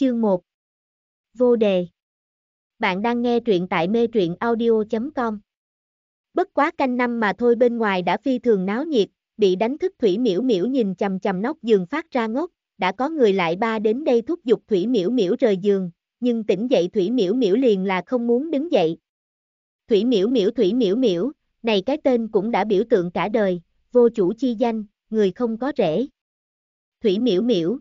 Chương 1 Vô đề Bạn đang nghe truyện tại mê truyện audio.com Bất quá canh năm mà thôi bên ngoài đã phi thường náo nhiệt, bị đánh thức Thủy Miễu Miễu nhìn chầm chầm nóc giường phát ra ngốc, đã có người lại ba đến đây thúc giục Thủy Miễu Miễu rời giường, nhưng tỉnh dậy Thủy Miễu Miễu liền là không muốn đứng dậy. Thủy Miễu Miễu Thủy Miễu Miễu, này cái tên cũng đã biểu tượng cả đời, vô chủ chi danh, người không có rễ. Thủy Miễu Miễu,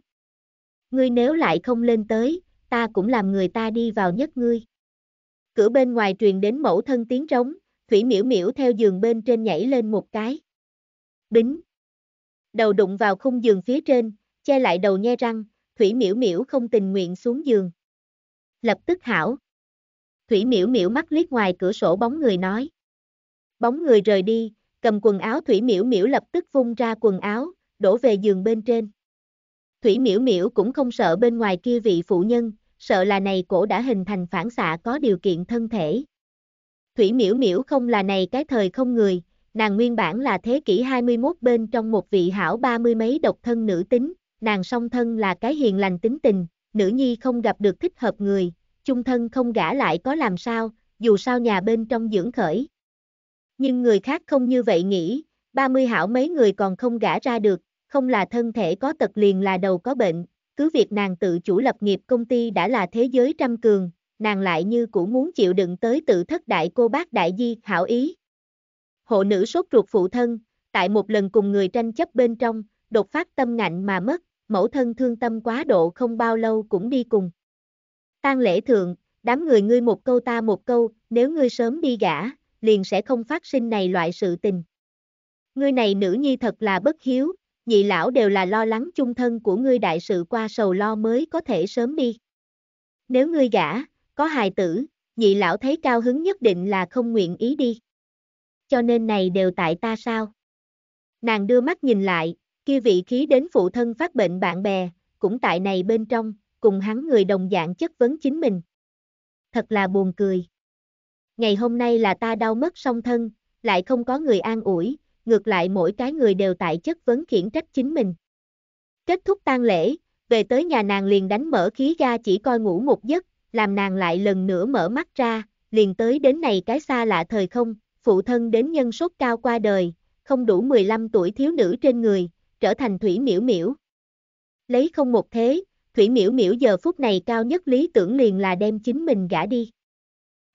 ngươi nếu lại không lên tới, ta cũng làm người ta đi vào nhất ngươi. Cửa bên ngoài truyền đến mẫu thân tiếng rống, Thủy miễu miễu theo giường bên trên nhảy lên một cái. Bính. Đầu đụng vào khung giường phía trên, che lại đầu nhe răng, Thủy miễu miễu không tình nguyện xuống giường. Lập tức hảo. Thủy miễu miễu mắt liếc ngoài cửa sổ bóng người nói. Bóng người rời đi, cầm quần áo Thủy miễu miễu lập tức vung ra quần áo, đổ về giường bên trên. Thủy miễu miễu cũng không sợ bên ngoài kia vị phụ nhân, sợ là này cổ đã hình thành phản xạ có điều kiện thân thể. Thủy miễu miễu không là này cái thời không người, nàng nguyên bản là thế kỷ 21 bên trong một vị hảo ba mươi mấy độc thân nữ tính, nàng song thân là cái hiền lành tính tình, nữ nhi không gặp được thích hợp người, chung thân không gả lại có làm sao, dù sao nhà bên trong dưỡng khởi. Nhưng người khác không như vậy nghĩ, ba mươi hảo mấy người còn không gả ra được, không là thân thể có tật liền là đầu có bệnh, cứ việc nàng tự chủ lập nghiệp công ty đã là thế giới trăm cường, nàng lại như cũng muốn chịu đựng tới tự thất đại cô bác đại di hảo ý. Hộ nữ sốt ruột phụ thân, tại một lần cùng người tranh chấp bên trong, đột phát tâm ngạnh mà mất, mẫu thân thương tâm quá độ không bao lâu cũng đi cùng. tang lễ thượng, đám người ngươi một câu ta một câu, nếu ngươi sớm đi gả, liền sẽ không phát sinh này loại sự tình. Ngươi này nữ nhi thật là bất hiếu, nhị lão đều là lo lắng chung thân của ngươi đại sự qua sầu lo mới có thể sớm đi. Nếu ngươi gả, có hài tử, nhị lão thấy cao hứng nhất định là không nguyện ý đi. Cho nên này đều tại ta sao? Nàng đưa mắt nhìn lại, kia vị khí đến phụ thân phát bệnh bạn bè, cũng tại này bên trong, cùng hắn người đồng dạng chất vấn chính mình. Thật là buồn cười. Ngày hôm nay là ta đau mất song thân, lại không có người an ủi, ngược lại mỗi cái người đều tại chất vấn khiển trách chính mình. Kết thúc tang lễ, về tới nhà nàng liền đánh mở khí ga chỉ coi ngủ một giấc, làm nàng lại lần nữa mở mắt ra, liền tới đến này cái xa lạ thời không, phụ thân đến nhân sốt cao qua đời, không đủ 15 tuổi thiếu nữ trên người, trở thành thủy miễu miễu. Lấy không một thế, thủy miễu miễu giờ phút này cao nhất lý tưởng liền là đem chính mình gả đi.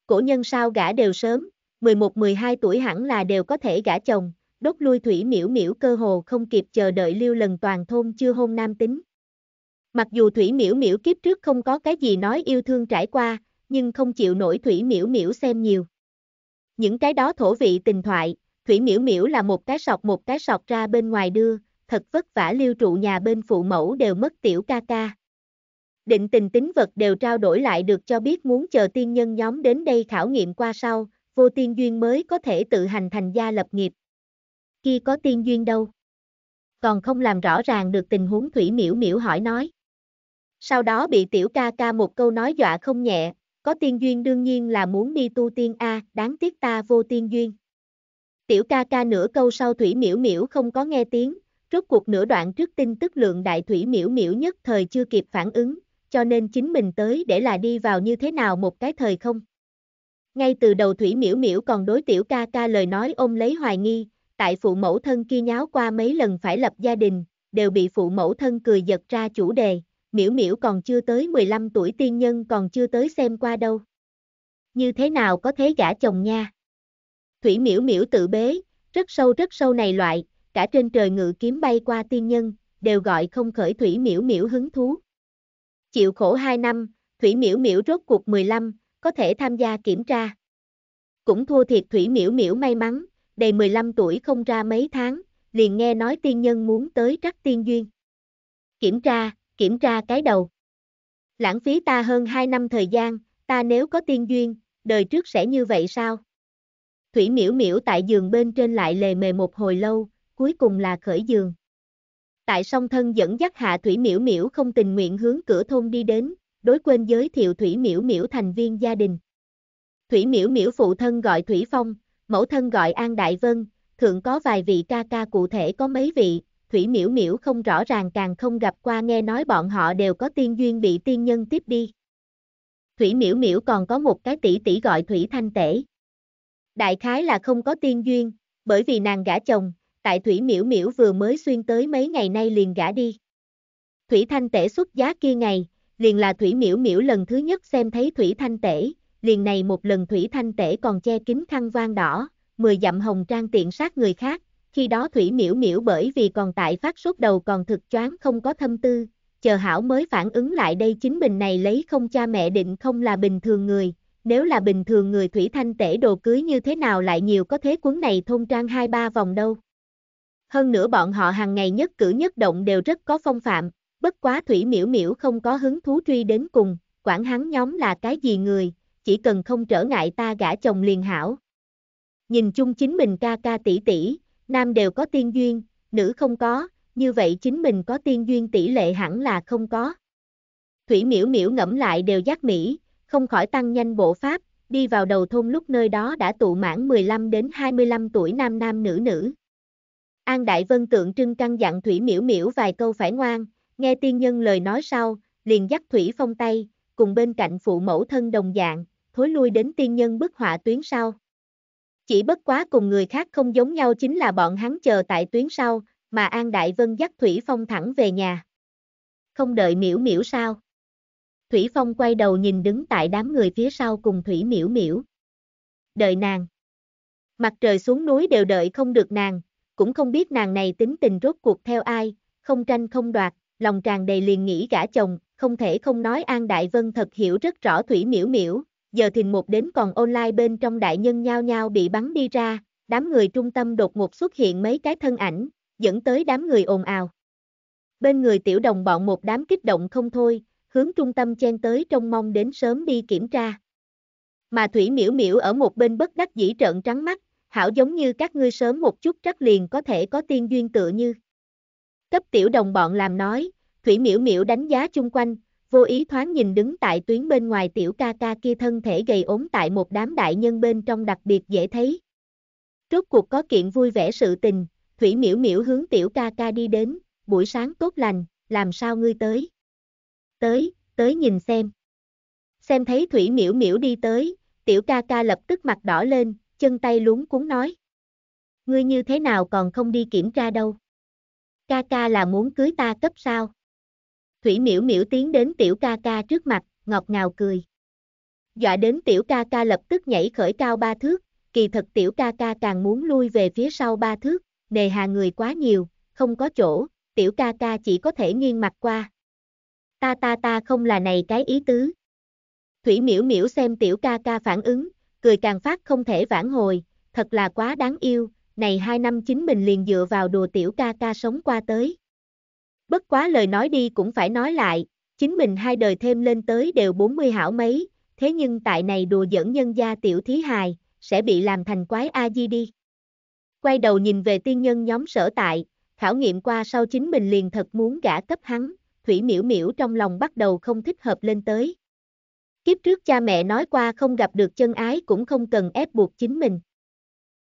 Cổ nhân sao gả đều sớm, 11-12 tuổi hẳn là đều có thể gả chồng, đốt lui thủy miễu miễu cơ hồ không kịp chờ đợi lưu lần toàn thôn chưa hôn nam tính. Mặc dù thủy miễu miễu kiếp trước không có cái gì nói yêu thương trải qua, nhưng không chịu nổi thủy miễu miễu xem nhiều. Những cái đó thổ vị tình thoại, thủy miễu miễu là một cái sọc một cái sọc ra bên ngoài đưa, thật vất vả lưu trụ nhà bên phụ mẫu đều mất tiểu ca ca. Định tình tính vật đều trao đổi lại được cho biết muốn chờ tiên nhân nhóm đến đây khảo nghiệm qua sau, vô tiên duyên mới có thể tự hành thành gia lập nghiệp kia có tiên duyên đâu. Còn không làm rõ ràng được tình huống Thủy Miễu Miễu hỏi nói. Sau đó bị tiểu ca ca một câu nói dọa không nhẹ, có tiên duyên đương nhiên là muốn đi tu tiên A, đáng tiếc ta vô tiên duyên. Tiểu ca ca nửa câu sau Thủy Miễu Miễu không có nghe tiếng, rốt cuộc nửa đoạn trước tin tức lượng đại Thủy Miễu Miễu nhất thời chưa kịp phản ứng, cho nên chính mình tới để là đi vào như thế nào một cái thời không. Ngay từ đầu Thủy Miễu Miễu còn đối tiểu ca ca lời nói ôm lấy hoài nghi, Tại phụ mẫu thân kia nháo qua mấy lần phải lập gia đình, đều bị phụ mẫu thân cười giật ra chủ đề, miễu miễu còn chưa tới 15 tuổi tiên nhân còn chưa tới xem qua đâu. Như thế nào có thế gả chồng nha? Thủy miễu miễu tự bế, rất sâu rất sâu này loại, cả trên trời ngự kiếm bay qua tiên nhân, đều gọi không khởi thủy miễu miễu hứng thú. Chịu khổ 2 năm, thủy miễu miễu rốt cuộc 15, có thể tham gia kiểm tra. Cũng thua thiệt thủy miễu miễu may mắn, đầy 15 tuổi không ra mấy tháng, liền nghe nói tiên nhân muốn tới trắc tiên duyên. Kiểm tra, kiểm tra cái đầu. Lãng phí ta hơn 2 năm thời gian, ta nếu có tiên duyên, đời trước sẽ như vậy sao? Thủy miễu miễu tại giường bên trên lại lề mề một hồi lâu, cuối cùng là khởi giường. Tại song thân dẫn dắt hạ Thủy miễu miễu không tình nguyện hướng cửa thôn đi đến, đối quên giới thiệu Thủy miễu miễu thành viên gia đình. Thủy miễu miễu phụ thân gọi Thủy Phong, Mẫu thân gọi An Đại Vân, thượng có vài vị ca ca cụ thể có mấy vị, Thủy Miễu Miễu không rõ ràng càng không gặp qua nghe nói bọn họ đều có tiên duyên bị tiên nhân tiếp đi. Thủy Miễu Miễu còn có một cái tỷ tỷ gọi Thủy Thanh Tể. Đại khái là không có tiên duyên, bởi vì nàng gả chồng, tại Thủy Miễu Miễu vừa mới xuyên tới mấy ngày nay liền gả đi. Thủy Thanh Tể xuất giá kia ngày, liền là Thủy Miễu Miễu lần thứ nhất xem thấy Thủy Thanh Tể, liền này một lần thủy thanh tể còn che kín khăn vang đỏ, mười dặm hồng trang tiện sát người khác, khi đó thủy miễu miễu bởi vì còn tại phát sốt đầu còn thực choáng không có thâm tư, chờ hảo mới phản ứng lại đây chính mình này lấy không cha mẹ định không là bình thường người, nếu là bình thường người thủy thanh tể đồ cưới như thế nào lại nhiều có thế cuốn này thôn trang hai ba vòng đâu. Hơn nữa bọn họ hàng ngày nhất cử nhất động đều rất có phong phạm, bất quá thủy miễu miễu không có hứng thú truy đến cùng, quản hắn nhóm là cái gì người, chỉ cần không trở ngại ta gả chồng liền hảo. Nhìn chung chính mình ca ca tỷ tỷ, nam đều có tiên duyên, nữ không có, như vậy chính mình có tiên duyên tỷ lệ hẳn là không có. Thủy miễu miễu ngẫm lại đều giác mỹ, không khỏi tăng nhanh bộ pháp, đi vào đầu thôn lúc nơi đó đã tụ mãn 15 đến 25 tuổi nam nam nữ nữ. An Đại Vân tượng trưng căn dặn Thủy miễu miễu vài câu phải ngoan, nghe tiên nhân lời nói sau, liền dắt Thủy phong tay, cùng bên cạnh phụ mẫu thân đồng dạng, thối lui đến tiên nhân bức họa tuyến sau. Chỉ bất quá cùng người khác không giống nhau chính là bọn hắn chờ tại tuyến sau, mà An Đại Vân dắt Thủy Phong thẳng về nhà. Không đợi miễu miễu sao? Thủy Phong quay đầu nhìn đứng tại đám người phía sau cùng Thủy miễu miễu. Đợi nàng. Mặt trời xuống núi đều đợi không được nàng, cũng không biết nàng này tính tình rốt cuộc theo ai, không tranh không đoạt, lòng tràn đầy liền nghĩ gả chồng, không thể không nói An Đại Vân thật hiểu rất rõ Thủy Miễu Miễu, giờ thình một đến còn online bên trong đại nhân nhao nhao bị bắn đi ra, đám người trung tâm đột ngột xuất hiện mấy cái thân ảnh, dẫn tới đám người ồn ào. Bên người tiểu đồng bọn một đám kích động không thôi, hướng trung tâm chen tới trong mong đến sớm đi kiểm tra. Mà Thủy Miễu Miễu ở một bên bất đắc dĩ trợn trắng mắt, hảo giống như các ngươi sớm một chút chắc liền có thể có tiên duyên tựa như. Cấp tiểu đồng bọn làm nói, Thủy Miễu Miễu đánh giá chung quanh, vô ý thoáng nhìn đứng tại tuyến bên ngoài tiểu ca ca kia thân thể gầy ốm tại một đám đại nhân bên trong đặc biệt dễ thấy. Rốt cuộc có kiện vui vẻ sự tình, Thủy miễu miễu hướng tiểu ca ca đi đến, buổi sáng tốt lành, làm sao ngươi tới? Tới, tới nhìn xem. Xem thấy Thủy miễu miễu đi tới, tiểu ca ca lập tức mặt đỏ lên, chân tay luống cuốn nói. Ngươi như thế nào còn không đi kiểm tra đâu? Ca ca là muốn cưới ta cấp sao? Thủy miễu miễu tiến đến tiểu ca ca trước mặt, ngọt ngào cười. Dọa đến tiểu ca ca lập tức nhảy khởi cao ba thước, kỳ thật tiểu ca ca càng muốn lui về phía sau ba thước, nề hà người quá nhiều, không có chỗ, tiểu ca ca chỉ có thể nghiêng mặt qua. Ta ta ta không là này cái ý tứ. Thủy miễu miễu xem tiểu ca ca phản ứng, cười càng phát không thể vãn hồi, thật là quá đáng yêu, này hai năm chính mình liền dựa vào đùa tiểu ca ca sống qua tới. Bất quá lời nói đi cũng phải nói lại, chính mình hai đời thêm lên tới đều 40 hảo mấy, thế nhưng tại này đùa dẫn nhân gia tiểu thí hài, sẽ bị làm thành quái A-di đi. Quay đầu nhìn về tiên nhân nhóm sở tại, khảo nghiệm qua sau chính mình liền thật muốn gã cấp hắn, thủy miễu miễu trong lòng bắt đầu không thích hợp lên tới. Kiếp trước cha mẹ nói qua không gặp được chân ái cũng không cần ép buộc chính mình.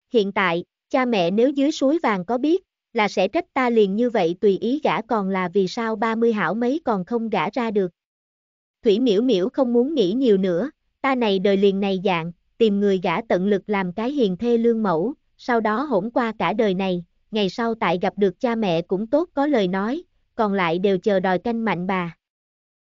Hiện tại, cha mẹ nếu dưới suối vàng có biết, là sẽ trách ta liền như vậy tùy ý gã còn là vì sao 30 hảo mấy còn không gã ra được. Thủy miễu miễu không muốn nghĩ nhiều nữa, ta này đời liền này dạng, tìm người gã tận lực làm cái hiền thê lương mẫu, sau đó hỗn qua cả đời này, ngày sau tại gặp được cha mẹ cũng tốt có lời nói, còn lại đều chờ đòi canh mạnh bà.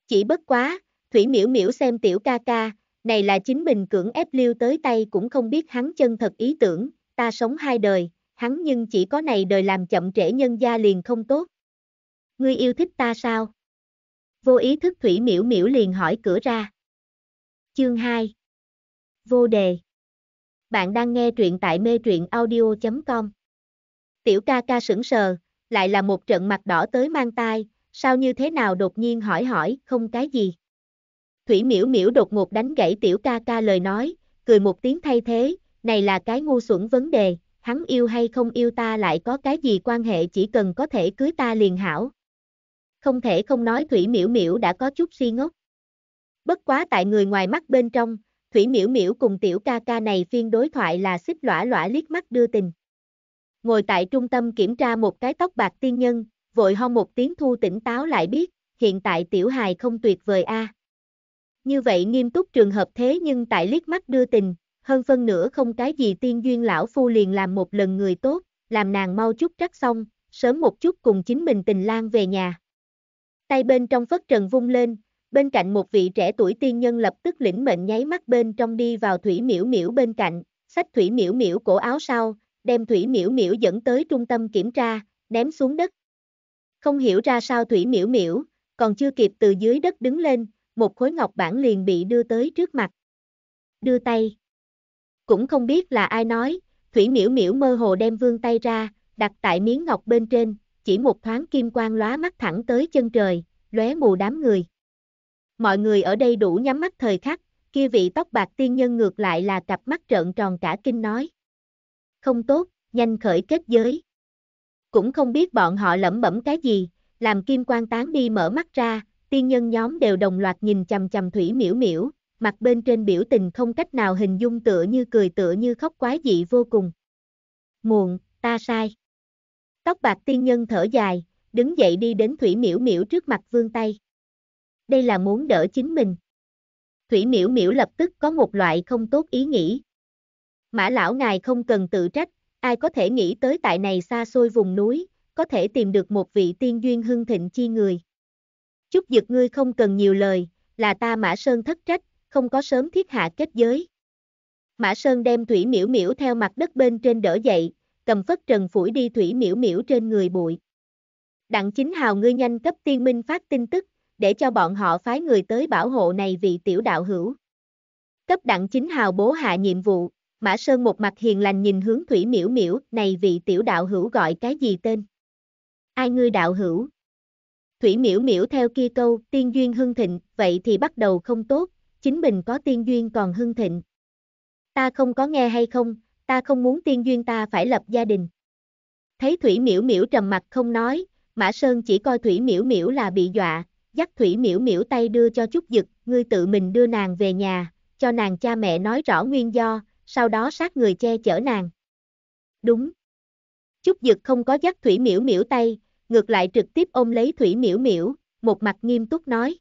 Chỉ bất quá, Thủy miễu miễu xem tiểu ca ca, này là chính mình cưỡng ép lưu tới tay cũng không biết hắn chân thật ý tưởng, ta sống hai đời, hắn nhưng chỉ có này đời làm chậm trễ nhân gia liền không tốt. Ngươi yêu thích ta sao? Vô ý thức Thủy Miễu Miễu liền hỏi cửa ra. Chương 2 Vô đề Bạn đang nghe truyện tại mê truyện audio.com Tiểu ca ca sững sờ, lại là một trận mặt đỏ tới mang tai, sao như thế nào đột nhiên hỏi hỏi, không cái gì. Thủy Miễu Miễu đột ngột đánh gãy tiểu ca ca lời nói, cười một tiếng thay thế, này là cái ngu xuẩn vấn đề hắn yêu hay không yêu ta lại có cái gì quan hệ chỉ cần có thể cưới ta liền hảo. Không thể không nói Thủy Miễu Miễu đã có chút si ngốc. Bất quá tại người ngoài mắt bên trong, Thủy Miễu Miễu cùng tiểu ca ca này phiên đối thoại là xích lõa lõa liếc mắt đưa tình. Ngồi tại trung tâm kiểm tra một cái tóc bạc tiên nhân, vội ho một tiếng thu tỉnh táo lại biết, hiện tại tiểu hài không tuyệt vời a. Như vậy nghiêm túc trường hợp thế nhưng tại liếc mắt đưa tình, hơn phân nữa không cái gì tiên duyên lão phu liền làm một lần người tốt, làm nàng mau chút trắc xong, sớm một chút cùng chính mình tình lang về nhà. Tay bên trong phất trần vung lên, bên cạnh một vị trẻ tuổi tiên nhân lập tức lĩnh mệnh nháy mắt bên trong đi vào thủy miễu miễu bên cạnh, sách thủy miễu miễu cổ áo sau, đem thủy miễu miễu dẫn tới trung tâm kiểm tra, ném xuống đất. Không hiểu ra sao thủy miễu miễu, còn chưa kịp từ dưới đất đứng lên, một khối ngọc bản liền bị đưa tới trước mặt. Đưa tay. Cũng không biết là ai nói, Thủy Miễu Miễu mơ hồ đem vương tay ra, đặt tại miếng ngọc bên trên, chỉ một thoáng kim quang lóa mắt thẳng tới chân trời, lóe mù đám người. Mọi người ở đây đủ nhắm mắt thời khắc, kia vị tóc bạc tiên nhân ngược lại là cặp mắt trợn tròn cả kinh nói. Không tốt, nhanh khởi kết giới. Cũng không biết bọn họ lẩm bẩm cái gì, làm kim quang tán đi mở mắt ra, tiên nhân nhóm đều đồng loạt nhìn chầm chầm thủy miễu miễu, mặt bên trên biểu tình không cách nào hình dung tựa như cười tựa như khóc quái dị vô cùng. Muộn, ta sai. Tóc bạc tiên nhân thở dài, đứng dậy đi đến Thủy Miễu Miễu trước mặt vương tay. Đây là muốn đỡ chính mình. Thủy Miễu Miễu lập tức có một loại không tốt ý nghĩ. Mã lão ngài không cần tự trách, ai có thể nghĩ tới tại này xa xôi vùng núi, có thể tìm được một vị tiên duyên hưng thịnh chi người. Chúc dực ngươi không cần nhiều lời, là ta Mã Sơn thất trách, không có sớm thiết hạ kết giới. Mã Sơn đem Thủy Miễu Miễu theo mặt đất bên trên đỡ dậy, cầm phất trần phủi đi Thủy Miễu Miễu trên người bụi. Đặng chính hào ngươi nhanh cấp tiên minh phát tin tức, để cho bọn họ phái người tới bảo hộ này vị tiểu đạo hữu. Cấp đặng chính hào bố hạ nhiệm vụ, Mã Sơn một mặt hiền lành nhìn hướng Thủy Miễu Miễu, này vị tiểu đạo hữu gọi cái gì tên? Ai ngươi đạo hữu? Thủy Miễu Miễu theo kia câu, tiên duyên hưng thịnh, vậy thì bắt đầu không tốt, chính mình có tiên duyên còn hưng thịnh. Ta không có nghe hay không, ta không muốn tiên duyên ta phải lập gia đình. Thấy Thủy Miễu Miễu trầm mặt không nói, Mã Sơn chỉ coi Thủy Miễu Miễu là bị dọa, dắt Thủy Miễu Miễu tay đưa cho Trúc Dực, ngươi tự mình đưa nàng về nhà, cho nàng cha mẹ nói rõ nguyên do, sau đó sát người che chở nàng. Đúng. Trúc Dực không có dắt Thủy Miễu Miễu tay, ngược lại trực tiếp ôm lấy Thủy Miễu Miễu, một mặt nghiêm túc nói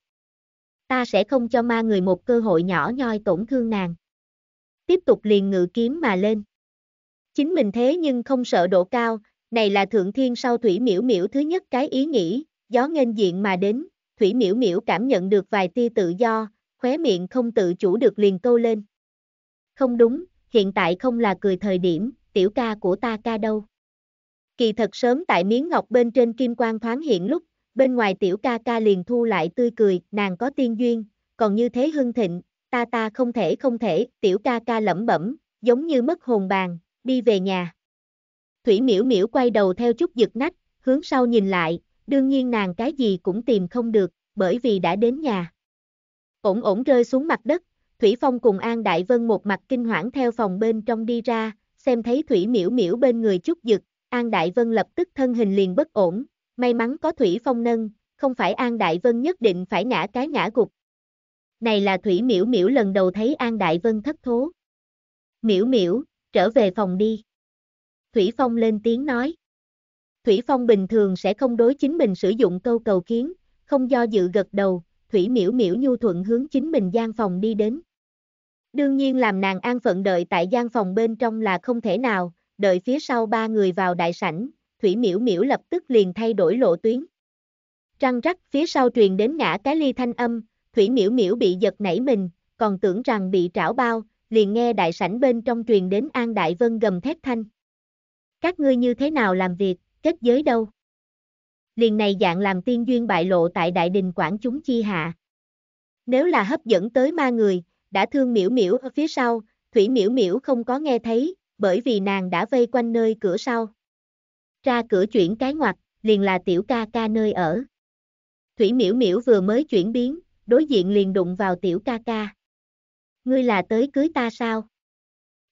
ta sẽ không cho ma người một cơ hội nhỏ nhoi tổn thương nàng. Tiếp tục liền ngự kiếm mà lên. Chính mình thế nhưng không sợ độ cao, này là thượng thiên sau thủy miễu miễu thứ nhất cái ý nghĩ, gió nghênh diện mà đến, thủy miễu miễu cảm nhận được vài tia tự do, khóe miệng không tự chủ được liền câu lên. Không đúng, hiện tại không là cười thời điểm, tiểu ca của ta ca đâu. Kỳ thật sớm tại miếng ngọc bên trên kim quang thoáng hiện lúc, bên ngoài tiểu ca ca liền thu lại tươi cười, nàng có tiên duyên, còn như thế hưng thịnh, ta ta không thể không thể, tiểu ca ca lẩm bẩm, giống như mất hồn bàn, đi về nhà. Thủy miễu miễu quay đầu theo chút giật nách, hướng sau nhìn lại, đương nhiên nàng cái gì cũng tìm không được, bởi vì đã đến nhà. Ổn ổn rơi xuống mặt đất, Thủy Phong cùng An Đại Vân một mặt kinh hoảng theo phòng bên trong đi ra, xem thấy Thủy miễu miễu bên người chút giật, An Đại Vân lập tức thân hình liền bất ổn, may mắn có Thủy Phong nâng, không phải An Đại Vân nhất định phải ngã cái ngã gục. Này là Thủy Miễu Miễu lần đầu thấy An Đại Vân thất thố. Miễu Miễu, trở về phòng đi. Thủy Phong lên tiếng nói. Thủy Phong bình thường sẽ không đối chính mình sử dụng câu cầu kiến, không do dự gật đầu, Thủy Miễu Miễu nhu thuận hướng chính mình gian phòng đi đến. Đương nhiên làm nàng an phận đợi tại gian phòng bên trong là không thể nào, đợi phía sau ba người vào đại sảnh, Thủy Miễu Miễu lập tức liền thay đổi lộ tuyến. Trăng rắc phía sau truyền đến ngã cái ly thanh âm, Thủy Miễu Miễu bị giật nảy mình, còn tưởng rằng bị trảo bao, liền nghe đại sảnh bên trong truyền đến An Đại Vân gầm thét thanh. Các ngươi như thế nào làm việc, kết giới đâu? Liền này dạng làm tiên duyên bại lộ tại đại đình quản chúng chi hạ. Nếu là hấp dẫn tới ma người, đã thương miễu miễu ở phía sau, Thủy miễu miễu không có nghe thấy, bởi vì nàng đã vây quanh nơi cửa sau ra cửa chuyển cái ngoặt, liền là tiểu ca ca nơi ở. Thủy miễu miễu vừa mới chuyển biến, đối diện liền đụng vào tiểu ca ca. Ngươi là tới cưới ta sao?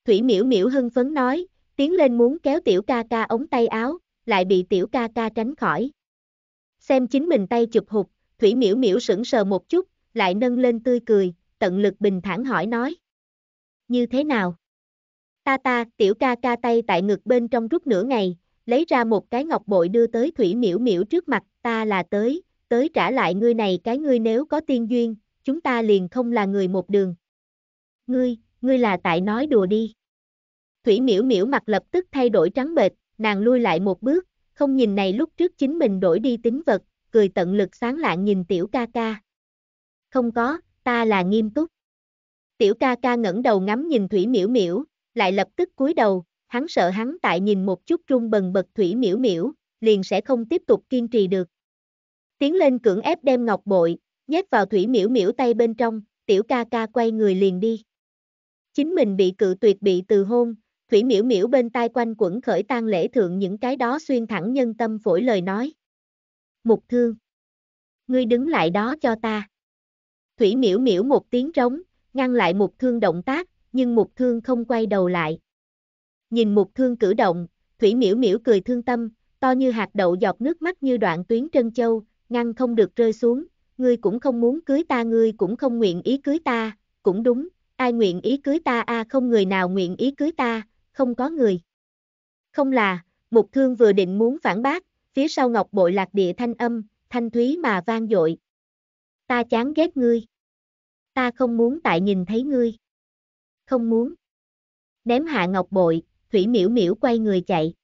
Thủy miễu miễu hưng phấn nói, tiến lên muốn kéo tiểu ca ca ống tay áo, lại bị tiểu ca ca tránh khỏi. Xem chính mình tay chụp hụt, thủy miễu miễu sững sờ một chút, lại nâng lên tươi cười, tận lực bình thản hỏi nói. Như thế nào? Ta ta, tiểu ca ca tay tại ngực bên trong rút nửa ngày, lấy ra một cái ngọc bội đưa tới Thủy Miễu Miễu trước mặt, ta là tới, tới trả lại ngươi này cái ngươi nếu có tiên duyên, chúng ta liền không là người một đường. Ngươi, ngươi là tại nói đùa đi. Thủy Miễu Miễu mặt lập tức thay đổi trắng bệch, nàng lui lại một bước, không nhìn này lúc trước chính mình đổi đi tính vật, cười tận lực sáng lạng nhìn tiểu ca ca. Không có, ta là nghiêm túc. Tiểu ca ca ngẩng đầu ngắm nhìn Thủy Miễu Miễu, lại lập tức cúi đầu, hắn sợ hắn tại nhìn một chút trung bần bật thủy miễu miễu, liền sẽ không tiếp tục kiên trì được. Tiến lên cưỡng ép đem ngọc bội, nhét vào thủy miễu miễu tay bên trong, tiểu ca ca quay người liền đi. Chính mình bị cự tuyệt bị từ hôn, thủy miễu miễu bên tai quanh quẩn khởi tang lễ thượng những cái đó xuyên thẳng nhân tâm phổi lời nói. Mục thương. Ngươi đứng lại đó cho ta. Thủy miễu miễu một tiếng trống, ngăn lại mục thương động tác, nhưng mục thương không quay đầu lại nhìn mục thương cử động, thủy miễu miễu cười thương tâm, to như hạt đậu giọt nước mắt như đoạn tuyến trân châu, ngăn không được rơi xuống, ngươi cũng không muốn cưới ta ngươi cũng không nguyện ý cưới ta, cũng đúng, ai nguyện ý cưới ta a à, không người nào nguyện ý cưới ta, không có người. Không là, mục thương vừa định muốn phản bác, phía sau ngọc bội lạc địa thanh âm, thanh thúy mà vang dội. Ta chán ghét ngươi. Ta không muốn tại nhìn thấy ngươi. Không muốn. Ném hạ ngọc bội, Thủy Miểu Miểu quay người chạy.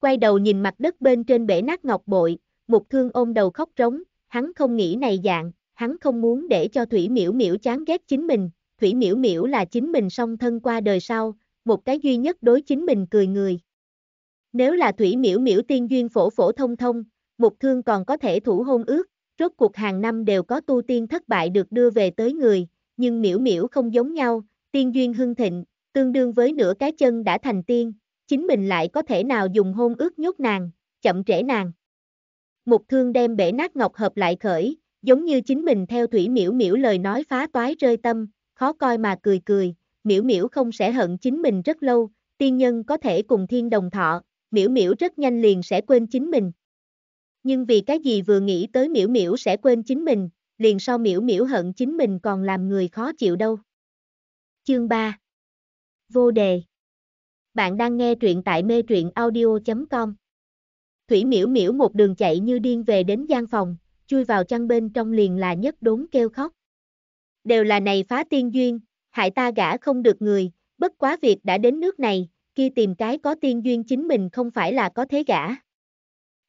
Quay đầu nhìn mặt đất bên trên bể nát ngọc bội, Mục Thương ôm đầu khóc rống, hắn không nghĩ này dạng, hắn không muốn để cho Thủy Miểu Miểu chán ghét chính mình, Thủy Miểu Miểu là chính mình song thân qua đời sau, một cái duy nhất đối chính mình cười người. Nếu là Thủy Miểu Miểu tiên duyên phổ phổ thông thông, Mục Thương còn có thể thủ hôn ước, rốt cuộc hàng năm đều có tu tiên thất bại được đưa về tới người, nhưng Miểu Miểu không giống nhau, tiên duyên hưng thịnh, tương đương với nửa cái chân đã thành tiên, chính mình lại có thể nào dùng hôn ước nhốt nàng, chậm trễ nàng. Một thương đem bể nát ngọc hợp lại khởi, giống như chính mình theo thủy miễu miễu lời nói phá toái rơi tâm, khó coi mà cười cười, miễu miễu không sẽ hận chính mình rất lâu, tiên nhân có thể cùng thiên đồng thọ, miễu miễu rất nhanh liền sẽ quên chính mình. Nhưng vì cái gì vừa nghĩ tới miễu miễu sẽ quên chính mình, liền sau miễu miễu hận chính mình còn làm người khó chịu đâu. Chương 3 vô đề. Bạn đang nghe truyện tại mê truyện audio.com. Thủy miễu miễu một đường chạy như điên về đến gian phòng, chui vào chăn bên trong liền là nhất đốn kêu khóc. Đều là này phá tiên duyên, hại ta gã không được người, bất quá việc đã đến nước này, kia tìm cái có tiên duyên chính mình không phải là có thế gã.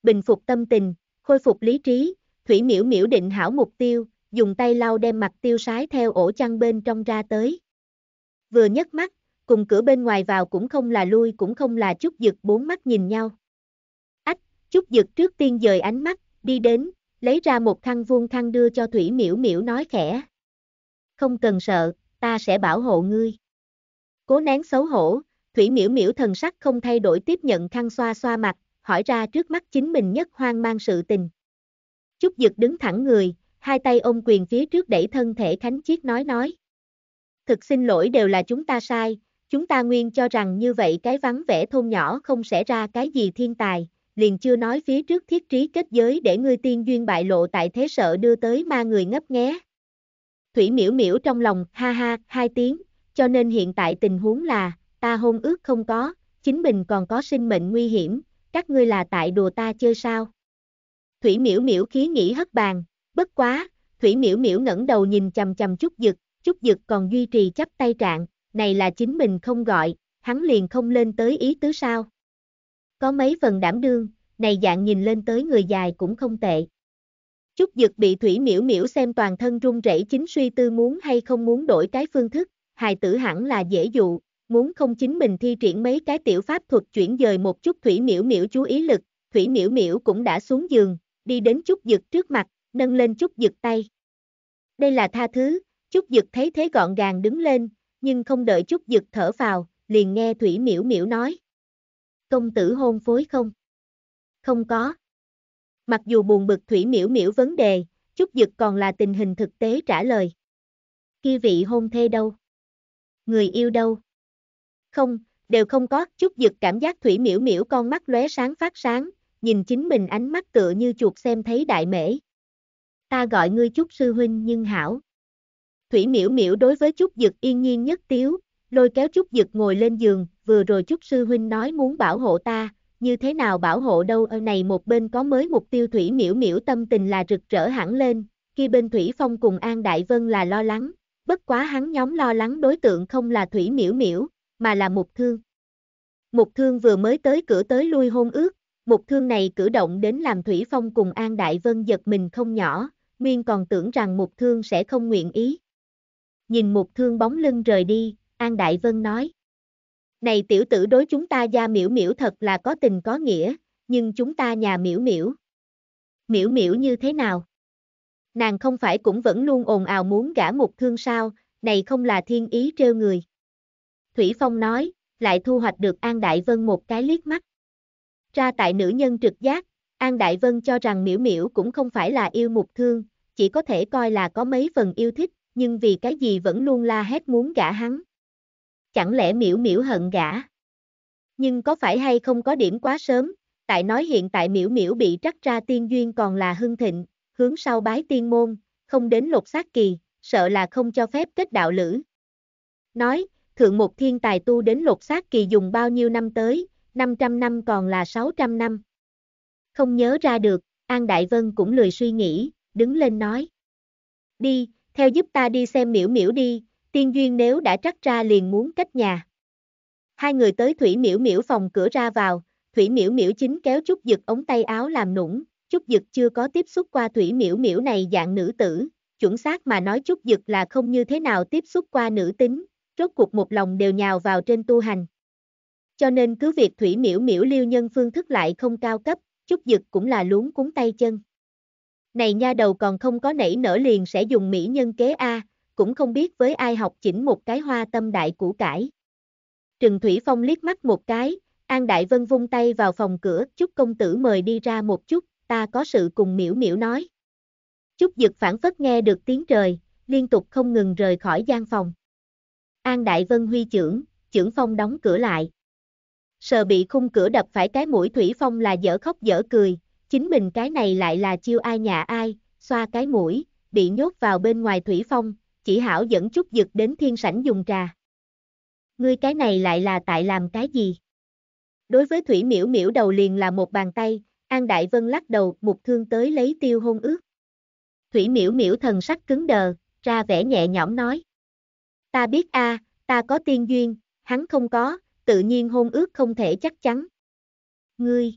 Bình phục tâm tình, khôi phục lý trí, Thủy miễu miễu định hảo mục tiêu, dùng tay lau đem mặt tiêu sái theo ổ chăn bên trong ra tới. Vừa nhấc mắt, cùng cửa bên ngoài vào cũng không là lui cũng không là chút giật bốn mắt nhìn nhau. Ách, chút giật trước tiên dời ánh mắt, đi đến, lấy ra một thăng vuông thăng đưa cho Thủy Miễu Miễu nói khẽ. Không cần sợ, ta sẽ bảo hộ ngươi. Cố nén xấu hổ, Thủy Miễu Miễu thần sắc không thay đổi tiếp nhận khăn xoa xoa mặt, hỏi ra trước mắt chính mình nhất hoang mang sự tình. Trúc Dực đứng thẳng người, hai tay ôm quyền phía trước đẩy thân thể Khánh Chiết nói nói. Thực xin lỗi đều là chúng ta sai, Chúng ta nguyên cho rằng như vậy cái vắng vẻ thôn nhỏ không sẽ ra cái gì thiên tài, liền chưa nói phía trước thiết trí kết giới để ngươi tiên duyên bại lộ tại thế sợ đưa tới ma người ngấp nghé. Thủy miễu miễu trong lòng, ha ha, hai tiếng, cho nên hiện tại tình huống là, ta hôn ước không có, chính mình còn có sinh mệnh nguy hiểm, các ngươi là tại đùa ta chơi sao? Thủy miễu miễu khí nghĩ hất bàn, bất quá, thủy miễu miễu ngẩng đầu nhìn chầm chầm chút dực, chút dực còn duy trì chấp tay trạng, này là chính mình không gọi, hắn liền không lên tới ý tứ sao. Có mấy phần đảm đương, này dạng nhìn lên tới người dài cũng không tệ. Chút dực bị thủy miễu miễu xem toàn thân run rẩy chính suy tư muốn hay không muốn đổi cái phương thức, hài tử hẳn là dễ dụ, muốn không chính mình thi triển mấy cái tiểu pháp thuật chuyển dời một chút thủy miễu miễu chú ý lực, thủy miễu miễu cũng đã xuống giường, đi đến chút dực trước mặt, nâng lên chút dực tay. Đây là tha thứ, chút dực thấy thế gọn gàng đứng lên, nhưng không đợi chút giật thở vào, liền nghe Thủy Miễu Miễu nói. Công tử hôn phối không? Không có. Mặc dù buồn bực Thủy Miễu Miễu vấn đề, chút giật còn là tình hình thực tế trả lời. Kia vị hôn thê đâu? Người yêu đâu? Không, đều không có, chút giật cảm giác Thủy Miễu Miễu con mắt lóe sáng phát sáng, nhìn chính mình ánh mắt tựa như chuột xem thấy đại mễ. Ta gọi ngươi chút sư huynh nhưng hảo. Thủy miễu miễu đối với Trúc Dực yên nhiên nhất tiếu, lôi kéo Trúc Dực ngồi lên giường, vừa rồi Trúc Sư Huynh nói muốn bảo hộ ta, như thế nào bảo hộ đâu ở này một bên có mới mục tiêu Thủy miễu miễu tâm tình là rực rỡ hẳn lên, Khi bên Thủy Phong cùng An Đại Vân là lo lắng, bất quá hắn nhóm lo lắng đối tượng không là Thủy miễu miễu, mà là Mục Thương. Mục Thương vừa mới tới cửa tới lui hôn ước, Mục Thương này cử động đến làm Thủy Phong cùng An Đại Vân giật mình không nhỏ, Nguyên còn tưởng rằng Mục Thương sẽ không nguyện ý nhìn một thương bóng lưng rời đi, An Đại Vân nói. Này tiểu tử đối chúng ta gia miễu miễu thật là có tình có nghĩa, nhưng chúng ta nhà miễu miễu. Miễu miễu như thế nào? Nàng không phải cũng vẫn luôn ồn ào muốn gả một thương sao, này không là thiên ý trêu người. Thủy Phong nói, lại thu hoạch được An Đại Vân một cái liếc mắt. Ra tại nữ nhân trực giác, An Đại Vân cho rằng miễu miễu cũng không phải là yêu mục thương, chỉ có thể coi là có mấy phần yêu thích, nhưng vì cái gì vẫn luôn la hét muốn gả hắn. Chẳng lẽ miễu miễu hận gả? Nhưng có phải hay không có điểm quá sớm, tại nói hiện tại miễu miễu bị trắc ra tiên duyên còn là hưng thịnh, hướng sau bái tiên môn, không đến lột xác kỳ, sợ là không cho phép kết đạo lữ. Nói, thượng một thiên tài tu đến lột xác kỳ dùng bao nhiêu năm tới, 500 năm còn là 600 năm. Không nhớ ra được, An Đại Vân cũng lười suy nghĩ, đứng lên nói. Đi, theo giúp ta đi xem miễu miễu đi, tiên duyên nếu đã trắc ra liền muốn cách nhà. Hai người tới Thủy Miễu Miễu phòng cửa ra vào, Thủy Miễu Miễu chính kéo Trúc Dực ống tay áo làm nũng, Trúc Dực chưa có tiếp xúc qua Thủy Miễu Miễu này dạng nữ tử, chuẩn xác mà nói Trúc Dực là không như thế nào tiếp xúc qua nữ tính, rốt cuộc một lòng đều nhào vào trên tu hành. Cho nên cứ việc Thủy Miễu Miễu lưu nhân phương thức lại không cao cấp, Trúc Dực cũng là luống cuốn tay chân. Này nha đầu còn không có nảy nở liền sẽ dùng mỹ nhân kế A, cũng không biết với ai học chỉnh một cái hoa tâm đại củ cải. Trừng Thủy Phong liếc mắt một cái, An Đại Vân vung tay vào phòng cửa, chúc công tử mời đi ra một chút, ta có sự cùng miễu miễu nói. Chúc dực phản phất nghe được tiếng trời, liên tục không ngừng rời khỏi gian phòng. An Đại Vân huy trưởng, trưởng phong đóng cửa lại. Sợ bị khung cửa đập phải cái mũi Thủy Phong là dở khóc dở cười, Chính mình cái này lại là chiêu ai nhà ai, xoa cái mũi, bị nhốt vào bên ngoài thủy phong, chỉ hảo dẫn chút giật đến thiên sảnh dùng trà. Ngươi cái này lại là tại làm cái gì? Đối với thủy miễu miễu đầu liền là một bàn tay, An Đại Vân lắc đầu mục thương tới lấy tiêu hôn ước. Thủy miễu miễu thần sắc cứng đờ, ra vẻ nhẹ nhõm nói. Ta biết a, à, ta có tiên duyên, hắn không có, tự nhiên hôn ước không thể chắc chắn. Ngươi,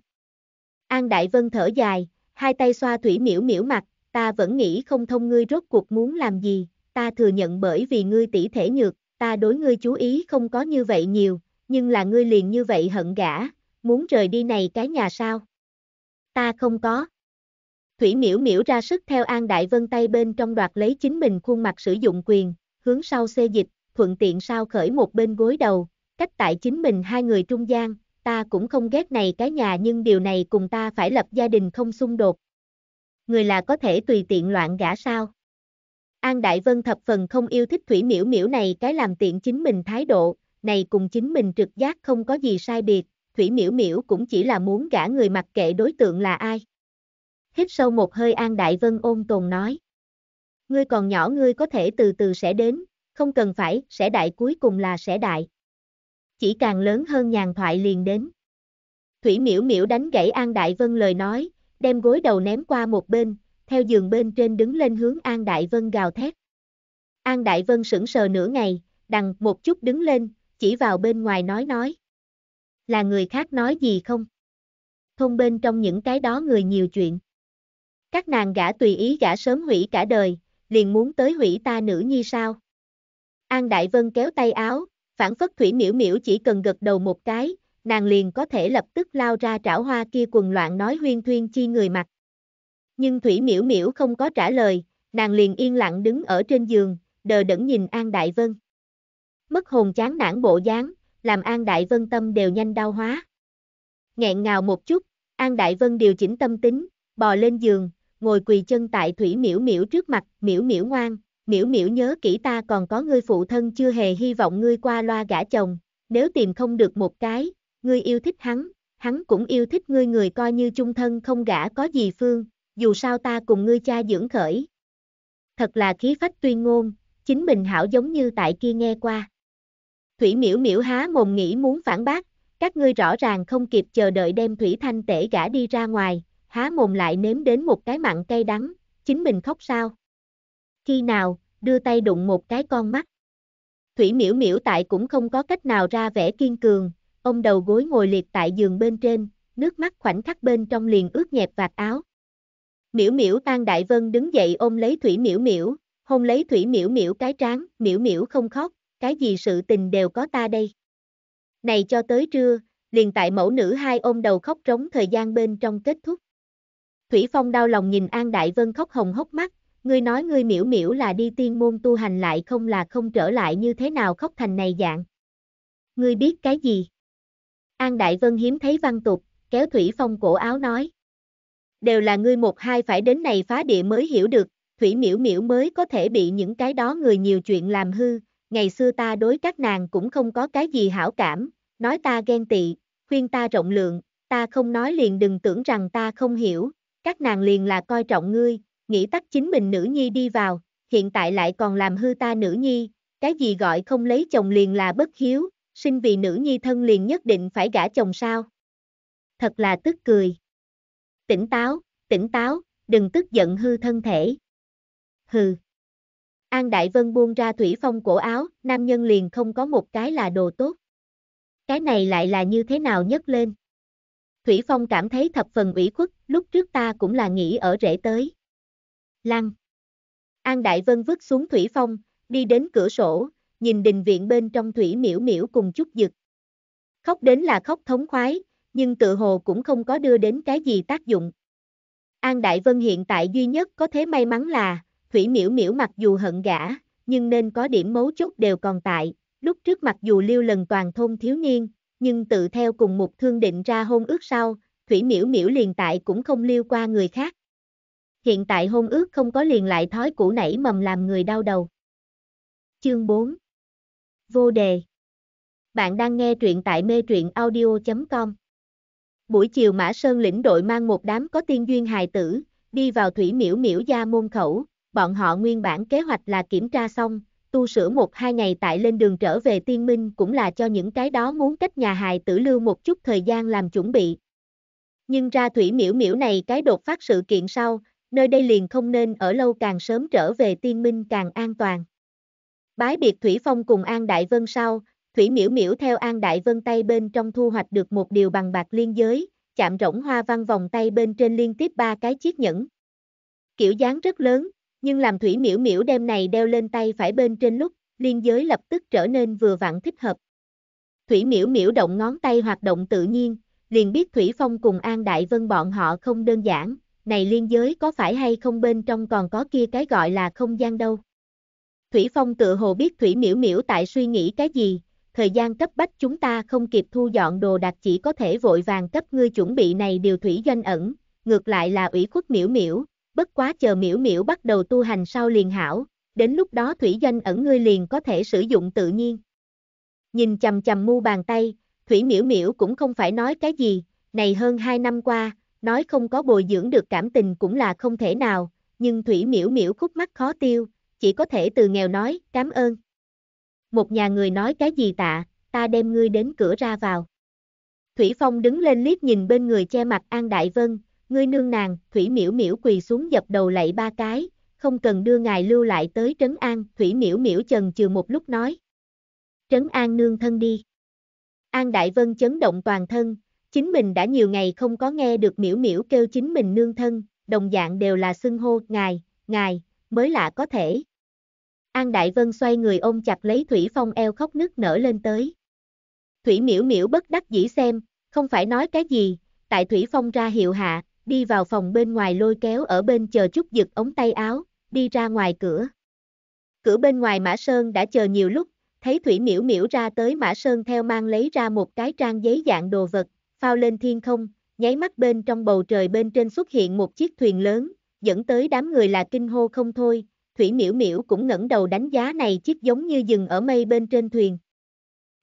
An Đại Vân thở dài, hai tay xoa thủy miễu miễu mặt, ta vẫn nghĩ không thông ngươi rốt cuộc muốn làm gì, ta thừa nhận bởi vì ngươi tỷ thể nhược, ta đối ngươi chú ý không có như vậy nhiều, nhưng là ngươi liền như vậy hận gã, muốn rời đi này cái nhà sao? Ta không có. Thủy miễu miễu ra sức theo An Đại Vân tay bên trong đoạt lấy chính mình khuôn mặt sử dụng quyền, hướng sau xê dịch, thuận tiện sao khởi một bên gối đầu, cách tại chính mình hai người trung gian, ta cũng không ghét này cái nhà nhưng điều này cùng ta phải lập gia đình không xung đột. Người là có thể tùy tiện loạn gã sao? An Đại Vân thập phần không yêu thích Thủy Miễu Miễu này cái làm tiện chính mình thái độ, này cùng chính mình trực giác không có gì sai biệt, Thủy Miễu Miễu cũng chỉ là muốn gã người mặc kệ đối tượng là ai. Hít sâu một hơi An Đại Vân ôn tồn nói. Ngươi còn nhỏ ngươi có thể từ từ sẽ đến, không cần phải, sẽ đại cuối cùng là sẽ đại chỉ càng lớn hơn nhàn thoại liền đến. Thủy miễu miễu đánh gãy An Đại Vân lời nói, đem gối đầu ném qua một bên, theo giường bên trên đứng lên hướng An Đại Vân gào thét. An Đại Vân sững sờ nửa ngày, đằng một chút đứng lên, chỉ vào bên ngoài nói nói. Là người khác nói gì không? Thôn bên trong những cái đó người nhiều chuyện. Các nàng gã tùy ý gã sớm hủy cả đời, liền muốn tới hủy ta nữ nhi sao? An Đại Vân kéo tay áo, phản phất thủy miễu miễu chỉ cần gật đầu một cái, nàng liền có thể lập tức lao ra trảo hoa kia quần loạn nói huyên thuyên chi người mặt. Nhưng thủy miễu miễu không có trả lời, nàng liền yên lặng đứng ở trên giường, đờ đẫn nhìn An Đại Vân. Mất hồn chán nản bộ dáng, làm An Đại Vân tâm đều nhanh đau hóa. Nghẹn ngào một chút, An Đại Vân điều chỉnh tâm tính, bò lên giường, ngồi quỳ chân tại Thủy Miễu Miễu trước mặt, Miễu Miễu ngoan, miễu miễu nhớ kỹ ta còn có ngươi phụ thân chưa hề hy vọng ngươi qua loa gả chồng, nếu tìm không được một cái, ngươi yêu thích hắn, hắn cũng yêu thích ngươi người coi như chung thân không gả có gì phương, dù sao ta cùng ngươi cha dưỡng khởi. Thật là khí phách tuyên ngôn, chính mình hảo giống như tại kia nghe qua. Thủy miễu miễu há mồm nghĩ muốn phản bác, các ngươi rõ ràng không kịp chờ đợi đem Thủy Thanh tể gã đi ra ngoài, há mồm lại nếm đến một cái mặn cay đắng, chính mình khóc sao. Khi nào, đưa tay đụng một cái con mắt. Thủy miễu miễu tại cũng không có cách nào ra vẻ kiên cường, ông đầu gối ngồi liệt tại giường bên trên, nước mắt khoảnh khắc bên trong liền ướt nhẹp vạt áo. Miễu miễu tan đại vân đứng dậy ôm lấy thủy miễu miễu, hôn lấy thủy miễu miễu cái trán, miễu miễu không khóc, cái gì sự tình đều có ta đây. Này cho tới trưa, liền tại mẫu nữ hai ôm đầu khóc trống thời gian bên trong kết thúc. Thủy Phong đau lòng nhìn An Đại Vân khóc hồng hốc mắt, ngươi nói ngươi miễu miễu là đi tiên môn tu hành lại không là không trở lại như thế nào khóc thành này dạng. Ngươi biết cái gì? An Đại Vân hiếm thấy văn tục, kéo Thủy Phong cổ áo nói. Đều là ngươi một hai phải đến này phá địa mới hiểu được, Thủy miễu miễu mới có thể bị những cái đó người nhiều chuyện làm hư, ngày xưa ta đối các nàng cũng không có cái gì hảo cảm, nói ta ghen tị, khuyên ta rộng lượng, ta không nói liền đừng tưởng rằng ta không hiểu, các nàng liền là coi trọng ngươi, nghĩ tắt chính mình nữ nhi đi vào, hiện tại lại còn làm hư ta nữ nhi, cái gì gọi không lấy chồng liền là bất hiếu, sinh vì nữ nhi thân liền nhất định phải gả chồng sao. Thật là tức cười. Tỉnh táo, tỉnh táo, đừng tức giận hư thân thể. Hừ. An Đại Vân buông ra thủy phong cổ áo, nam nhân liền không có một cái là đồ tốt. Cái này lại là như thế nào nhấc lên? Thủy Phong cảm thấy thập phần ủy khuất, lúc trước ta cũng là nghĩ ở rễ tới lăng. An Đại Vân vứt xuống thủy phong, đi đến cửa sổ, nhìn đình viện bên trong thủy miễu miễu cùng chút giật. Khóc đến là khóc thống khoái, nhưng tự hồ cũng không có đưa đến cái gì tác dụng. An Đại Vân hiện tại duy nhất có thế may mắn là, thủy miễu miễu mặc dù hận gã, nhưng nên có điểm mấu chốt đều còn tại, lúc trước mặc dù lưu lần toàn thôn thiếu niên, nhưng tự theo cùng một thương định ra hôn ước sau, thủy miễu miễu liền tại cũng không liêu qua người khác hiện tại hôn ước không có liền lại thói cũ nảy mầm làm người đau đầu. Chương 4 Vô đề Bạn đang nghe truyện tại mê truyện audio.com Buổi chiều Mã Sơn lĩnh đội mang một đám có tiên duyên hài tử, đi vào thủy miễu miễu gia môn khẩu, bọn họ nguyên bản kế hoạch là kiểm tra xong, tu sửa một hai ngày tại lên đường trở về tiên minh cũng là cho những cái đó muốn cách nhà hài tử lưu một chút thời gian làm chuẩn bị. Nhưng ra thủy miễu miễu này cái đột phát sự kiện sau, nơi đây liền không nên ở lâu càng sớm trở về tiên minh càng an toàn. Bái biệt Thủy Phong cùng An Đại Vân sau, Thủy Miễu Miễu theo An Đại Vân tay bên trong thu hoạch được một điều bằng bạc liên giới, chạm rỗng hoa văn vòng tay bên trên liên tiếp ba cái chiếc nhẫn. Kiểu dáng rất lớn, nhưng làm Thủy Miễu Miễu đem này đeo lên tay phải bên trên lúc, liên giới lập tức trở nên vừa vặn thích hợp. Thủy Miễu Miễu động ngón tay hoạt động tự nhiên, liền biết Thủy Phong cùng An Đại Vân bọn họ không đơn giản, này liên giới có phải hay không bên trong còn có kia cái gọi là không gian đâu. Thủy Phong tự hồ biết Thủy Miễu Miễu tại suy nghĩ cái gì, thời gian cấp bách chúng ta không kịp thu dọn đồ đạc chỉ có thể vội vàng cấp ngươi chuẩn bị này điều thủy doanh ẩn, ngược lại là ủy khuất Miễu Miễu, bất quá chờ Miễu Miễu bắt đầu tu hành sau liền hảo, đến lúc đó thủy doanh ẩn ngươi liền có thể sử dụng tự nhiên. Nhìn chầm chầm mu bàn tay, Thủy Miễu Miễu cũng không phải nói cái gì, này hơn 2 năm qua, nói không có bồi dưỡng được cảm tình cũng là không thể nào, nhưng Thủy Miễu Miễu khúc mắt khó tiêu, chỉ có thể từ nghèo nói, cảm ơn. Một nhà người nói cái gì tạ, ta đem ngươi đến cửa ra vào. Thủy Phong đứng lên liếc nhìn bên người che mặt An Đại Vân, ngươi nương nàng, Thủy Miễu Miễu quỳ xuống dập đầu lạy ba cái, không cần đưa ngài lưu lại tới Trấn An, Thủy Miễu Miễu chần chừ một lúc nói. Trấn An nương thân đi. An Đại Vân chấn động toàn thân, Chính mình đã nhiều ngày không có nghe được miễu miễu kêu chính mình nương thân, đồng dạng đều là xưng hô, ngài, ngài, mới lạ có thể. An Đại Vân xoay người ôm chặt lấy Thủy Phong eo khóc nức nở lên tới. Thủy miễu miễu bất đắc dĩ xem, không phải nói cái gì, tại Thủy Phong ra hiệu hạ, đi vào phòng bên ngoài lôi kéo ở bên chờ chút giật ống tay áo, đi ra ngoài cửa. Cửa bên ngoài Mã Sơn đã chờ nhiều lúc, thấy Thủy miễu miễu ra tới Mã Sơn theo mang lấy ra một cái trang giấy dạng đồ vật, phao lên thiên không, nháy mắt bên trong bầu trời bên trên xuất hiện một chiếc thuyền lớn, dẫn tới đám người là kinh hô không thôi, Thủy Miễu Miễu cũng ngẩng đầu đánh giá này chiếc giống như dừng ở mây bên trên thuyền.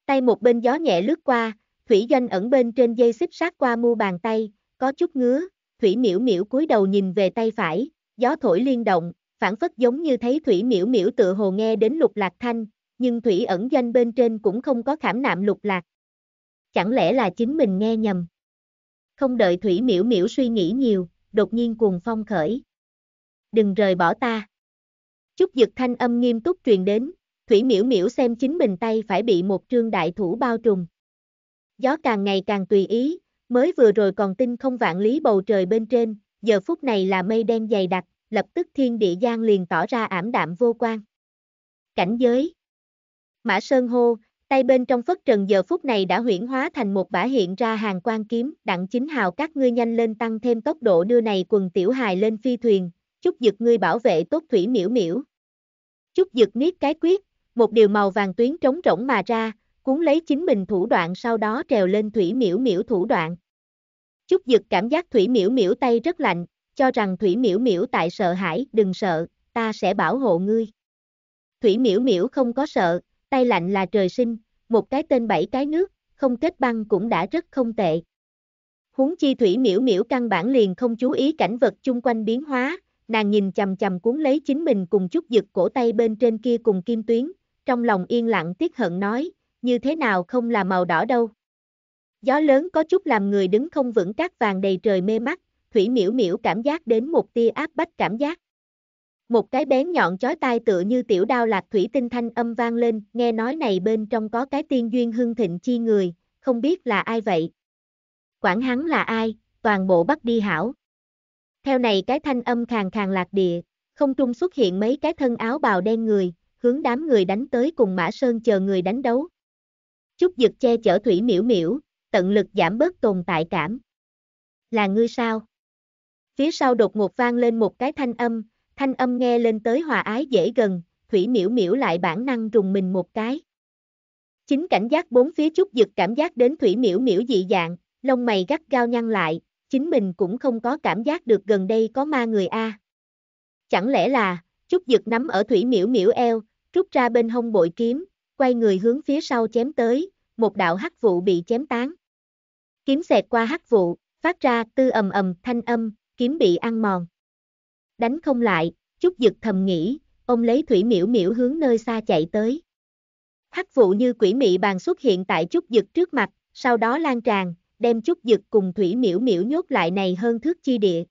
Tay một bên gió nhẹ lướt qua, Thủy Doanh ẩn bên trên dây xích sát qua mu bàn tay, có chút ngứa, Thủy Miễu Miễu cúi đầu nhìn về tay phải, gió thổi liên động, phản phất giống như thấy Thủy Miễu Miễu tự hồ nghe đến lục lạc thanh, nhưng Thủy ẩn doanh bên trên cũng không có khảm nạm lục lạc, chẳng lẽ là chính mình nghe nhầm. Không đợi Thủy Miễu Miễu suy nghĩ nhiều, đột nhiên cuồng phong khởi. Đừng rời bỏ ta. Chúc giật thanh âm nghiêm túc truyền đến, Thủy Miễu Miễu xem chính mình tay phải bị một trương đại thủ bao trùm. Gió càng ngày càng tùy ý, mới vừa rồi còn tinh không vạn lý bầu trời bên trên, giờ phút này là mây đen dày đặc, lập tức thiên địa gian liền tỏ ra ảm đạm vô quan. Cảnh giới Mã Sơn hô, Tay bên trong phất trần giờ phút này đã huyển hóa thành một bả hiện ra hàng quan kiếm, đặng chính hào các ngươi nhanh lên tăng thêm tốc độ đưa này quần tiểu hài lên phi thuyền, chúc giật ngươi bảo vệ tốt thủy miễu miễu. Chúc giật niết cái quyết, một điều màu vàng tuyến trống rỗng mà ra, cuốn lấy chính mình thủ đoạn sau đó trèo lên thủy miễu miễu thủ đoạn. Chúc giật cảm giác thủy miễu miễu tay rất lạnh, cho rằng thủy miễu miễu tại sợ hãi, đừng sợ, ta sẽ bảo hộ ngươi. Thủy miễu miễu không có sợ, tay lạnh là trời sinh, một cái tên bảy cái nước, không kết băng cũng đã rất không tệ. Huống chi thủy miễu miễu căn bản liền không chú ý cảnh vật chung quanh biến hóa, nàng nhìn chầm chầm cuốn lấy chính mình cùng chút giật cổ tay bên trên kia cùng kim tuyến, trong lòng yên lặng tiếc hận nói, như thế nào không là màu đỏ đâu. Gió lớn có chút làm người đứng không vững cát vàng đầy trời mê mắt, thủy miễu miễu cảm giác đến một tia áp bách cảm giác. Một cái bén nhọn chói tai tựa như tiểu đao lạc thủy tinh thanh âm vang lên, nghe nói này bên trong có cái tiên duyên hưng thịnh chi người, không biết là ai vậy. Quản hắn là ai, toàn bộ bắt đi hảo. Theo này cái thanh âm khàn khàn lạc địa, không trung xuất hiện mấy cái thân áo bào đen người, hướng đám người đánh tới cùng Mã Sơn chờ người đánh đấu. Chút giật che chở thủy miễu miễu, tận lực giảm bớt tồn tại cảm. Là ngươi sao? Phía sau đột ngột vang lên một cái thanh âm, thanh âm nghe lên tới hòa ái dễ gần, thủy miễu miễu lại bản năng rùng mình một cái. Chính cảnh giác bốn phía chút giật cảm giác đến thủy miễu miễu dị dạng, lông mày gắt gao nhăn lại, chính mình cũng không có cảm giác được gần đây có ma người A. Chẳng lẽ là, chút giật nắm ở thủy miễu miễu eo, rút ra bên hông bội kiếm, quay người hướng phía sau chém tới, một đạo hắc vụ bị chém tán. Kiếm xẹt qua hắc vụ, phát ra tư ầm ầm thanh âm, kiếm bị ăn mòn đánh không lại, chút giật thầm nghĩ, ông lấy thủy miễu miễu hướng nơi xa chạy tới. Hắc vụ như quỷ mị bàn xuất hiện tại chút giật trước mặt, sau đó lan tràn, đem chút giật cùng thủy miễu miễu nhốt lại này hơn thước chi địa.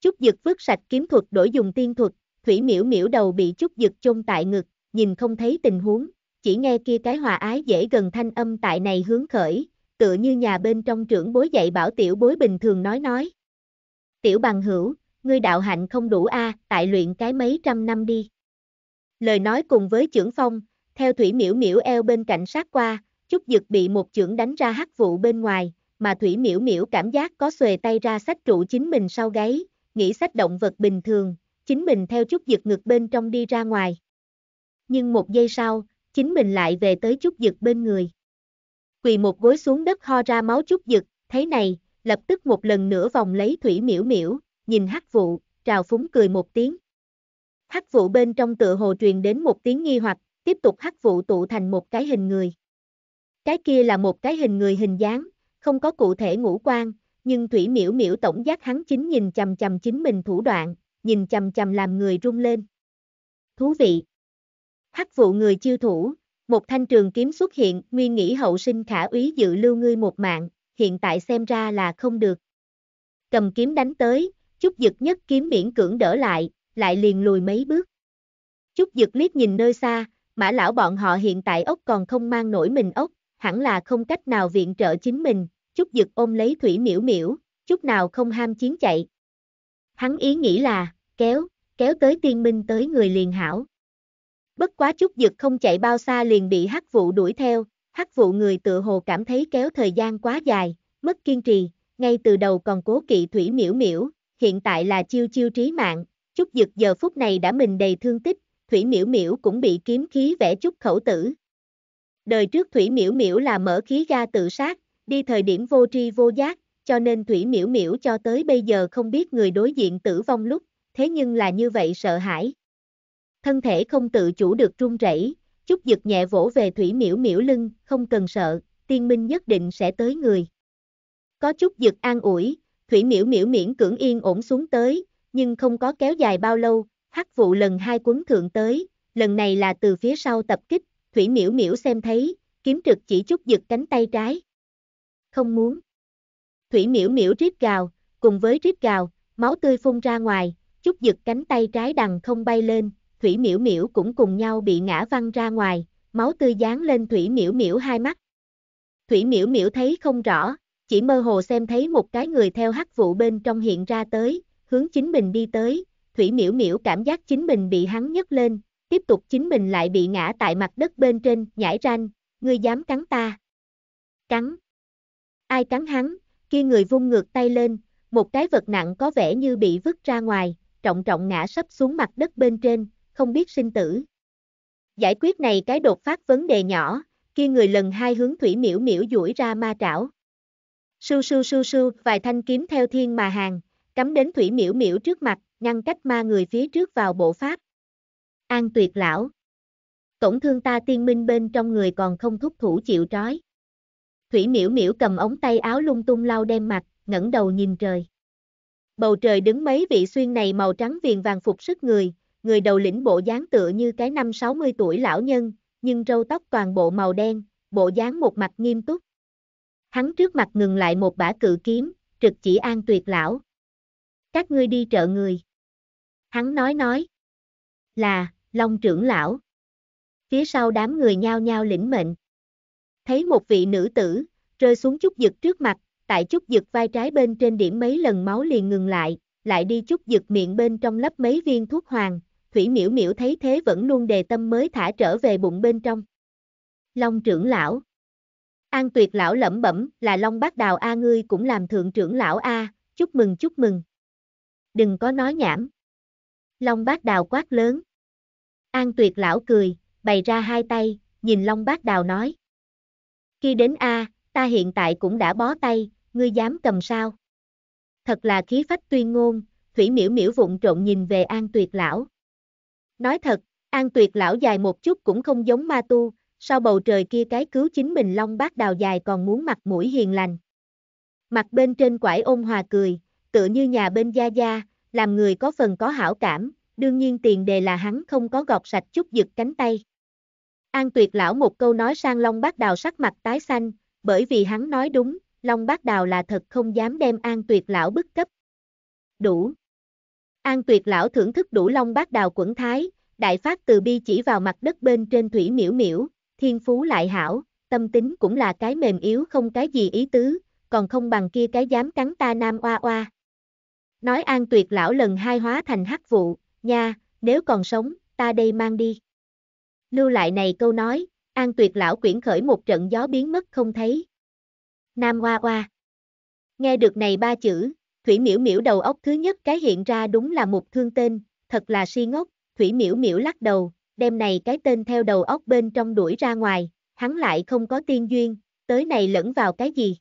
Chút giật vứt sạch kiếm thuật đổi dùng tiên thuật, thủy miễu miễu đầu bị chút giật chôn tại ngực, nhìn không thấy tình huống, chỉ nghe kia cái hòa ái dễ gần thanh âm tại này hướng khởi, tựa như nhà bên trong trưởng bối dạy bảo tiểu bối bình thường nói nói. Tiểu bằng hữu, ngươi đạo hạnh không đủ a, à, tại luyện cái mấy trăm năm đi. Lời nói cùng với trưởng phong, theo thủy miễu miễu eo bên cạnh sát qua, chút dực bị một trưởng đánh ra hắc vụ bên ngoài, mà thủy miễu miễu cảm giác có xuề tay ra sách trụ chính mình sau gáy, nghĩ sách động vật bình thường, chính mình theo chút dực ngực bên trong đi ra ngoài. Nhưng một giây sau, chính mình lại về tới chút dực bên người. Quỳ một gối xuống đất ho ra máu chút dực, thấy này, lập tức một lần nữa vòng lấy thủy miễu miễu, nhìn hắc vụ, trào phúng cười một tiếng. Hắc vụ bên trong tựa hồ truyền đến một tiếng nghi hoặc, tiếp tục hắc vụ tụ thành một cái hình người. Cái kia là một cái hình người hình dáng, không có cụ thể ngũ quan, nhưng Thủy Miễu Miễu tổng giác hắn chính nhìn chầm chầm chính mình thủ đoạn, nhìn chầm chầm làm người rung lên. Thú vị. Hắc vụ người chiêu thủ, một thanh trường kiếm xuất hiện, nguy nghĩ hậu sinh khả úy dự lưu ngươi một mạng, hiện tại xem ra là không được. Cầm kiếm đánh tới, Chút giật nhất kiếm miễn cưỡng đỡ lại, lại liền lùi mấy bước. Chút giật liếc nhìn nơi xa, mã lão bọn họ hiện tại ốc còn không mang nổi mình ốc, hẳn là không cách nào viện trợ chính mình, Chút giật ôm lấy thủy miễu miễu, chút nào không ham chiến chạy. Hắn ý nghĩ là, kéo, kéo tới tiên minh tới người liền hảo. Bất quá chút giật không chạy bao xa liền bị hắc vụ đuổi theo, hắc vụ người tự hồ cảm thấy kéo thời gian quá dài, mất kiên trì, ngay từ đầu còn cố kỵ thủy miễu miễu, hiện tại là chiêu chiêu trí mạng, chút Dực giờ phút này đã mình đầy thương tích, Thủy Miễu Miễu cũng bị kiếm khí vẽ chút khẩu tử. Đời trước Thủy Miễu Miễu là mở khí ra tự sát, đi thời điểm vô tri vô giác, cho nên Thủy Miễu Miễu cho tới bây giờ không biết người đối diện tử vong lúc, thế nhưng là như vậy sợ hãi. Thân thể không tự chủ được run rẩy, chút giật nhẹ vỗ về Thủy Miễu Miễu lưng, không cần sợ, tiên minh nhất định sẽ tới người. Có chút giật an ủi, Thủy Miểu Miểu miễn cưỡng yên ổn xuống tới, nhưng không có kéo dài bao lâu, hắc vụ lần hai cuốn thượng tới, lần này là từ phía sau tập kích, Thủy Miểu Miểu xem thấy, kiếm trực chỉ chút giật cánh tay trái. Không muốn. Thủy Miểu Miểu rít gào, cùng với rít gào, máu tươi phun ra ngoài, chút giật cánh tay trái đằng không bay lên, Thủy Miểu Miểu cũng cùng nhau bị ngã văng ra ngoài, máu tươi dán lên Thủy Miểu Miểu hai mắt. Thủy Miểu Miểu thấy không rõ, chỉ mơ hồ xem thấy một cái người theo hắc vụ bên trong hiện ra tới, hướng chính mình đi tới, Thủy Miễu Miễu cảm giác chính mình bị hắn nhấc lên, tiếp tục chính mình lại bị ngã tại mặt đất bên trên, nhảy ranh, ngươi dám cắn ta. Cắn. Ai cắn hắn, kia người vung ngược tay lên, một cái vật nặng có vẻ như bị vứt ra ngoài, trọng trọng ngã sấp xuống mặt đất bên trên, không biết sinh tử. Giải quyết này cái đột phát vấn đề nhỏ, kia người lần hai hướng Thủy Miễu Miễu duỗi ra ma trảo. Sưu sưu sưu sưu, vài thanh kiếm theo thiên mà hàng, cắm đến thủy miễu miễu trước mặt, ngăn cách ma người phía trước vào bộ pháp. An tuyệt lão. Tổn thương ta tiên minh bên trong người còn không thúc thủ chịu trói. Thủy miễu miễu cầm ống tay áo lung tung lau đem mặt, ngẩng đầu nhìn trời. Bầu trời đứng mấy vị xuyên này màu trắng viền vàng phục sức người, người đầu lĩnh bộ dáng tựa như cái năm 60 tuổi lão nhân, nhưng râu tóc toàn bộ màu đen, bộ dáng một mặt nghiêm túc. Hắn trước mặt ngừng lại một bả cự kiếm, trực chỉ an tuyệt lão. Các ngươi đi trợ người. Hắn nói nói. Là, Long trưởng lão. Phía sau đám người nhao nhao lĩnh mệnh. Thấy một vị nữ tử, rơi xuống chút giật trước mặt, tại chút giật vai trái bên trên điểm mấy lần máu liền ngừng lại, lại đi chút giật miệng bên trong lấp mấy viên thuốc hoàng, thủy miễu miễu thấy thế vẫn luôn đề tâm mới thả trở về bụng bên trong. Long trưởng lão. An tuyệt lão lẩm bẩm là Long Bác Đào A ngươi cũng làm thượng trưởng lão A, chúc mừng chúc mừng. Đừng có nói nhảm. Long Bác Đào quát lớn. An tuyệt lão cười, bày ra hai tay, nhìn Long Bác Đào nói. Khi đến A, ta hiện tại cũng đã bó tay, ngươi dám cầm sao? Thật là khí phách tuyên ngôn, Thủy miễu miễu vụng trộn nhìn về An tuyệt lão. Nói thật, An tuyệt lão dài một chút cũng không giống ma tu, sau bầu trời kia cái cứu chính mình long bát đào dài còn muốn mặt mũi hiền lành. Mặt bên trên quải ôn hòa cười, tựa như nhà bên gia gia, làm người có phần có hảo cảm, đương nhiên tiền đề là hắn không có gọt sạch chút giật cánh tay. An tuyệt lão một câu nói sang long bát đào sắc mặt tái xanh, bởi vì hắn nói đúng, long bát đào là thật không dám đem an tuyệt lão bức cấp. Đủ. An tuyệt lão thưởng thức đủ long bát đào quẩn thái, đại phát từ bi chỉ vào mặt đất bên trên thủy miễu miễu, thiên phú lại hảo, tâm tính cũng là cái mềm yếu không cái gì ý tứ, còn không bằng kia cái dám cắn ta nam oa oa. Nói an tuyệt lão lần hai hóa thành hắc vụ, nha, nếu còn sống, ta đây mang đi. Lưu lại này câu nói, an tuyệt lão quyển khởi một trận gió biến mất không thấy. Nam oa oa. Nghe được này ba chữ, Thủy Miễu Miễu đầu óc thứ nhất cái hiện ra đúng là một thương tên, thật là si ngốc, Thủy Miễu Miễu lắc đầu, đêm này cái tên theo đầu óc bên trong đuổi ra ngoài, hắn lại không có tiên duyên, tới này lẫn vào cái gì.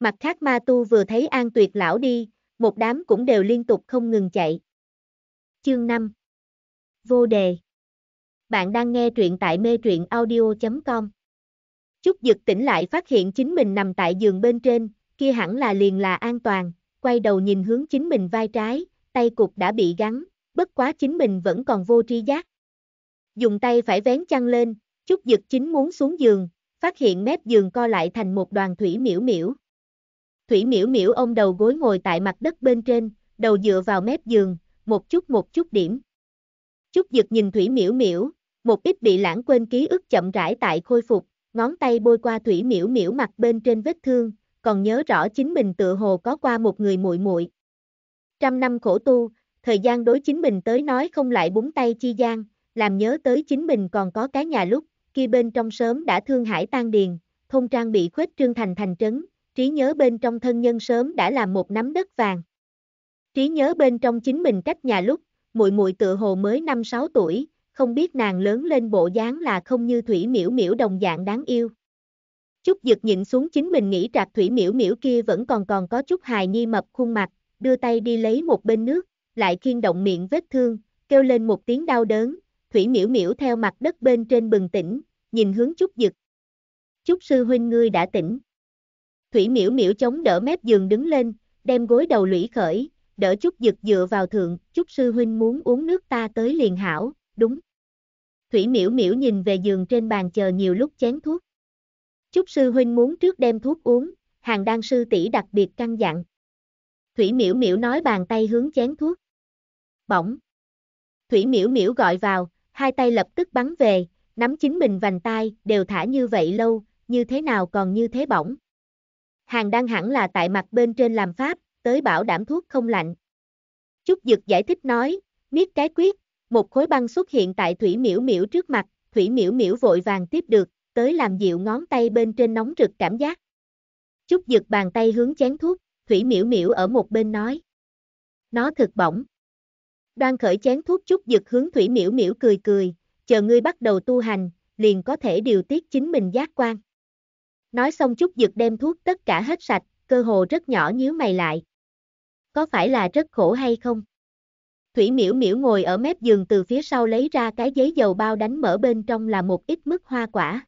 Mặt khác ma tu vừa thấy an tuyệt lão đi, một đám cũng đều liên tục không ngừng chạy. Chương 5 Vô đề Bạn đang nghe truyện tại mê truyện audio.com Chúc giật tỉnh lại phát hiện chính mình nằm tại giường bên trên, kia hẳn là liền là an toàn, quay đầu nhìn hướng chính mình vai trái, tay cục đã bị gắn, bất quá chính mình vẫn còn vô tri giác dùng tay phải vén chăn lên, chút Dực chính muốn xuống giường, phát hiện mép giường co lại thành một đoàn thủy miễu miễu. Thủy miễu miễu ôm đầu gối ngồi tại mặt đất bên trên, đầu dựa vào mép giường, một chút một chút điểm. Chút Dực nhìn thủy miễu miễu, một ít bị lãng quên ký ức chậm rãi tại khôi phục, ngón tay bôi qua thủy miễu miễu mặt bên trên vết thương, còn nhớ rõ chính mình tựa hồ có qua một người muội muội. Trăm năm khổ tu, thời gian đối chính mình tới nói không lại búng tay chi gian, làm nhớ tới chính mình còn có cái nhà lúc, kia bên trong sớm đã thương hải tan điền, thôn trang bị khuếch trương thành thành trấn, trí nhớ bên trong thân nhân sớm đã làm một nắm đất vàng. Trí nhớ bên trong chính mình cách nhà lúc, muội muội tự hồ mới 5-6 tuổi, không biết nàng lớn lên bộ dáng là không như thủy miễu miễu đồng dạng đáng yêu. Chút giật nhịn xuống chính mình nghĩ trạc thủy miễu miễu kia vẫn còn còn có chút hài nhi mập khuôn mặt, đưa tay đi lấy một bên nước, lại khiên động miệng vết thương, kêu lên một tiếng đau đớn, Thủy miễu miễu theo mặt đất bên trên bừng tỉnh, nhìn hướng Trúc Dực. Trúc sư huynh ngươi đã tỉnh. Thủy miễu miễu chống đỡ mép giường đứng lên, đem gối đầu lũy khởi, đỡ Trúc Dực dựa vào thượng, Trúc sư huynh muốn uống nước ta tới liền hảo, đúng. Thủy miễu miễu nhìn về giường trên bàn chờ nhiều lúc chén thuốc. Trúc sư huynh muốn trước đem thuốc uống, hàng đan sư tỷ đặc biệt căng dặn. Thủy miễu miễu nói bàn tay hướng chén thuốc. Bỗng. Thủy miễu miễu gọi vào, hai tay lập tức bắn về, nắm chính mình vành tay, đều thả như vậy lâu, như thế nào còn như thế bỏng. Hàng đang hẳn là tại mặt bên trên làm pháp, tới bảo đảm thuốc không lạnh. Trúc Dực giải thích nói, miết cái quyết, một khối băng xuất hiện tại Thủy miểu miểu trước mặt, Thủy miểu miểu vội vàng tiếp được, tới làm dịu ngón tay bên trên nóng rực cảm giác. Trúc Dực bàn tay hướng chén thuốc, Thủy miểu miểu ở một bên nói. Nó thực bỏng. Đoan khởi chén thuốc chút giật hướng thủy miễu miễu cười cười, chờ ngươi bắt đầu tu hành, liền có thể điều tiết chính mình giác quan. Nói xong chút giật đem thuốc tất cả hết sạch, cơ hồ rất nhỏ nhíu mày lại. Có phải là rất khổ hay không? Thủy miễu miễu ngồi ở mép giường từ phía sau lấy ra cái giấy dầu bao đánh mở bên trong là một ít mức hoa quả.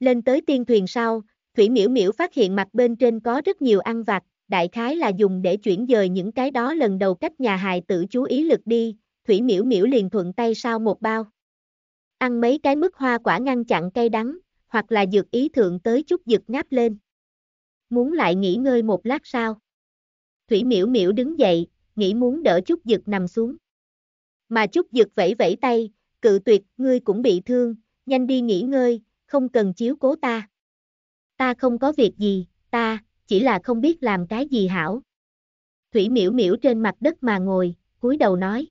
Lên tới tiên thuyền sau, Thủy miễu miễu phát hiện mặt bên trên có rất nhiều ăn vặt, đại khái là dùng để chuyển dời những cái đó lần đầu cách nhà hài tử chú ý lực đi, Thủy Miễu Miễu liền thuận tay sao một bao. Ăn mấy cái mức hoa quả ngăn chặn cay đắng, hoặc là dược ý thượng tới chút dược ngáp lên. Muốn lại nghỉ ngơi một lát sao? Thủy Miễu Miễu đứng dậy, nghĩ muốn đỡ chút dược nằm xuống. Mà chút dược vẫy vẫy tay, cự tuyệt, ngươi cũng bị thương, nhanh đi nghỉ ngơi, không cần chiếu cố ta. Ta không có việc gì, ta, chỉ là không biết làm cái gì hảo. Thủy miễu miễu trên mặt đất mà ngồi, cúi đầu nói.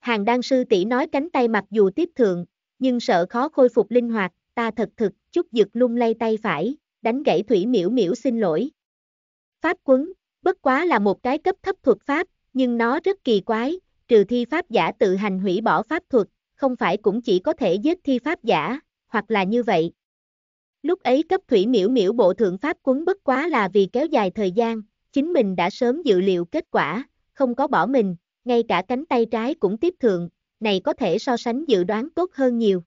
Hàng đan sư tỷ nói cánh tay mặc dù tiếp thượng, nhưng sợ khó khôi phục linh hoạt, ta thật thực, chút giật lung lay tay phải, đánh gãy thủy miễu miễu xin lỗi. Pháp quấn, bất quá là một cái cấp thấp thuật pháp, nhưng nó rất kỳ quái, trừ thi pháp giả tự hành hủy bỏ pháp thuật, không phải cũng chỉ có thể giết thi pháp giả, hoặc là như vậy. Lúc ấy cấp thủy miễu miễu bộ thượng pháp quấn bất quá là vì kéo dài thời gian, chính mình đã sớm dự liệu kết quả, không có bỏ mình, ngay cả cánh tay trái cũng tiếp thượng, này có thể so sánh dự đoán tốt hơn nhiều.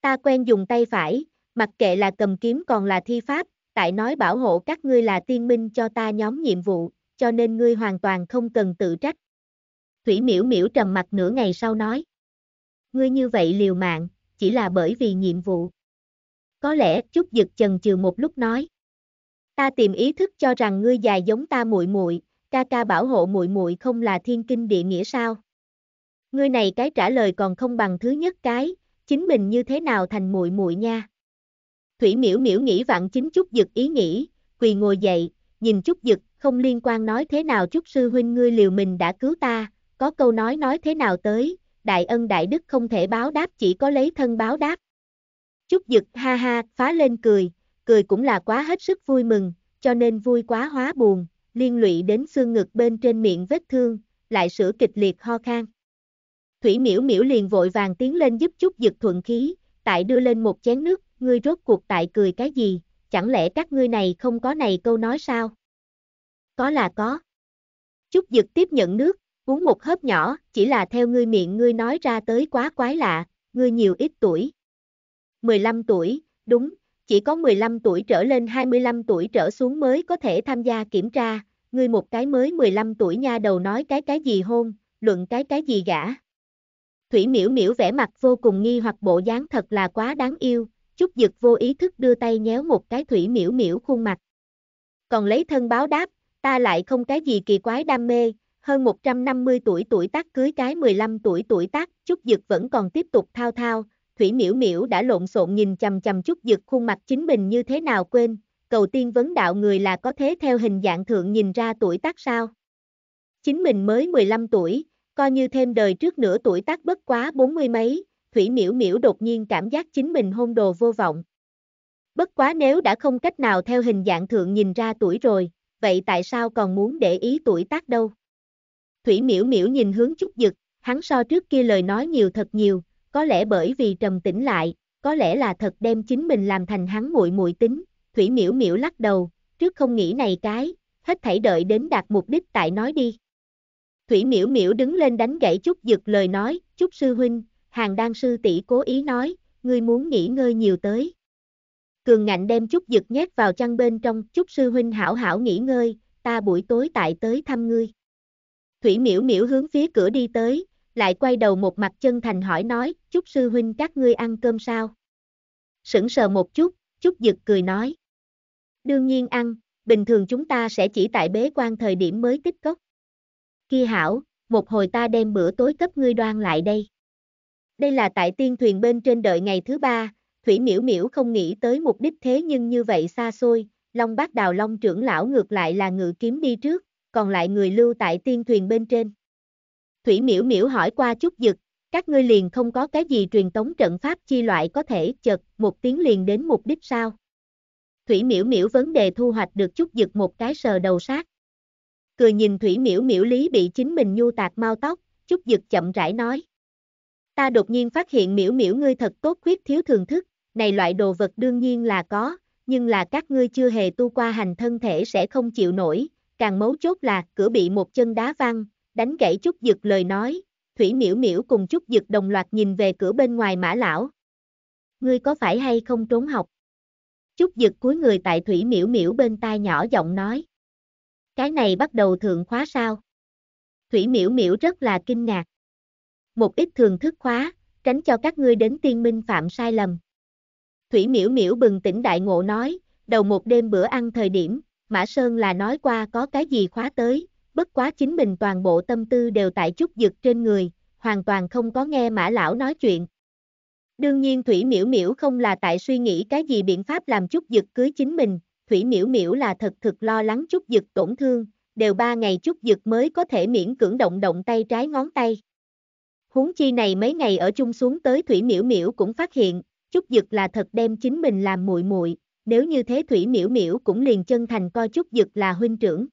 Ta quen dùng tay phải, mặc kệ là cầm kiếm còn là thi pháp, tại nói bảo hộ các ngươi là tiên minh cho ta nhóm nhiệm vụ, cho nên ngươi hoàn toàn không cần tự trách. Thủy miễu miễu trầm mặt nửa ngày sau nói. Ngươi như vậy liều mạng, chỉ là bởi vì nhiệm vụ. Có lẽ chút giật chần chừ một lúc nói. Ta tìm ý thức cho rằng ngươi dài giống ta muội muội, ca ca bảo hộ muội muội không là thiên kinh địa nghĩa sao? Ngươi này cái trả lời còn không bằng thứ nhất cái, chính mình như thế nào thành muội muội nha. Thủy Miểu Miểu nghĩ vạn chính chút giật ý nghĩ, quỳ ngồi dậy, nhìn chút giật, không liên quan nói thế nào chút sư huynh ngươi liều mình đã cứu ta, có câu nói nói thế nào tới, đại ân đại đức không thể báo đáp chỉ có lấy thân báo đáp. Chúc giật ha ha, phá lên cười, cười cũng là quá hết sức vui mừng, cho nên vui quá hóa buồn, liên lụy đến xương ngực bên trên miệng vết thương, lại sửa kịch liệt ho khan. Thủy miễu miễu liền vội vàng tiến lên giúp Chúc giật thuận khí, tại đưa lên một chén nước, ngươi rốt cuộc tại cười cái gì, chẳng lẽ các ngươi này không có này câu nói sao? Có là có. Chúc giật tiếp nhận nước, uống một hớp nhỏ, chỉ là theo ngươi miệng ngươi nói ra tới quá quái lạ, ngươi nhiều ít tuổi. 15 tuổi, đúng, chỉ có 15 tuổi trở lên 25 tuổi trở xuống mới có thể tham gia kiểm tra, ngươi một cái mới 15 tuổi nha đầu nói cái cái gì hôn, luận cái cái gì gã. Thủy miễu miễu vẻ mặt vô cùng nghi hoặc bộ dáng thật là quá đáng yêu, Chúc Dực vô ý thức đưa tay nhéo một cái thủy miễu miễu khuôn mặt. Còn lấy thân báo đáp, ta lại không cái gì kỳ quái đam mê, hơn 150 tuổi tuổi tác cưới cái 15 tuổi tuổi tác, Chúc Dực vẫn còn tiếp tục thao thao, Thủy Miễu Miễu đã lộn xộn nhìn chầm chầm chút dực khuôn mặt chính mình như thế nào quên, cầu tiên vấn đạo người là có thế theo hình dạng thượng nhìn ra tuổi tác sao. Chính mình mới 15 tuổi, coi như thêm đời trước nửa tuổi tác bất quá bốn mươi mấy, Thủy Miễu Miễu đột nhiên cảm giác chính mình hôn đồ vô vọng. Bất quá nếu đã không cách nào theo hình dạng thượng nhìn ra tuổi rồi, vậy tại sao còn muốn để ý tuổi tác đâu? Thủy Miễu Miễu nhìn hướng chút Dực, hắn so trước kia lời nói nhiều thật nhiều, có lẽ bởi vì trầm tĩnh lại, có lẽ là thật đem chính mình làm thành hắn muội muội tính, Thủy miểu miểu lắc đầu, trước không nghĩ này cái, hết thảy đợi đến đạt mục đích tại nói đi. Thủy miểu miểu đứng lên đánh gãy chút giật lời nói, Trúc Sư Huynh, hàng đan sư tỷ cố ý nói, ngươi muốn nghỉ ngơi nhiều tới. Cường ngạnh đem chút giật nhét vào chăn bên trong, Trúc Sư Huynh hảo hảo nghỉ ngơi, ta buổi tối tại tới thăm ngươi. Thủy miểu miểu hướng phía cửa đi tới, lại quay đầu một mặt chân thành hỏi nói, chúc sư huynh các ngươi ăn cơm sao? Sững sờ một chút, chúc giật cười nói. Đương nhiên ăn, bình thường chúng ta sẽ chỉ tại bế quan thời điểm mới tích cốc. Kia hảo, một hồi ta đem bữa tối cấp ngươi đoan lại đây. Đây là tại tiên thuyền bên trên đợi ngày thứ ba, Thủy Miễu Miễu không nghĩ tới mục đích thế nhưng như vậy xa xôi, Long Bác Đào Long trưởng lão ngược lại là ngự kiếm đi trước, còn lại người lưu tại tiên thuyền bên trên. Thủy miễu miễu hỏi qua chút dực, các ngươi liền không có cái gì truyền tống trận pháp chi loại có thể chật một tiếng liền đến mục đích sao. Thủy miễu miễu vấn đề thu hoạch được chút dực một cái sờ đầu sát. Cười nhìn Thủy miễu miễu lý bị chính mình nhu tạc mau tóc, chút dực chậm rãi nói. Ta đột nhiên phát hiện miễu miễu ngươi thật tốt khuyết thiếu thường thức, này loại đồ vật đương nhiên là có, nhưng là các ngươi chưa hề tu qua hành thân thể sẽ không chịu nổi, càng mấu chốt là cửa bị một chân đá văng, đánh gãy chút dực lời nói, thủy miễu miễu cùng chút dực đồng loạt nhìn về cửa bên ngoài mã lão. Ngươi có phải hay không trốn học? Chút dực cuối người tại thủy miễu miễu bên tai nhỏ giọng nói. Cái này bắt đầu thượng khóa sao? Thủy miễu miễu rất là kinh ngạc. Một ít thường thức khóa, tránh cho các ngươi đến tiên minh phạm sai lầm. Thủy miễu miễu bừng tỉnh đại ngộ nói, đầu một đêm bữa ăn thời điểm, Mã Sơn là nói qua có cái gì khóa tới, bất quá chính mình toàn bộ tâm tư đều tại chút giật trên người, hoàn toàn không có nghe mã lão nói chuyện. Đương nhiên Thủy Miễu Miễu không là tại suy nghĩ cái gì biện pháp làm chút giật cưới chính mình, Thủy Miễu Miễu là thật thực lo lắng chút giật tổn thương, đều ba ngày chút giật mới có thể miễn cưỡng động động tay trái ngón tay. Huống chi này mấy ngày ở chung xuống tới Thủy Miễu Miễu cũng phát hiện, chút giật là thật đem chính mình làm muội muội, nếu như thế Thủy Miễu Miễu cũng liền chân thành coi chút dực là huynh trưởng.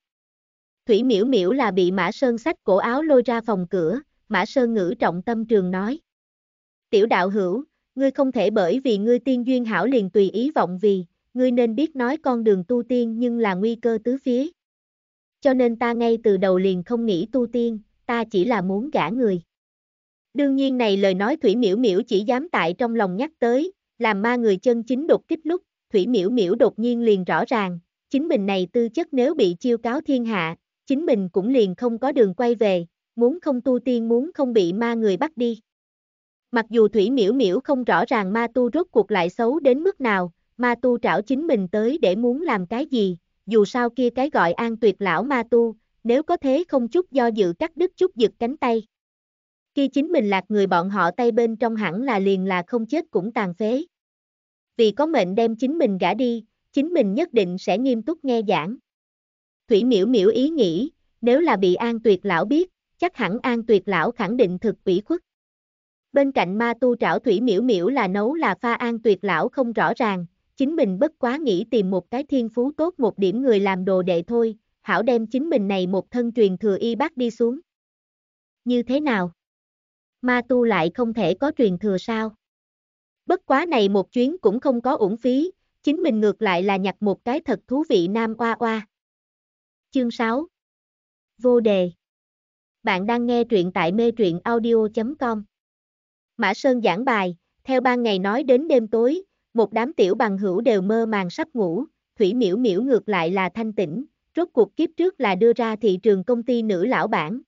Thủy miễu miễu là bị Mã Sơn sách cổ áo lôi ra phòng cửa, Mã Sơn ngữ trọng tâm trường nói. Tiểu đạo hữu, ngươi không thể bởi vì ngươi tiên duyên hảo liền tùy ý vọng vì, ngươi nên biết nói con đường tu tiên nhưng là nguy cơ tứ phía. Cho nên ta ngay từ đầu liền không nghĩ tu tiên, ta chỉ là muốn gả người. Đương nhiên này lời nói Thủy Miễu Miễu chỉ dám tại trong lòng nhắc tới, làm ma người chân chính đột kích lúc, Thủy Miễu Miễu đột nhiên liền rõ ràng, chính mình này tư chất nếu bị chiêu cáo thiên hạ, chính mình cũng liền không có đường quay về, muốn không tu tiên muốn không bị ma người bắt đi. Mặc dù Thủy Miễu Miễu không rõ ràng ma tu rốt cuộc lại xấu đến mức nào, ma tu trảo chính mình tới để muốn làm cái gì, dù sao kia cái gọi an tuyệt lão ma tu, nếu có thế không chút do dự cắt đứt chút giật cánh tay. Khi chính mình lạc người bọn họ tay bên trong hẳn là liền là không chết cũng tàn phế. Vì có mệnh đem chính mình gã đi, chính mình nhất định sẽ nghiêm túc nghe giảng. Thủy miễu miễu ý nghĩ, nếu là bị An Tuyệt Lão biết, chắc hẳn An Tuyệt Lão khẳng định thực quỷ khuất. Bên cạnh ma tu trảo Thủy miễu miễu là nấu là pha An Tuyệt Lão không rõ ràng, chính mình bất quá nghĩ tìm một cái thiên phú tốt một điểm người làm đồ đệ thôi, hảo đem chính mình này một thân truyền thừa y bác đi xuống. Như thế nào? Ma tu lại không thể có truyền thừa sao? Bất quá này một chuyến cũng không có uổng phí, chính mình ngược lại là nhặt một cái thật thú vị nam oa oa. Chương 6 Vô đề Bạn đang nghe truyện tại mê truyện audio.com Mã Sơn giảng bài, theo ban ngày nói đến đêm tối, một đám tiểu bằng hữu đều mơ màng sắp ngủ, thủy miễu miễu ngược lại là thanh tĩnh, rốt cuộc kiếp trước là đưa ra thị trường công ty nữ lão bản.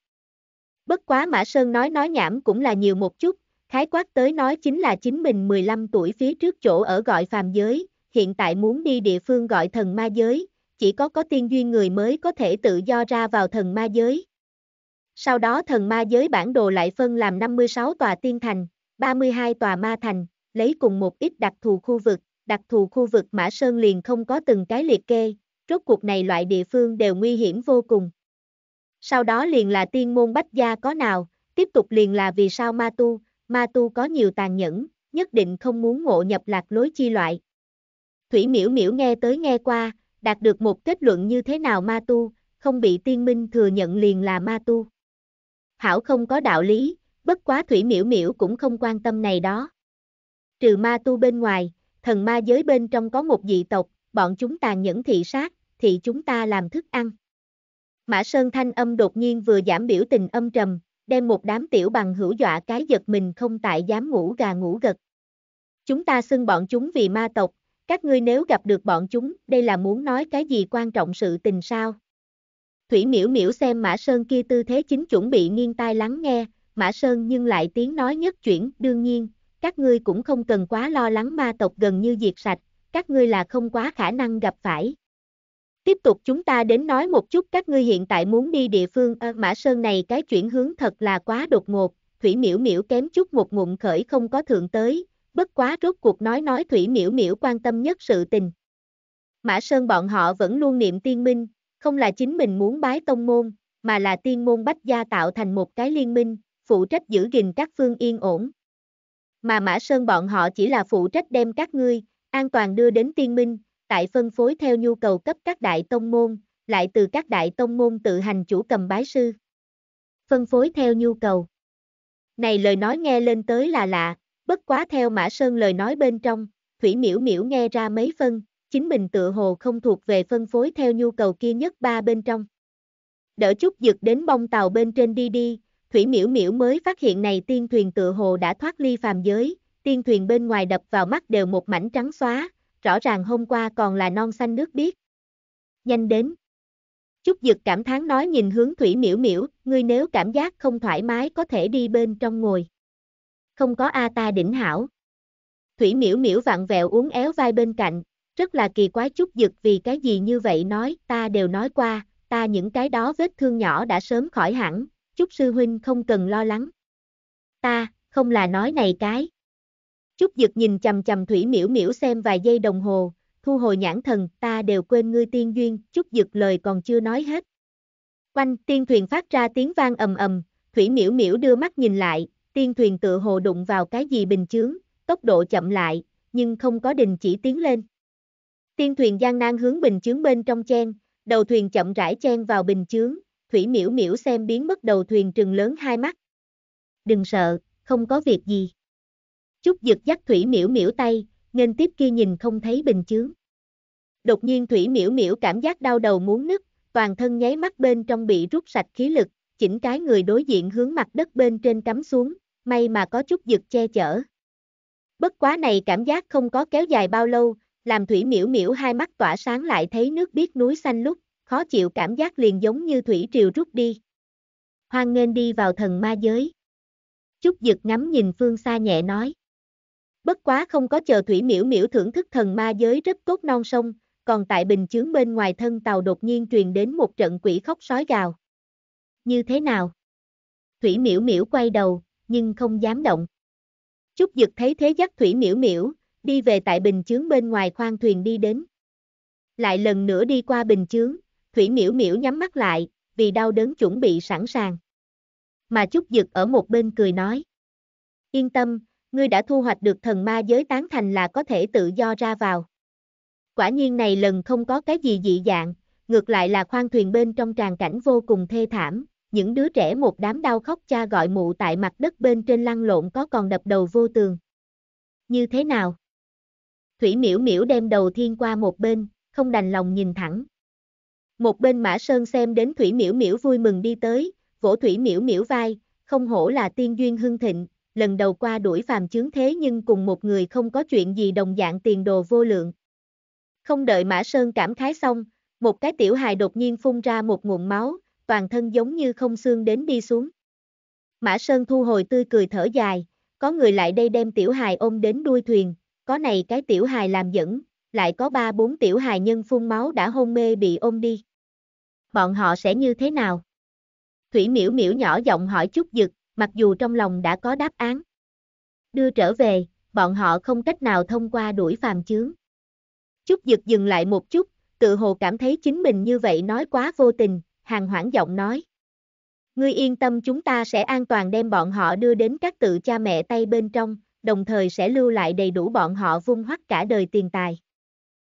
Bất quá Mã Sơn nói nói nhảm cũng là nhiều một chút, khái quát tới nói chính là chính mình 15 tuổi phía trước chỗ ở gọi phàm giới, hiện tại muốn đi địa phương gọi thần ma giới, chỉ có có tiên duyên người mới có thể tự do ra vào thần ma giới. Sau đó thần ma giới bản đồ lại phân làm 56 tòa tiên thành, 32 tòa ma thành, lấy cùng một ít đặc thù khu vực, đặc thù khu vực Mã Sơn liền không có từng cái liệt kê, rốt cuộc này loại địa phương đều nguy hiểm vô cùng. Sau đó liền là tiên môn bách gia có nào, tiếp tục liền là vì sao ma tu, ma tu có nhiều tàn nhẫn, nhất định không muốn ngộ nhập lạc lối chi loại. Thủy miễu miễu nghe tới nghe qua, đạt được một kết luận như thế nào ma tu, không bị tiên minh thừa nhận liền là ma tu. Hảo không có đạo lý, bất quá thủy miễu miễu cũng không quan tâm này đó. Trừ ma tu bên ngoài, thần ma giới bên trong có một dị tộc, bọn chúng tàn nhẫn thị sát, thì chúng ta làm thức ăn. Mã Sơn Thanh âm đột nhiên vừa giảm biểu tình âm trầm, đem một đám tiểu bằng hữu dọa cái giật mình không tại dám ngủ gà ngủ gật. Chúng ta xưng bọn chúng vì ma tộc, các ngươi nếu gặp được bọn chúng, đây là muốn nói cái gì quan trọng sự tình sao? Thủy miễu miễu xem Mã Sơn kia tư thế chính chuẩn bị nghiêng tai lắng nghe, Mã Sơn nhưng lại tiếng nói nhất chuyển, đương nhiên, các ngươi cũng không cần quá lo lắng ma tộc gần như diệt sạch, các ngươi là không quá khả năng gặp phải. Tiếp tục chúng ta đến nói một chút các ngươi hiện tại muốn đi địa phương ở ờ, Mã Sơn này cái chuyển hướng thật là quá đột ngột, Thủy Miễu Miễu kém chút một ngụm khởi không có thượng tới, bất quá rốt cuộc nói nói Thủy Miễu Miễu quan tâm nhất sự tình. Mã Sơn bọn họ vẫn luôn niệm tiên minh, không là chính mình muốn bái tông môn, mà là tiên môn bách gia tạo thành một cái liên minh, phụ trách giữ gìn các phương yên ổn. Mà Mã Sơn bọn họ chỉ là phụ trách đem các ngươi, an toàn đưa đến tiên minh, tại phân phối theo nhu cầu cấp các đại tông môn, lại từ các đại tông môn tự hành chủ cầm bái sư. Phân phối theo nhu cầu. Này lời nói nghe lên tới là lạ, Bất quá theo Mã Sơn lời nói bên trong, Thủy Miễu Miễu nghe ra mấy phân, chính mình tựa hồ không thuộc về phân phối theo nhu cầu kia nhất ba bên trong. Đỡ chút dực đến bông tàu bên trên đi đi, Thủy Miễu Miễu mới phát hiện này tiên thuyền tựa hồ đã thoát ly phàm giới, tiên thuyền bên ngoài đập vào mắt đều một mảnh trắng xóa, rõ ràng hôm qua còn là non xanh nước biếc. Nhanh đến. Chúc Dực cảm thán nói nhìn hướng Thủy Miễu Miễu, ngươi nếu cảm giác không thoải mái có thể đi bên trong ngồi không có A ta đỉnh hảo. Thủy miễu miễu vặn vẹo uốn éo vai bên cạnh, rất là kỳ quái chút giật vì cái gì như vậy nói, ta đều nói qua, ta những cái đó vết thương nhỏ đã sớm khỏi hẳn, chúc sư huynh không cần lo lắng. Ta, không là nói này cái. Chúc giật nhìn chầm chầm thủy miễu miễu xem vài giây đồng hồ, thu hồi nhãn thần, ta đều quên ngươi tiên duyên, chúc giật lời còn chưa nói hết. Quanh, tiên thuyền phát ra tiếng vang ầm ầm, thủy miễu miễu đưa mắt nhìn lại, tiên thuyền tự hồ đụng vào cái gì bình chướng, tốc độ chậm lại, nhưng không có đình chỉ tiến lên. Tiên thuyền gian nan hướng bình chướng bên trong chen, đầu thuyền chậm rãi chen vào bình chướng, thủy miễu miễu xem biến mất đầu thuyền trừng lớn hai mắt. Đừng sợ, không có việc gì. Chúc giật dắt thủy miễu miễu tay, nên tiếp kia nhìn không thấy bình chướng. Đột nhiên thủy miễu miễu cảm giác đau đầu muốn nứt, toàn thân nháy mắt bên trong bị rút sạch khí lực, chỉnh cái người đối diện hướng mặt đất bên trên cắm xuống, may mà có chút giật che chở. Bất quá này cảm giác không có kéo dài bao lâu, làm thủy miễu miễu hai mắt tỏa sáng lại thấy nước biếc núi xanh lúc, khó chịu cảm giác liền giống như thủy triều rút đi. Hoan nghênh đi vào thần ma giới. Trúc Dực ngắm nhìn phương xa nhẹ nói. Bất quá không có chờ thủy miễu miễu thưởng thức thần ma giới rất tốt non sông, còn tại bình chướng bên ngoài thân tàu đột nhiên truyền đến một trận quỷ khóc sói gào. Như thế nào? Thủy miễu miễu quay đầu, nhưng không dám động. Chúc Dực thấy thế dắt Thủy Miễu Miễu, đi về tại bình chướng bên ngoài khoang thuyền đi đến. Lại lần nữa đi qua bình chướng, Thủy Miễu Miễu nhắm mắt lại, vì đau đớn chuẩn bị sẵn sàng. Mà Chúc Dực ở một bên cười nói. Yên tâm, ngươi đã thu hoạch được thần ma giới tán thành là có thể tự do ra vào. Quả nhiên này lần không có cái gì dị dạng, ngược lại là khoang thuyền bên trong tràn cảnh vô cùng thê thảm, những đứa trẻ một đám đau khóc cha gọi mụ tại mặt đất bên trên lăn lộn có còn đập đầu vô tường. Như thế nào? Thủy miễu miễu đem đầu thiên qua một bên, không đành lòng nhìn thẳng. Một bên Mã Sơn xem đến Thủy miễu miễu vui mừng đi tới, vỗ Thủy miễu miễu vai, không hổ là tiên duyên hưng thịnh, lần đầu qua đuổi phàm chướng thế nhưng cùng một người không có chuyện gì đồng dạng tiền đồ vô lượng. Không đợi Mã Sơn cảm khái xong, một cái tiểu hài đột nhiên phun ra một nguồn máu, toàn thân giống như không xương đến đi xuống. Mã Sơn thu hồi tươi cười thở dài, có người lại đây đem tiểu hài ôm đến đuôi thuyền, có này cái tiểu hài làm dẫn, lại có ba bốn tiểu hài nhân phun máu đã hôn mê bị ôm đi. Bọn họ sẽ như thế nào? Thủy miễu miễu nhỏ giọng hỏi chút dực, mặc dù trong lòng đã có đáp án. Đưa trở về, bọn họ không cách nào thông qua đuổi phàm chướng. Chúc dực dừng lại một chút, tự hồ cảm thấy chính mình như vậy nói quá vô tình, hàng hoảng giọng nói. Ngươi yên tâm chúng ta sẽ an toàn đem bọn họ đưa đến các tự cha mẹ tay bên trong, đồng thời sẽ lưu lại đầy đủ bọn họ vung hoắt cả đời tiền tài.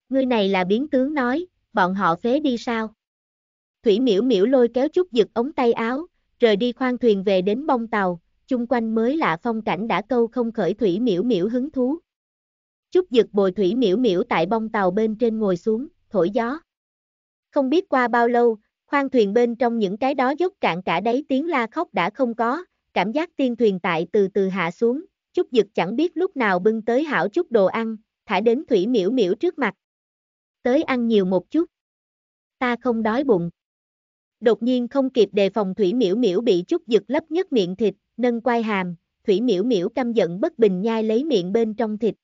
Ngươi này là biến tướng nói, bọn họ phế đi sao? Thủy miễu miễu lôi kéo chút giật ống tay áo, rời đi khoan thuyền về đến bông tàu, chung quanh mới lạ phong cảnh đã câu không khởi thủy miễu miễu hứng thú. Chút giật bồi thủy miễu miễu tại bông tàu bên trên ngồi xuống, thổi gió. Không biết qua bao lâu, Khoan thuyền bên trong những cái đó dốc cạn cả đáy tiếng la khóc đã không có, cảm giác tiên thuyền tại từ từ hạ xuống, chút dực chẳng biết lúc nào bưng tới hảo chút đồ ăn, thả đến thủy miễu miễu trước mặt. Tới ăn nhiều một chút. Ta không đói bụng. Đột nhiên không kịp đề phòng thủy miễu miễu bị chút giật lấp nhất miệng thịt, nâng quai hàm, thủy miễu miễu căm giận bất bình nhai lấy miệng bên trong thịt.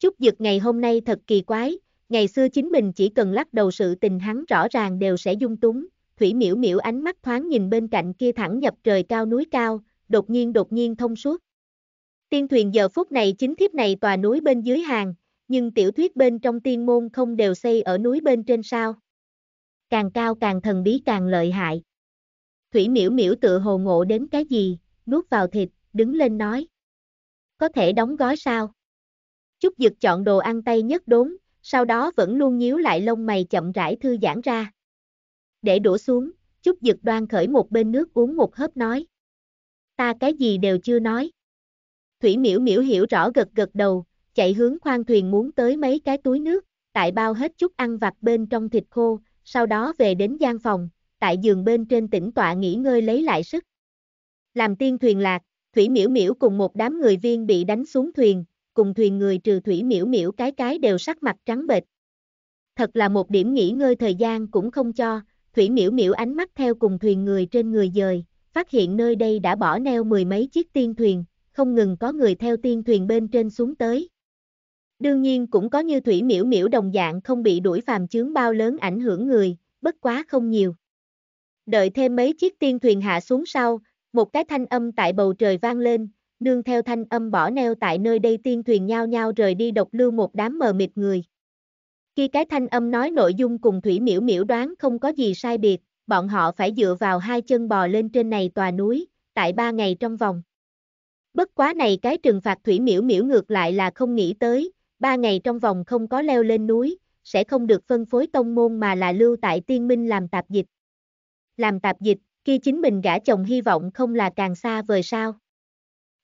Chút giật ngày hôm nay thật kỳ quái, Ngày xưa chính mình chỉ cần lắc đầu sự tình hắn rõ ràng đều sẽ dung túng, thủy miễu miễu ánh mắt thoáng nhìn bên cạnh kia thẳng nhập trời cao núi cao, đột nhiên đột nhiên thông suốt. Tiên thuyền giờ phút này chính thiếp này tòa núi bên dưới hàng, nhưng tiểu thuyết bên trong tiên môn không đều xây ở núi bên trên sao. Càng cao càng thần bí càng lợi hại. Thủy miễu miễu tự hồ ngộ đến cái gì, nuốt vào thịt, đứng lên nói. Có thể đóng gói sao? Chúc dực chọn đồ ăn tay nhất đốn, sau đó vẫn luôn nhíu lại lông mày chậm rãi thư giãn ra. Để đổ xuống, chút giật đoan khởi một bên nước uống một hớp nói. Ta cái gì đều chưa nói. Thủy miễu miễu hiểu rõ gật gật đầu, chạy hướng khoang thuyền muốn tới mấy cái túi nước, tại bao hết chút ăn vặt bên trong thịt khô, sau đó về đến gian phòng, tại giường bên trên tỉnh tọa nghỉ ngơi lấy lại sức. Làm tiên thuyền lạc, Thủy Miễu Miễu cùng một đám người viên bị đánh xuống thuyền, cùng thuyền người trừ thủy miễu miễu cái cái đều sắc mặt trắng bệch. Thật là một điểm nghỉ ngơi thời gian cũng không cho, thủy miễu miễu ánh mắt theo cùng thuyền người trên người dời, phát hiện nơi đây đã bỏ neo mười mấy chiếc tiên thuyền, không ngừng có người theo tiên thuyền bên trên xuống tới. Đương nhiên cũng có như thủy miễu miễu đồng dạng không bị đuổi phàm chướng bao lớn ảnh hưởng người, bất quá không nhiều. Đợi thêm mấy chiếc tiên thuyền hạ xuống sau, một cái thanh âm tại bầu trời vang lên, nương theo thanh âm bỏ neo tại nơi đây tiên thuyền nhao nhao rời đi độc lưu một đám mờ mịt người. Khi cái thanh âm nói nội dung cùng Thủy Miễu Miễu đoán không có gì sai biệt, bọn họ phải dựa vào hai chân bò lên trên này tòa núi, tại ba ngày trong vòng. Bất quá này cái trừng phạt Thủy Miễu Miễu ngược lại là không nghĩ tới, ba ngày trong vòng không có leo lên núi, sẽ không được phân phối tông môn mà là lưu tại tiên minh làm tạp dịch. Làm tạp dịch, khi chính mình gã chồng hy vọng không là càng xa vời sao.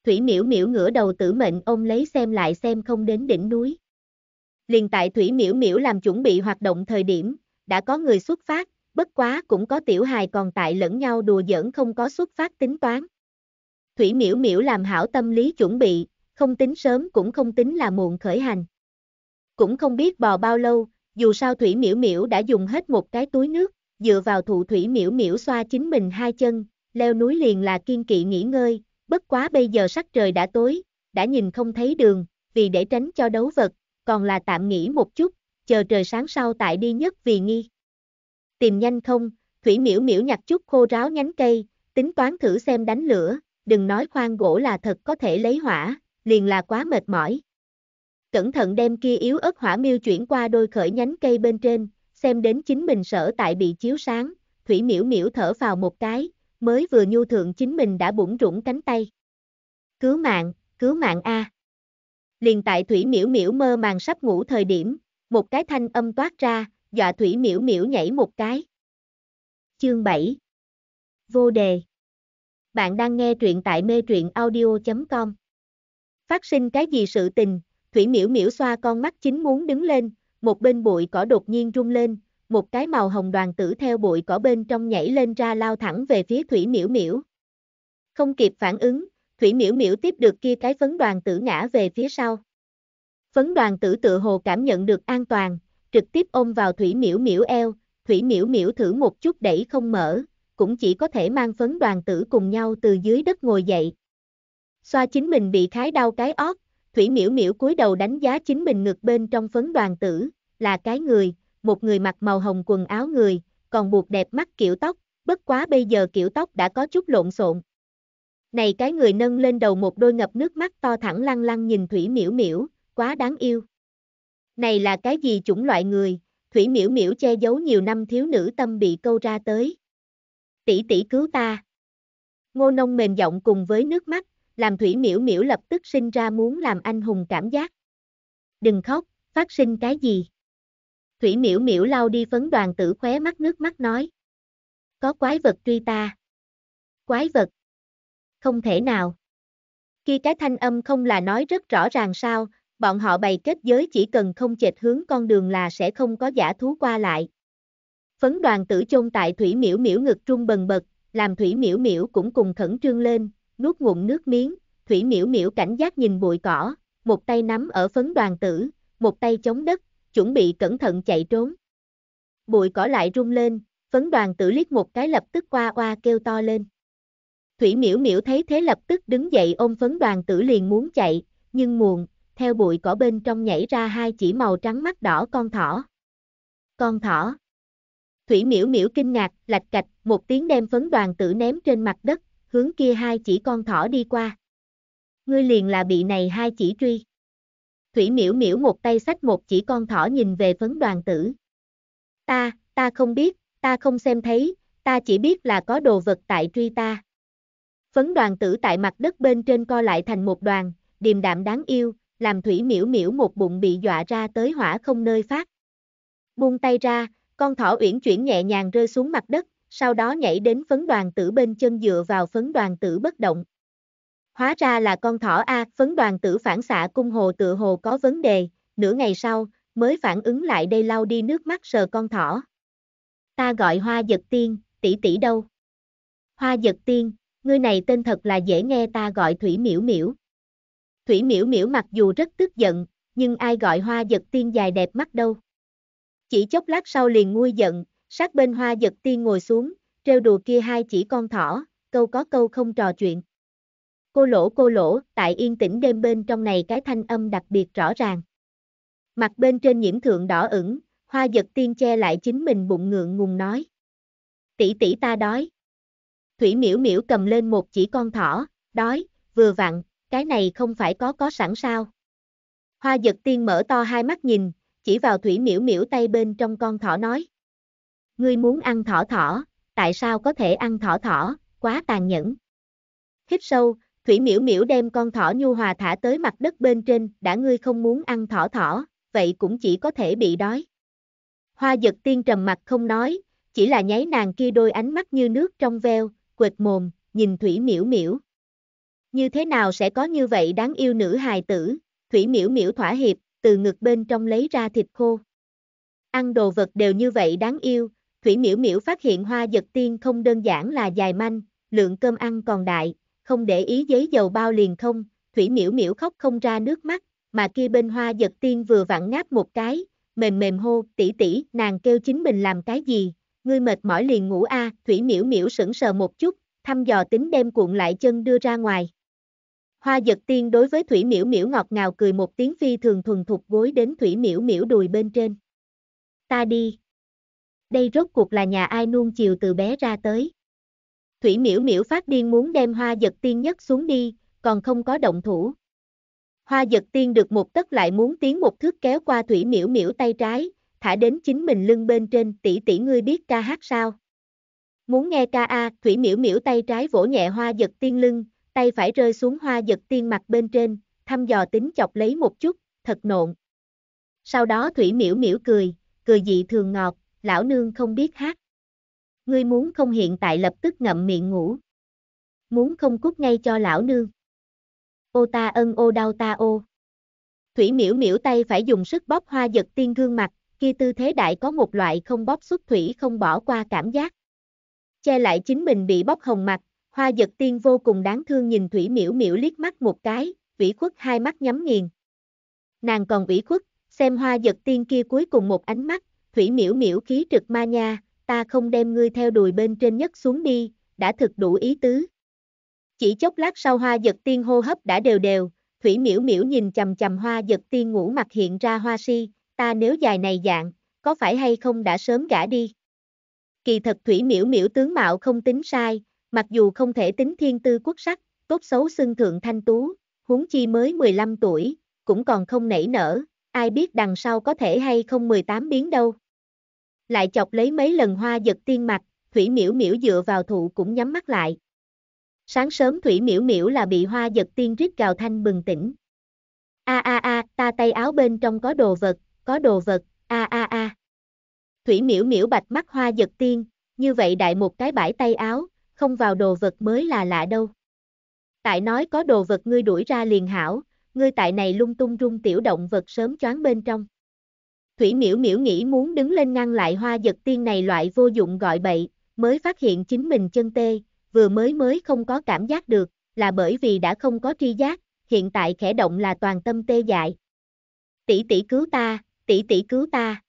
Thủy miễu miễu ngửa đầu tử mệnh ông lấy xem lại xem không đến đỉnh núi. Liền tại Thủy miễu miễu làm chuẩn bị hoạt động thời điểm, đã có người xuất phát, bất quá cũng có tiểu hài còn tại lẫn nhau đùa giỡn không có xuất phát tính toán. Thủy miễu miễu làm hảo tâm lý chuẩn bị, không tính sớm cũng không tính là muộn khởi hành. Cũng không biết bò bao lâu, dù sao Thủy miễu miễu đã dùng hết một cái túi nước, dựa vào thụ Thủy miễu miễu xoa chính mình hai chân, leo núi liền là kiên kỵ nghỉ ngơi, Bất quá bây giờ sắc trời đã tối, đã nhìn không thấy đường, vì để tránh cho đấu vật, còn là tạm nghỉ một chút, chờ trời sáng sau tại đi nhất vì nghi. Tìm nhanh không, thủy miễu miễu nhặt chút khô ráo nhánh cây, tính toán thử xem đánh lửa, đừng nói khoan gỗ là thật có thể lấy hỏa, liền là quá mệt mỏi. Cẩn thận đem kia yếu ớt hỏa miêu chuyển qua đôi khởi nhánh cây bên trên, xem đến chính mình sở tại bị chiếu sáng, thủy miễu miễu thở vào một cái, mới vừa nhu thượng chính mình đã bủng rủng cánh tay. Cứu mạng, cứu mạng A. Liền tại Thủy Miễu Miễu mơ màng sắp ngủ thời điểm, một cái thanh âm toát ra, dọa Thủy Miễu Miễu nhảy một cái. Chương 7 Vô đề Bạn đang nghe truyện tại mê truyện audio.com Phát sinh cái gì sự tình, Thủy Miễu Miễu xoa con mắt chính muốn đứng lên, một bên bụi cỏ đột nhiên rung lên, một cái màu hồng đoàn tử theo bụi cỏ bên trong nhảy lên ra lao thẳng về phía Thủy Miễu Miễu. Không kịp phản ứng, Thủy Miễu Miễu tiếp được kia cái phấn đoàn tử ngã về phía sau. Phấn đoàn tử tự hồ cảm nhận được an toàn, trực tiếp ôm vào Thủy Miễu Miễu eo, Thủy Miễu Miễu thử một chút đẩy không mở, cũng chỉ có thể mang phấn đoàn tử cùng nhau từ dưới đất ngồi dậy. Xoa chính mình bị khái đau cái ót, Thủy Miễu Miễu cúi đầu đánh giá chính mình ngực bên trong phấn đoàn tử, là cái người, một người mặc màu hồng quần áo người, còn buộc đẹp mắt kiểu tóc, bất quá bây giờ kiểu tóc đã có chút lộn xộn. Này cái người nâng lên đầu một đôi ngập nước mắt to thẳng lăng lăng nhìn Thủy miểu miểu, quá đáng yêu. Này là cái gì chủng loại người, Thủy miểu miểu che giấu nhiều năm thiếu nữ tâm bị câu ra tới. Tỷ tỷ cứu ta. Ngô Nông mềm giọng cùng với nước mắt, làm Thủy miểu miểu lập tức sinh ra muốn làm anh hùng cảm giác. Đừng khóc, phát sinh cái gì? Thủy miễu miễu lau đi phấn đoàn tử khóe mắt nước mắt nói. Có quái vật truy ta. Quái vật. Không thể nào. Khi cái thanh âm không là nói rất rõ ràng sao, bọn họ bày kết giới chỉ cần không chệch hướng con đường là sẽ không có giả thú qua lại. Phấn đoàn tử chôn tại thủy miễu miễu ngực trung bần bật, làm thủy miễu miễu cũng cùng khẩn trương lên, nuốt ngụm nước miếng, thủy miễu miễu cảnh giác nhìn bụi cỏ, một tay nắm ở phấn đoàn tử, một tay chống đất, chuẩn bị cẩn thận chạy trốn. Bụi cỏ lại rung lên, phấn đoàn tử liếc một cái lập tức qua qua kêu to lên. Thủy miễu miễu thấy thế lập tức đứng dậy ôm phấn đoàn tử liền muốn chạy, nhưng muộn, theo bụi cỏ bên trong nhảy ra hai chỉ màu trắng mắt đỏ con thỏ. Con thỏ. Thủy miễu miễu kinh ngạc, lạch cạch, một tiếng đem phấn đoàn tử ném trên mặt đất, hướng kia hai chỉ con thỏ đi qua. Ngươi liền là bị này hai chỉ truy. Thủy miễu miễu một tay sách một chỉ con thỏ nhìn về phấn đoàn tử. Ta, ta không biết, ta không xem thấy, ta chỉ biết là có đồ vật tại truy ta. Phấn đoàn tử tại mặt đất bên trên co lại thành một đoàn, điềm đạm đáng yêu, làm thủy miễu miễu một bụng bị dọa ra tới hỏa không nơi phát. Buông tay ra, con thỏ uyển chuyển nhẹ nhàng rơi xuống mặt đất, sau đó nhảy đến phấn đoàn tử bên chân dựa vào phấn đoàn tử bất động. Hóa ra là con thỏ A, phấn đoàn tử phản xạ cung hồ tự hồ có vấn đề, nửa ngày sau, mới phản ứng lại đây lau đi nước mắt sờ con thỏ. Ta gọi hoa giật tiên, tỷ tỷ đâu? Hoa giật tiên, ngươi này tên thật là dễ nghe ta gọi Thủy Miễu Miễu. Thủy Miễu Miễu mặc dù rất tức giận, nhưng ai gọi hoa giật tiên dài đẹp mắt đâu. Chỉ chốc lát sau liền nguôi giận, sát bên hoa giật tiên ngồi xuống, treo đùa kia hai chỉ con thỏ, câu có câu không trò chuyện. Cô lỗ cô lỗ, tại yên tĩnh đêm bên trong này cái thanh âm đặc biệt rõ ràng. Mặt bên trên nhiễm thượng đỏ ửng, hoa giật tiên che lại chính mình bụng ngượng ngùng nói. Tỷ tỷ ta đói. Thủy miễu miễu cầm lên một chỉ con thỏ, đói, vừa vặn, cái này không phải có có sẵn sao. Hoa giật tiên mở to hai mắt nhìn, chỉ vào thủy miễu miễu tay bên trong con thỏ nói. Ngươi muốn ăn thỏ thỏ, tại sao có thể ăn thỏ thỏ, quá tàn nhẫn. Hít sâu, Thủy miễu miễu đem con thỏ nhu hòa thả tới mặt đất bên trên, đã ngươi không muốn ăn thỏ thỏ, vậy cũng chỉ có thể bị đói. Hoa giật tiên trầm mặt không nói, chỉ là nháy nàng kia đôi ánh mắt như nước trong veo, quệt mồm, nhìn Thủy miễu miễu. Như thế nào sẽ có như vậy đáng yêu nữ hài tử, Thủy miễu miễu thỏa hiệp, từ ngực bên trong lấy ra thịt khô. Ăn đồ vật đều như vậy đáng yêu, Thủy miễu miễu phát hiện hoa giật tiên không đơn giản là dài manh, lượng cơm ăn còn đại, không để ý giấy dầu bao liền không, thủy miễu miễu khóc không ra nước mắt, mà kia bên hoa giật tiên vừa vặn ngáp một cái, mềm mềm hô, tỷ tỷ, nàng kêu chính mình làm cái gì, ngươi mệt mỏi liền ngủ a, thủy miễu miễu sững sờ một chút, thăm dò tính đem cuộn lại chân đưa ra ngoài. Hoa giật tiên đối với Thủy Miễu Miễu ngọt ngào cười một tiếng phi thường thuần thục gối đến Thủy Miễu Miễu đùi bên trên. Ta đi. Đây rốt cuộc là nhà ai nuông chiều từ bé ra tới. Thủy miễu miễu phát điên muốn đem hoa giật tiên nhất xuống đi, còn không có động thủ. Hoa giật tiên được một tấc lại muốn tiến một thước kéo qua thủy miễu miễu tay trái, thả đến chính mình lưng bên trên tỷ tỷ ngươi biết ca hát sao. Muốn nghe ca a, thủy miễu miễu tay trái vỗ nhẹ hoa giật tiên lưng, tay phải rơi xuống hoa giật tiên mặt bên trên, thăm dò tính chọc lấy một chút, thật nộn. Sau đó thủy miễu miễu cười, cười dị thường ngọt, lão nương không biết hát ngươi muốn không hiện tại lập tức ngậm miệng ngủ. Muốn không cút ngay cho lão nương. Ô ta ân ô đau ta ô. Thủy miễu miễu tay phải dùng sức bóp hoa giật tiên gương mặt, kia tư thế đại có một loại không bóp xuất thủy không bỏ qua cảm giác. Che lại chính mình bị bóp hồng mặt, hoa giật tiên vô cùng đáng thương nhìn thủy miễu miễu liếc mắt một cái, vĩ khuất hai mắt nhắm nghiền. Nàng còn vĩ khuất, xem hoa giật tiên kia cuối cùng một ánh mắt, thủy miễu miễu khí trực ma nha, ta không đem ngươi theo đuổi bên trên nhất xuống đi, đã thực đủ ý tứ. Chỉ chốc lát sau hoa giật tiên hô hấp đã đều đều, thủy miễu miễu nhìn chầm chầm hoa giật tiên ngủ mặt hiện ra hoa si, ta nếu dài này dạng, có phải hay không đã sớm gả đi. Kỳ thật thủy miễu miễu tướng mạo không tính sai, mặc dù không thể tính thiên tư quốc sắc, tốt xấu xưng thượng thanh tú, huống chi mới 15 tuổi, cũng còn không nảy nở, ai biết đằng sau có thể hay không 18 biến đâu lại chọc lấy mấy lần hoa giật tiên mặt, Thủy miểu miểu dựa vào thụ cũng nhắm mắt lại. Sáng sớm Thủy miểu miểu là bị hoa giật tiên rít gào thanh bừng tỉnh. A a a, ta tay áo bên trong có đồ vật, có đồ vật, a a a. Thủy miểu miểu bạch mắt hoa giật tiên, như vậy đại một cái bãi tay áo, không vào đồ vật mới là lạ đâu. Tại nói có đồ vật ngươi đuổi ra liền hảo, ngươi tại này lung tung rung tiểu động vật sớm choáng bên trong. Thủy miễu miễu nghĩ muốn đứng lên ngăn lại hoa giật tiên này loại vô dụng gọi bậy, mới phát hiện chính mình chân tê, vừa mới mới không có cảm giác được, là bởi vì đã không có tri giác, hiện tại khẽ động là toàn tâm tê dại. Tỷ tỷ cứu ta, tỷ tỷ cứu ta.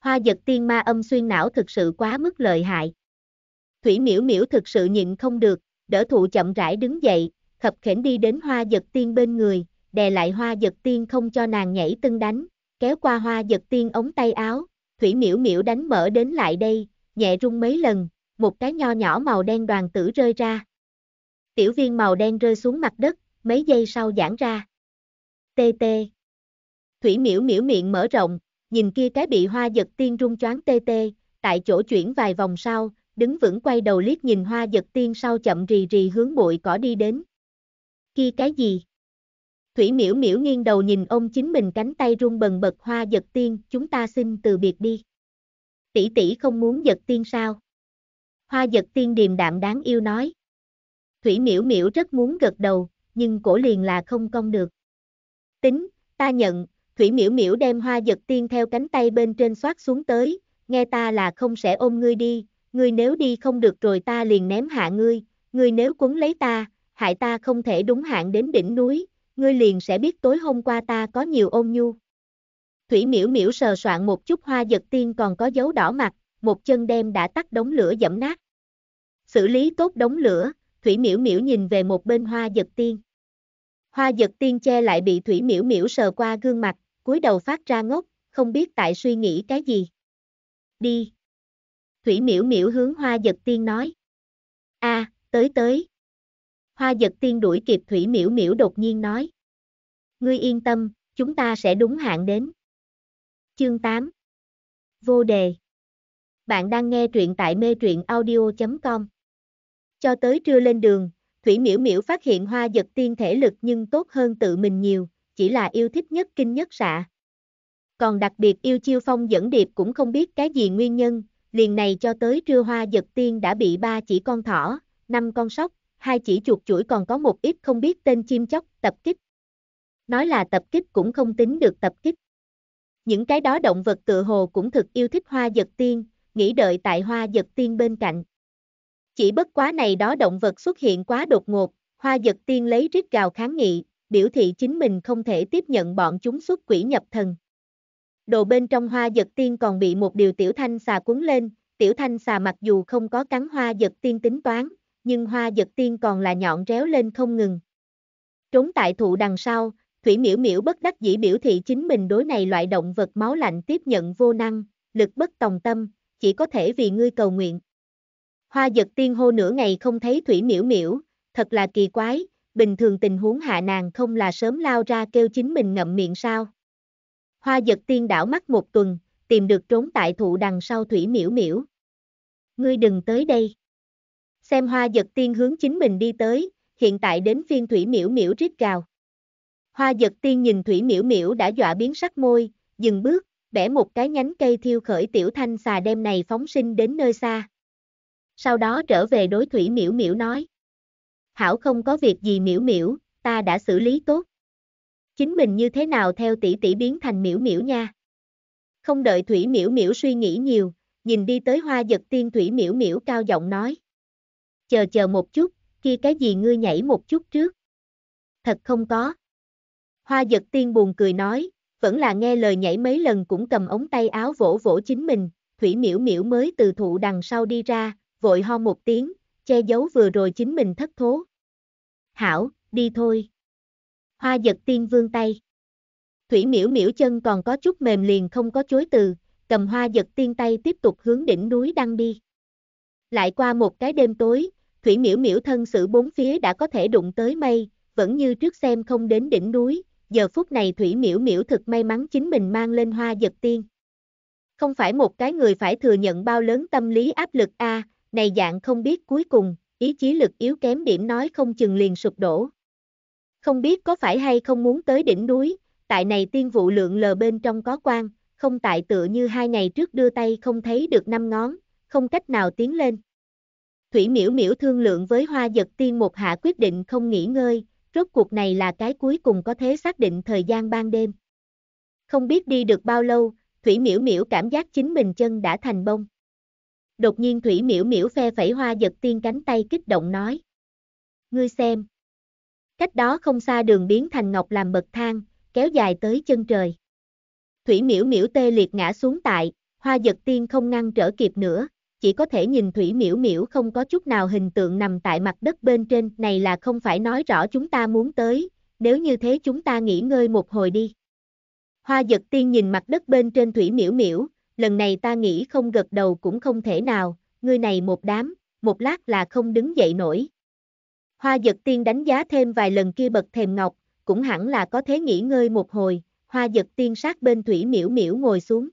Hoa giật tiên ma âm xuyên não thực sự quá mức lợi hại. Thủy miễu miễu thực sự nhịn không được, đỡ thụ chậm rãi đứng dậy, khập khểnh đi đến hoa giật tiên bên người, đè lại hoa giật tiên không cho nàng nhảy tưng đánh, kéo qua hoa giật tiên ống tay áo, thủy miễu miễu đánh mở đến lại đây, nhẹ rung mấy lần, một cái nho nhỏ màu đen đoàn tử rơi ra. Tiểu viên màu đen rơi xuống mặt đất, mấy giây sau giãn ra. Tê tê. Thủy miễu miễu miệng mở rộng, nhìn kia cái bị hoa giật tiên rung choáng tê tê, tại chỗ chuyển vài vòng sau, đứng vững quay đầu liếc nhìn hoa giật tiên sau chậm rì rì hướng bụi cỏ đi đến. Kia cái gì? Thủy miễu miễu nghiêng đầu nhìn ông chính mình cánh tay run bần bật hoa giật tiên, chúng ta xin từ biệt đi. Tỷ tỷ không muốn giật tiên sao? Hoa giật tiên điềm đạm đáng yêu nói. Thủy miễu miễu rất muốn gật đầu, nhưng cổ liền là không cong được. Tính, ta nhận, Thủy miễu miễu đem hoa giật tiên theo cánh tay bên trên xoát xuống tới, nghe ta là không sẽ ôm ngươi đi, ngươi nếu đi không được rồi ta liền ném hạ ngươi, ngươi nếu quấn lấy ta, hại ta không thể đúng hạn đến đỉnh núi, ngươi liền sẽ biết tối hôm qua ta có nhiều ôn nhu. Thủy miễu miễu sờ soạn một chút hoa giật tiên còn có dấu đỏ mặt, một chân đem đã tắt đống lửa dẫm nát. Xử lý tốt đống lửa, thủy miễu miễu nhìn về một bên hoa giật tiên. Hoa giật tiên che lại bị thủy miễu miễu sờ qua gương mặt, cúi đầu phát ra ngốc, không biết tại suy nghĩ cái gì. Đi. Thủy miễu miễu hướng hoa giật tiên nói. a à, tới tới hoa giật tiên đuổi kịp thủy miễu miễu đột nhiên nói. Ngươi yên tâm, chúng ta sẽ đúng hạn đến. Chương 8 Vô đề Bạn đang nghe truyện tại mê truyện audio.com Cho tới trưa lên đường, Thủy Miễu Miễu phát hiện hoa giật tiên thể lực nhưng tốt hơn tự mình nhiều, chỉ là yêu thích nhất kinh nhất xạ. Còn đặc biệt yêu chiêu phong dẫn điệp cũng không biết cái gì nguyên nhân, liền này cho tới trưa hoa giật tiên đã bị ba chỉ con thỏ, năm con sóc, hai chỉ chuột chuỗi còn có một ít không biết tên chim chóc tập kích. Nói là tập kích cũng không tính được tập kích. Những cái đó động vật tự hồ cũng thực yêu thích hoa giật tiên, nghĩ đợi tại hoa giật tiên bên cạnh. Chỉ bất quá này đó động vật xuất hiện quá đột ngột, hoa giật tiên lấy rít gào kháng nghị, biểu thị chính mình không thể tiếp nhận bọn chúng xuất quỷ nhập thần. Đồ bên trong hoa giật tiên còn bị một điều tiểu thanh xà cuốn lên, tiểu thanh xà mặc dù không có cắn hoa giật tiên tính toán, nhưng hoa giật tiên còn là nhọn réo lên không ngừng. Trốn tại thụ đằng sau, Thủy Miễu Miễu bất đắc dĩ biểu thị chính mình đối này loại động vật máu lạnh tiếp nhận vô năng, lực bất tòng tâm, chỉ có thể vì ngươi cầu nguyện. Hoa giật tiên hô nửa ngày không thấy Thủy Miễu Miễu, thật là kỳ quái, bình thường tình huống hạ nàng không là sớm lao ra kêu chính mình ngậm miệng sao. Hoa giật tiên đảo mắt một tuần, tìm được trốn tại thụ đằng sau Thủy Miễu Miễu. Ngươi đừng tới đây xem hoa giật tiên hướng chính mình đi tới, hiện tại đến phiên thủy miễu miễu rít gào. Hoa giật tiên nhìn thủy miễu miễu đã dọa biến sắc môi, dừng bước, bẻ một cái nhánh cây thiêu khởi tiểu thanh xà đem này phóng sinh đến nơi xa. Sau đó trở về đối thủy miễu miễu nói. Hảo không có việc gì miễu miễu, ta đã xử lý tốt. Chính mình như thế nào theo tỷ tỷ biến thành miễu miễu nha. Không đợi thủy miễu miễu suy nghĩ nhiều, nhìn đi tới hoa giật tiên thủy miễu miễu cao giọng nói chờ chờ một chút, kia cái gì ngươi nhảy một chút trước. Thật không có. Hoa giật tiên buồn cười nói, vẫn là nghe lời nhảy mấy lần cũng cầm ống tay áo vỗ vỗ chính mình, thủy miễu miễu mới từ thụ đằng sau đi ra, vội ho một tiếng, che giấu vừa rồi chính mình thất thố. Hảo, đi thôi. Hoa giật tiên vương tay. Thủy miễu miễu chân còn có chút mềm liền không có chối từ, cầm hoa giật tiên tay tiếp tục hướng đỉnh núi đăng đi. Lại qua một cái đêm tối, Thủy miễu miễu thân sử bốn phía đã có thể đụng tới mây, vẫn như trước xem không đến đỉnh núi, giờ phút này Thủy miễu miễu thực may mắn chính mình mang lên hoa giật tiên. Không phải một cái người phải thừa nhận bao lớn tâm lý áp lực a à, này dạng không biết cuối cùng, ý chí lực yếu kém điểm nói không chừng liền sụp đổ. Không biết có phải hay không muốn tới đỉnh núi, tại này tiên vụ lượng lờ bên trong có quan, không tại tựa như hai ngày trước đưa tay không thấy được năm ngón, không cách nào tiến lên. Thủy miễu miễu thương lượng với hoa giật tiên một hạ quyết định không nghỉ ngơi, rốt cuộc này là cái cuối cùng có thể xác định thời gian ban đêm. Không biết đi được bao lâu, Thủy miễu miễu cảm giác chính mình chân đã thành bông. Đột nhiên Thủy miễu miễu phe phẩy hoa giật tiên cánh tay kích động nói. Ngươi xem. Cách đó không xa đường biến thành ngọc làm bậc thang, kéo dài tới chân trời. Thủy miễu miễu tê liệt ngã xuống tại, hoa giật tiên không ngăn trở kịp nữa, chỉ có thể nhìn Thủy Miễu Miễu không có chút nào hình tượng nằm tại mặt đất bên trên, này là không phải nói rõ chúng ta muốn tới, nếu như thế chúng ta nghỉ ngơi một hồi đi. Hoa giật tiên nhìn mặt đất bên trên Thủy Miễu Miễu, lần này ta nghĩ không gật đầu cũng không thể nào, ngươi này một đám, một lát là không đứng dậy nổi. Hoa giật tiên đánh giá thêm vài lần kia bậc thềm ngọc, cũng hẳn là có thể nghỉ ngơi một hồi, hoa giật tiên sát bên Thủy Miễu Miễu ngồi xuống.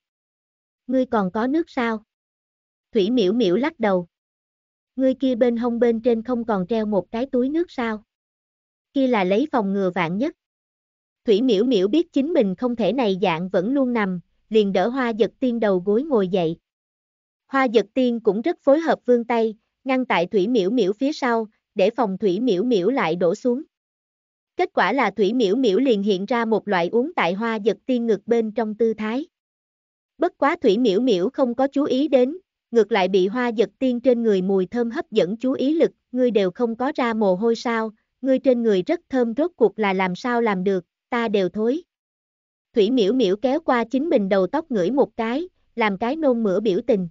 Ngươi còn có nước sao? Thủy miễu miễu lắc đầu. Ngươi kia bên hông bên trên không còn treo một cái túi nước sao? Kia là lấy phòng ngừa vạn nhất. Thủy miễu miễu biết chính mình không thể này dạng vẫn luôn nằm, liền đỡ hoa giật tiên đầu gối ngồi dậy. Hoa giật tiên cũng rất phối hợp vương tay, ngăn tại thủy miễu miễu phía sau, để phòng thủy miễu miễu lại đổ xuống. Kết quả là thủy miễu miễu liền hiện ra một loại uống tại hoa giật tiên ngực bên trong tư thái. Bất quá thủy miễu miễu không có chú ý đến, ngược lại bị hoa giật tiên trên người mùi thơm hấp dẫn chú ý lực, ngươi đều không có ra mồ hôi sao, ngươi trên người rất thơm rốt cuộc là làm sao làm được, ta đều thối. Thủy miễu miễu kéo qua chính mình đầu tóc ngửi một cái, làm cái nôn mửa biểu tình.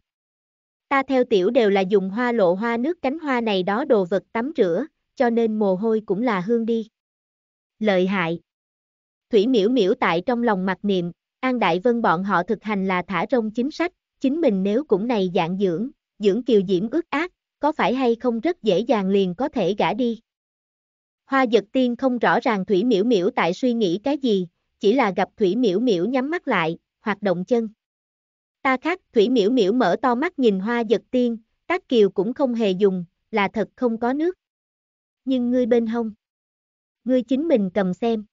Ta theo tiểu đều là dùng hoa lộ hoa nước cánh hoa này đó đồ vật tắm rửa, cho nên mồ hôi cũng là hương đi. Lợi hại. Thủy miễu miễu tại trong lòng mặt niệm, An Đại Vân bọn họ thực hành là thả rông chính sách, chính mình nếu cũng này dạng dưỡng, dưỡng kiều diễm ước ác, có phải hay không rất dễ dàng liền có thể gã đi. Hoa giật tiên không rõ ràng Thủy Miễu Miễu tại suy nghĩ cái gì, chỉ là gặp Thủy Miễu Miễu nhắm mắt lại, hoạt động chân. Ta khác, Thủy Miễu Miễu mở to mắt nhìn hoa giật tiên, tác kiều cũng không hề dùng, là thật không có nước. Nhưng ngươi bên hông. Ngươi chính mình cầm xem.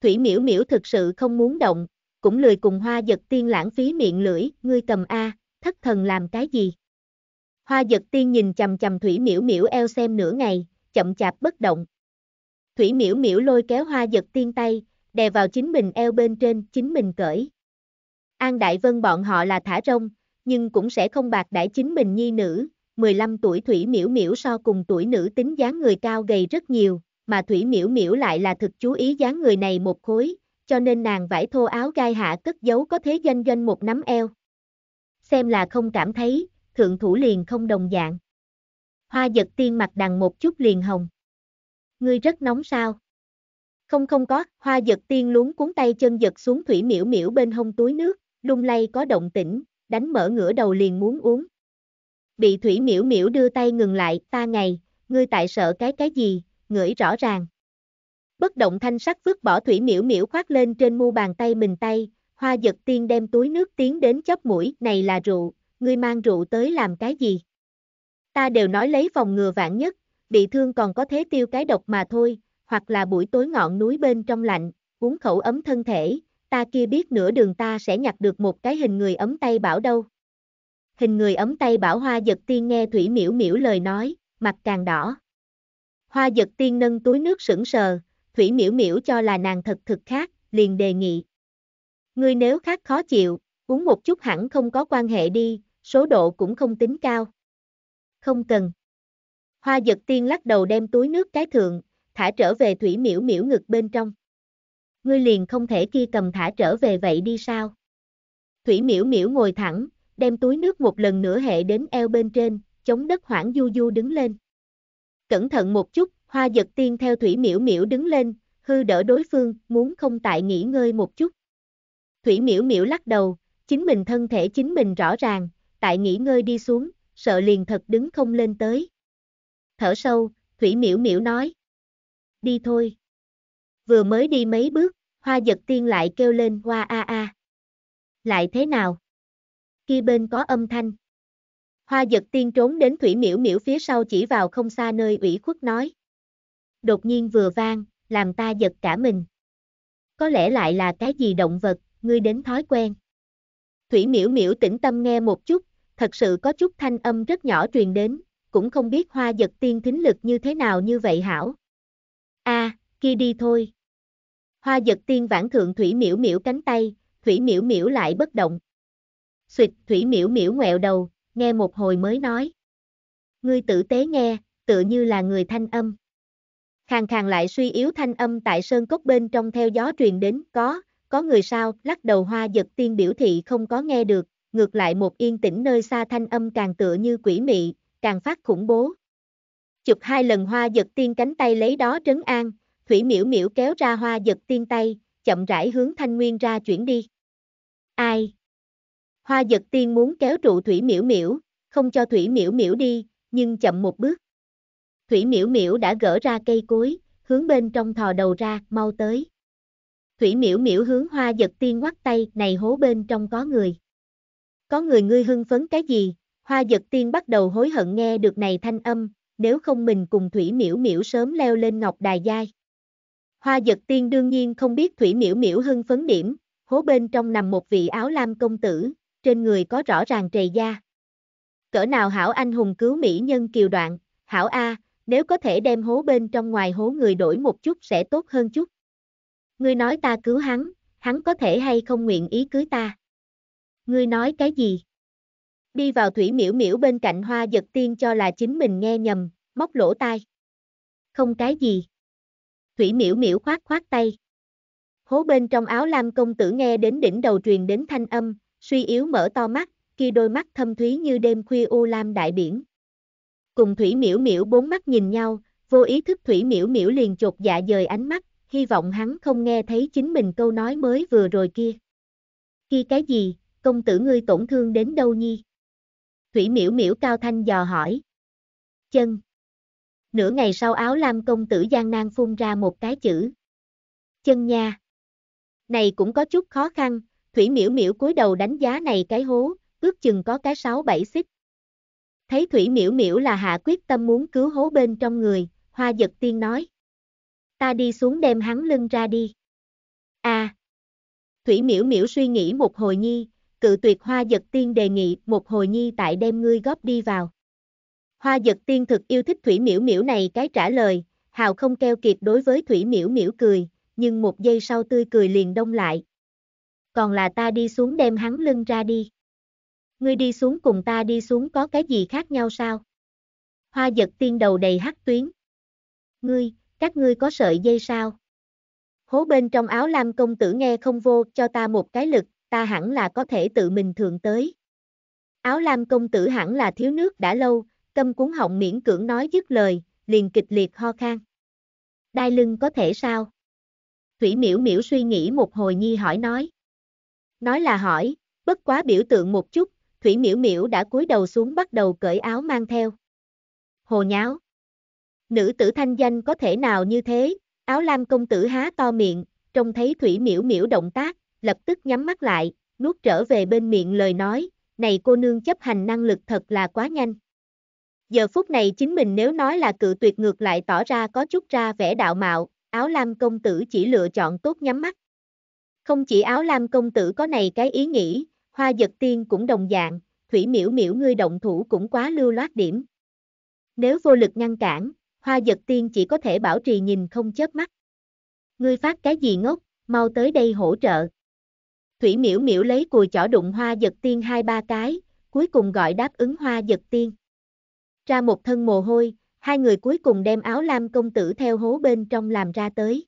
Thủy Miễu Miễu thực sự không muốn động, cũng lười cùng hoa giật tiên lãng phí miệng lưỡi, ngươi tầm A, thất thần làm cái gì? Hoa giật tiên nhìn chầm chầm thủy miễu miễu eo xem nửa ngày, chậm chạp bất động. Thủy miễu miễu lôi kéo hoa giật tiên tay, đè vào chính mình eo bên trên, chính mình cởi. An Đại Vân bọn họ là thả rông, nhưng cũng sẽ không bạc đãi chính mình nhi nữ, 15 tuổi Thủy Miễu Miễu so cùng tuổi nữ tính dáng người cao gầy rất nhiều, mà Thủy Miễu Miễu lại là thực chú ý dáng người này một khối, cho nên nàng vải thô áo gai hạ cất giấu có thế danh doanh một nắm eo. Xem là không cảm thấy, thượng thủ liền không đồng dạng. Hoa giật tiên mặt đằng một chút liền hồng. Ngươi rất nóng sao? Không không có, hoa giật tiên luống cuốn tay chân giật xuống thủy miễu miễu bên hông túi nước, lung lay có động tĩnh, đánh mở ngửa đầu liền muốn uống. Bị thủy miễu miễu đưa tay ngừng lại, ta ngày, ngươi tại sợ cái cái gì, ngửi rõ ràng bất động thanh sắc vứt bỏ thủy miễu miễu khoác lên trên mu bàn tay mình tay, hoa giật tiên đem túi nước tiến đến chóp mũi, này là rượu, ngươi mang rượu tới làm cái gì? Ta đều nói lấy phòng ngừa vạn nhất, bị thương còn có thế tiêu cái độc mà thôi, hoặc là buổi tối ngọn núi bên trong lạnh, uống khẩu ấm thân thể, ta kia biết nửa đường ta sẽ nhặt được một cái hình người ấm tay bảo đâu. Hình người ấm tay bảo hoa giật tiên nghe Thủy Miễu Miễu lời nói, mặt càng đỏ. Hoa giật tiên nâng túi nước sững sờ, Thủy Miễu Miễu cho là nàng thật thực khác, liền đề nghị. Ngươi nếu khác khó chịu, uống một chút hẳn không có quan hệ đi, số độ cũng không tính cao. Không cần. Hoa giật tiên lắc đầu đem túi nước cái thượng, thả trở về Thủy Miễu Miễu ngực bên trong. Ngươi liền không thể kia cầm thả trở về vậy đi sao? Thủy Miễu Miễu ngồi thẳng, đem túi nước một lần nữa hệ đến eo bên trên, chống đất hoảng du du đứng lên. Cẩn thận một chút, hoa giật tiên theo thủy miễu miễu đứng lên, hư đỡ đối phương, muốn không tại nghỉ ngơi một chút. Thủy miễu miễu lắc đầu, chính mình thân thể chính mình rõ ràng, tại nghỉ ngơi đi xuống, sợ liền thật đứng không lên tới. Thở sâu, thủy miễu miễu nói. Đi thôi. Vừa mới đi mấy bước, hoa giật tiên lại kêu lên hoa a a. Lại thế nào? Kia bên có âm thanh. Hoa giật tiên trốn đến thủy miễu miễu phía sau chỉ vào không xa nơi ủy khuất nói đột nhiên vừa vang, làm ta giật cả mình. Có lẽ lại là cái gì động vật, ngươi đến thói quen. Thủy miễu miễu tĩnh tâm nghe một chút, thật sự có chút thanh âm rất nhỏ truyền đến, cũng không biết hoa giật tiên thính lực như thế nào như vậy hảo. a à, kia đi thôi. Hoa giật tiên vãn thượng thủy miễu miễu cánh tay, thủy miễu miễu lại bất động. Xuyệt thủy miễu miễu ngoẹo đầu, nghe một hồi mới nói. Ngươi tử tế nghe, tựa như là người thanh âm khàn khàn lại suy yếu thanh âm tại sơn cốc bên trong theo gió truyền đến, có, có người sao, lắc đầu hoa giật tiên biểu thị không có nghe được, ngược lại một yên tĩnh nơi xa thanh âm càng tựa như quỷ mị, càng phát khủng bố. Chụp hai lần hoa giật tiên cánh tay lấy đó trấn an, thủy miễu miễu kéo ra hoa giật tiên tay, chậm rãi hướng thanh nguyên ra chuyển đi. Ai? Hoa giật tiên muốn kéo trụ thủy miễu miễu, không cho thủy miễu miễu đi, nhưng chậm một bước. Thủy miễu miễu đã gỡ ra cây cối, hướng bên trong thò đầu ra, mau tới. Thủy miễu miễu hướng hoa giật tiên ngoắt tay, này hố bên trong có người. Có người ngươi hưng phấn cái gì, hoa giật tiên bắt đầu hối hận nghe được này thanh âm, nếu không mình cùng thủy miễu miễu sớm leo lên ngọc đài giai. Hoa giật tiên đương nhiên không biết thủy miễu miễu hưng phấn điểm, hố bên trong nằm một vị áo lam công tử, trên người có rõ ràng trầy da. Cỡ nào hảo anh hùng cứu mỹ nhân kiều đoạn, hảo A, nếu có thể đem hố bên trong ngoài hố người đổi một chút sẽ tốt hơn chút. Ngươi nói ta cứu hắn, hắn có thể hay không nguyện ý cưới ta. Ngươi nói cái gì? Đi vào thủy miễu miễu bên cạnh hoa giật tiên cho là chính mình nghe nhầm, móc lỗ tai. Không cái gì. Thủy miễu miễu khoát khoát tay. Hố bên trong áo lam công tử nghe đến đỉnh đầu truyền đến thanh âm, suy yếu mở to mắt, kia đôi mắt thâm thúy như đêm khuya u lam đại biển cùng Thủy Miễu Miễu bốn mắt nhìn nhau, vô ý thức Thủy Miễu Miễu liền chột dạ dời ánh mắt, hy vọng hắn không nghe thấy chính mình câu nói mới vừa rồi kia. Khi cái gì, công tử ngươi tổn thương đến đâu nhi? Thủy Miễu Miễu cao thanh dò hỏi. Chân. Nửa ngày sau áo lam công tử gian nan phun ra một cái chữ. Chân nha. Này cũng có chút khó khăn, Thủy Miễu Miễu cúi đầu đánh giá này cái hố, ước chừng có cái 6-7 xích. Thấy Thủy Miễu Miễu là hạ quyết tâm muốn cứu hố bên trong người, Hoa giật Tiên nói. Ta đi xuống đem hắn lưng ra đi. À. Thủy Miễu Miễu suy nghĩ một hồi nhi, cự tuyệt Hoa giật Tiên đề nghị một hồi nhi tại đem ngươi góp đi vào. Hoa giật Tiên thực yêu thích Thủy Miễu Miễu này cái trả lời, hào không keo kiệt đối với Thủy Miễu Miễu cười, nhưng một giây sau tươi cười liền đông lại. Còn là ta đi xuống đem hắn lưng ra đi ngươi đi xuống cùng ta đi xuống có cái gì khác nhau sao? Hoa giật tiên đầu đầy hắc tuyến. Ngươi, các ngươi có sợi dây sao? Hố bên trong áo lam công tử nghe không vô cho ta một cái lực, ta hẳn là có thể tự mình thường tới. Áo lam công tử hẳn là thiếu nước đã lâu, câm cuốn họng miễn cưỡng nói dứt lời, liền kịch liệt ho khan. Đai lưng có thể sao? Thủy miễu miễu suy nghĩ một hồi nhi hỏi nói. Nói là hỏi, bất quá biểu tượng một chút, Thủy Miễu Miễu đã cúi đầu xuống bắt đầu cởi áo mang theo. Hồ nháo. Nữ tử thanh danh có thể nào như thế, áo lam công tử há to miệng, trông thấy Thủy Miễu Miễu động tác, lập tức nhắm mắt lại, nuốt trở về bên miệng lời nói, này cô nương chấp hành năng lực thật là quá nhanh. Giờ phút này chính mình nếu nói là cự tuyệt ngược lại tỏ ra có chút ra vẻ đạo mạo, áo lam công tử chỉ lựa chọn tốt nhắm mắt. Không chỉ áo lam công tử có này cái ý nghĩ, Hoa giật tiên cũng đồng dạng, thủy miễu miễu ngươi động thủ cũng quá lưu loát điểm. Nếu vô lực ngăn cản, hoa giật tiên chỉ có thể bảo trì nhìn không chớp mắt. Ngươi phát cái gì ngốc, mau tới đây hỗ trợ. Thủy miễu miễu lấy cùi chỏ đụng hoa giật tiên hai ba cái, cuối cùng gọi đáp ứng hoa giật tiên. Ra một thân mồ hôi, hai người cuối cùng đem áo lam công tử theo hố bên trong làm ra tới.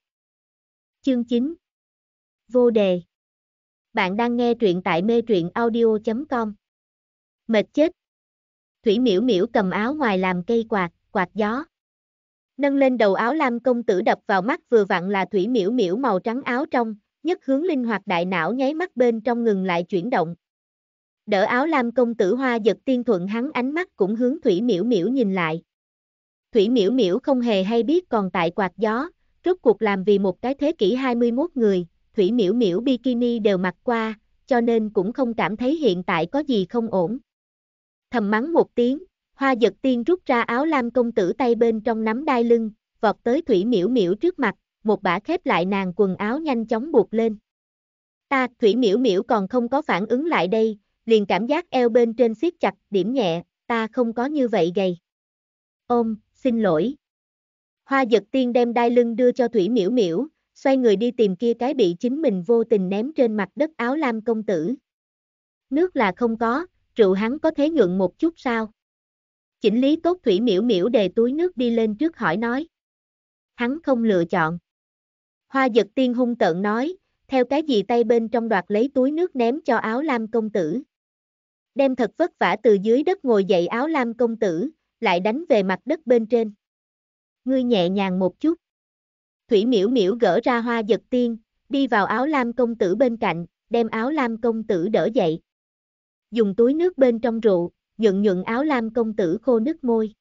Chương 9 Vô đề bạn đang nghe truyện tại mê truyện audio.com. Mệt chết. Thủy miễu miễu cầm áo ngoài làm cây quạt, quạt gió. Nâng lên đầu áo lam công tử đập vào mắt vừa vặn là thủy miễu miễu màu trắng áo trong, nhất hướng linh hoạt đại não nháy mắt bên trong ngừng lại chuyển động. Đỡ áo lam công tử hoa giật tiên thuận hắn ánh mắt cũng hướng thủy miễu miễu nhìn lại. Thủy miễu miễu không hề hay biết còn tại quạt gió, rốt cuộc làm vì một cái thế kỷ 21 người, Thủy Miễu Miễu bikini đều mặc qua, cho nên cũng không cảm thấy hiện tại có gì không ổn. Thầm mắng một tiếng, hoa giật tiên rút ra áo lam công tử tay bên trong nắm đai lưng, vọt tới Thủy Miễu Miễu trước mặt, một bả khép lại nàng quần áo nhanh chóng buộc lên. Ta, Thủy Miễu Miễu còn không có phản ứng lại đây, liền cảm giác eo bên trên siết chặt, điểm nhẹ, ta không có như vậy gầy. Ôm, xin lỗi. Hoa giật tiên đem đai lưng đưa cho Thủy Miễu Miễu, xoay người đi tìm kia cái bị chính mình vô tình ném trên mặt đất áo lam công tử. Nước là không có, rượu hắn có thế nhượng một chút sao? Chỉnh lý tốt thủy miễu miễu đề túi nước đi lên trước hỏi nói. Hắn không lựa chọn. Hoa giật tiên hung tợn nói, theo cái gì tay bên trong đoạt lấy túi nước ném cho áo lam công tử. Đem thật vất vả từ dưới đất ngồi dậy áo lam công tử, lại đánh về mặt đất bên trên. Ngươi nhẹ nhàng một chút. Thủy miễu miễu gỡ ra hoa giật tiên, đi vào áo lam công tử bên cạnh, đem áo lam công tử đỡ dậy. Dùng túi nước bên trong rượu, nhuận nhuận áo lam công tử khô nứt môi.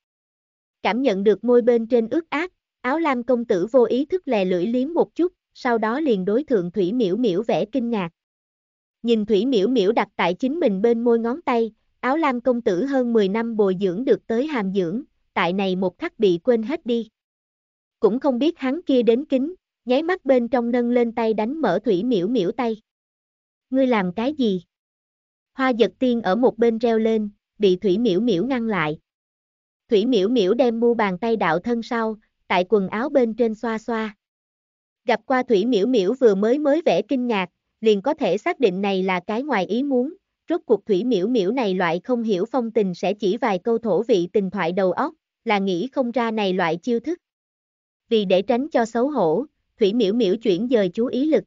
Cảm nhận được môi bên trên ướt át, áo lam công tử vô ý thức lè lưỡi liếm một chút, sau đó liền đối thượng Thủy miễu miễu vẻ kinh ngạc. Nhìn Thủy miễu miễu đặt tại chính mình bên môi ngón tay, áo lam công tử hơn 10 năm bồi dưỡng được tới hàm dưỡng, tại này một khắc bị quên hết đi cũng không biết hắn kia đến kính, nháy mắt bên trong nâng lên tay đánh mở thủy miễu miễu tay. Ngươi làm cái gì? Hoa giật tiên ở một bên reo lên, bị thủy miễu miễu ngăn lại. Thủy miễu miễu đem mu bàn tay đạo thân sau, tại quần áo bên trên xoa xoa. Gặp qua thủy miễu miễu vừa mới mới vẽ kinh ngạc, liền có thể xác định này là cái ngoài ý muốn, rốt cuộc thủy miễu miễu này loại không hiểu phong tình sẽ chỉ vài câu thổ vị tình thoại đầu óc, là nghĩ không ra này loại chiêu thức vì để tránh cho xấu hổ, Thủy Miễu Miễu chuyển dời chú ý lực.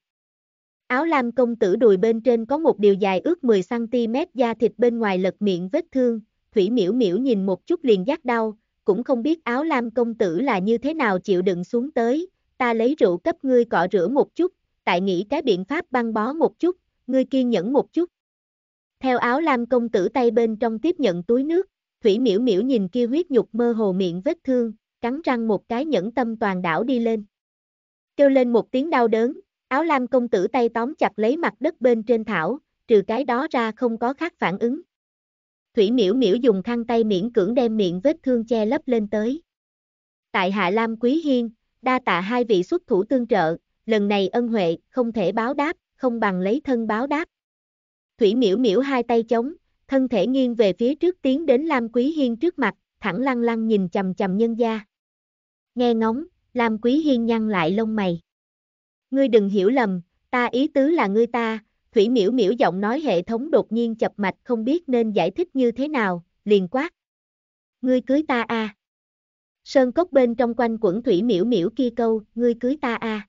Áo lam công tử đùi bên trên có một điều dài ước 10cm da thịt bên ngoài lật miệng vết thương, Thủy Miễu Miễu nhìn một chút liền giác đau, cũng không biết áo lam công tử là như thế nào chịu đựng xuống tới, ta lấy rượu cấp ngươi cọ rửa một chút, tại nghĩ cái biện pháp băng bó một chút, ngươi kiên nhẫn một chút. Theo áo lam công tử tay bên trong tiếp nhận túi nước, Thủy Miễu Miễu nhìn kia huyết nhục mơ hồ miệng vết thương, cắn răng một cái nhẫn tâm toàn đảo đi lên. Kêu lên một tiếng đau đớn, áo lam công tử tay tóm chặt lấy mặt đất bên trên thảo, trừ cái đó ra không có khác phản ứng. Thủy miễu miễu dùng khăn tay miễn cưỡng đem miệng vết thương che lấp lên tới. Tại Hạ Lam Quý Hiên, đa tạ hai vị xuất thủ tương trợ, lần này ân huệ, không thể báo đáp, không bằng lấy thân báo đáp. Thủy miễu miễu hai tay chống, thân thể nghiêng về phía trước tiến đến Lam Quý Hiên trước mặt, thẳng lăng lăng nhìn chầm chầm nhân gia. Nghe ngóng, Lam Quý Hiên nhăn lại lông mày. Ngươi đừng hiểu lầm, ta ý tứ là ngươi ta, Thủy Miểu Miểu giọng nói hệ thống đột nhiên chập mạch không biết nên giải thích như thế nào, liền quát. Ngươi cưới ta a. À? Sơn cốc bên trong quanh quẩn Thủy Miểu Miểu kia câu, ngươi cưới ta a. À?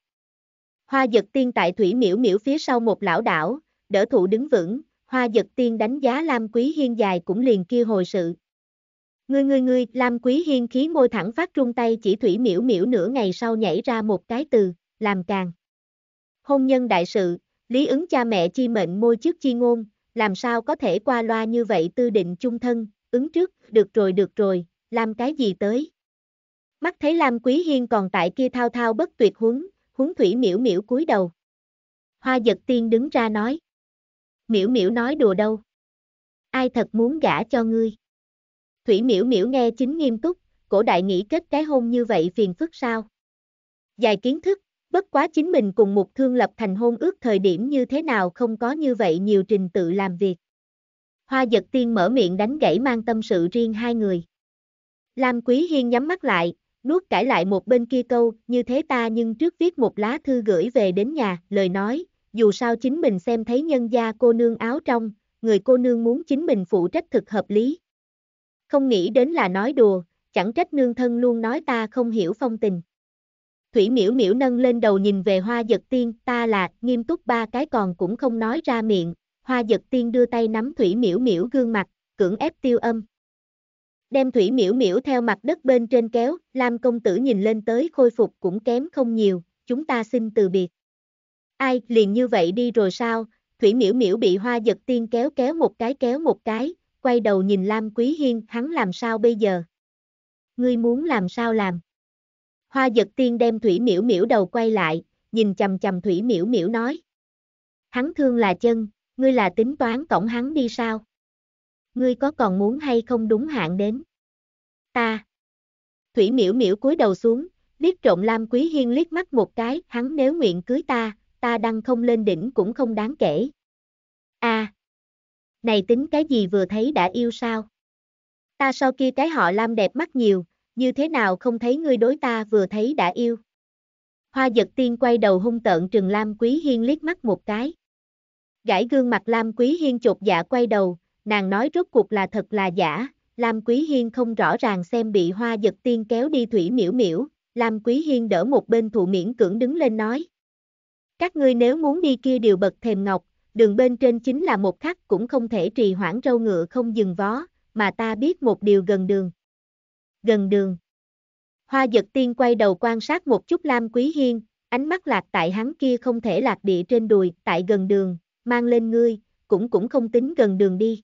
Hoa giật tiên tại Thủy Miểu Miểu phía sau một lão đảo, đỡ thụ đứng vững, Hoa giật tiên đánh giá Lam Quý Hiên dài cũng liền kia hồi sự, Ngươi ngươi ngươi, Lam Quý Hiên khí môi thẳng phát trung tay chỉ thủy miễu miễu nửa ngày sau nhảy ra một cái từ, làm càng. Hôn nhân đại sự, lý ứng cha mẹ chi mệnh môi trước chi ngôn, làm sao có thể qua loa như vậy tư định chung thân, ứng trước, được rồi được rồi, làm cái gì tới. Mắt thấy Lam Quý Hiên còn tại kia thao thao bất tuyệt huống, huống thủy miễu miễu cúi đầu. Hoa giật tiên đứng ra nói. Miễu miễu nói đùa đâu. Ai thật muốn gả cho ngươi. Thủy miễu miễu nghe chính nghiêm túc, cổ đại nghĩ kết cái hôn như vậy phiền phức sao. Dài kiến thức, bất quá chính mình cùng một thương lập thành hôn ước thời điểm như thế nào không có như vậy nhiều trình tự làm việc. Hoa giật tiên mở miệng đánh gãy mang tâm sự riêng hai người. Lam Quý Hiên nhắm mắt lại, nuốt cãi lại một bên kia câu, như thế ta nhưng trước viết một lá thư gửi về đến nhà, lời nói, dù sao chính mình xem thấy nhân gia cô nương áo trong, người cô nương muốn chính mình phụ trách thực hợp lý không nghĩ đến là nói đùa, chẳng trách nương thân luôn nói ta không hiểu phong tình. Thủy miễu miễu nâng lên đầu nhìn về hoa giật tiên, ta là, nghiêm túc ba cái còn cũng không nói ra miệng, hoa giật tiên đưa tay nắm thủy miễu miễu gương mặt, cưỡng ép tiêu âm. Đem thủy miễu miễu theo mặt đất bên trên kéo, Lam công tử nhìn lên tới khôi phục cũng kém không nhiều, chúng ta xin từ biệt. Ai, liền như vậy đi rồi sao, thủy miễu miễu bị hoa giật tiên kéo kéo một cái kéo một cái, quay đầu nhìn Lam Quý Hiên, hắn làm sao bây giờ? Ngươi muốn làm sao làm? Hoa giật tiên đem Thủy Miễu Miễu đầu quay lại, nhìn chầm chầm Thủy Miễu Miễu nói. Hắn thương là chân, ngươi là tính toán tổng hắn đi sao? Ngươi có còn muốn hay không đúng hạn đến? Ta. Thủy Miễu Miễu cúi đầu xuống, liếc trộn Lam Quý Hiên liếc mắt một cái, hắn nếu nguyện cưới ta, ta đăng không lên đỉnh cũng không đáng kể. A. À này tính cái gì vừa thấy đã yêu sao? Ta sau kia cái họ lam đẹp mắt nhiều, như thế nào không thấy ngươi đối ta vừa thấy đã yêu? Hoa giật tiên quay đầu hung tợn trừng Lam Quý Hiên liếc mắt một cái. Gãi gương mặt Lam Quý Hiên chột dạ quay đầu, nàng nói rốt cuộc là thật là giả, Lam Quý Hiên không rõ ràng xem bị hoa giật tiên kéo đi thủy miễu miễu, Lam Quý Hiên đỡ một bên thụ miễn cưỡng đứng lên nói. Các ngươi nếu muốn đi kia đều bật thềm ngọc, đường bên trên chính là một khắc cũng không thể trì hoãn râu ngựa không dừng vó, mà ta biết một điều gần đường. Gần đường. Hoa giật tiên quay đầu quan sát một chút Lam Quý Hiên, ánh mắt lạc tại hắn kia không thể lạc địa trên đùi, tại gần đường, mang lên ngươi, cũng cũng không tính gần đường đi.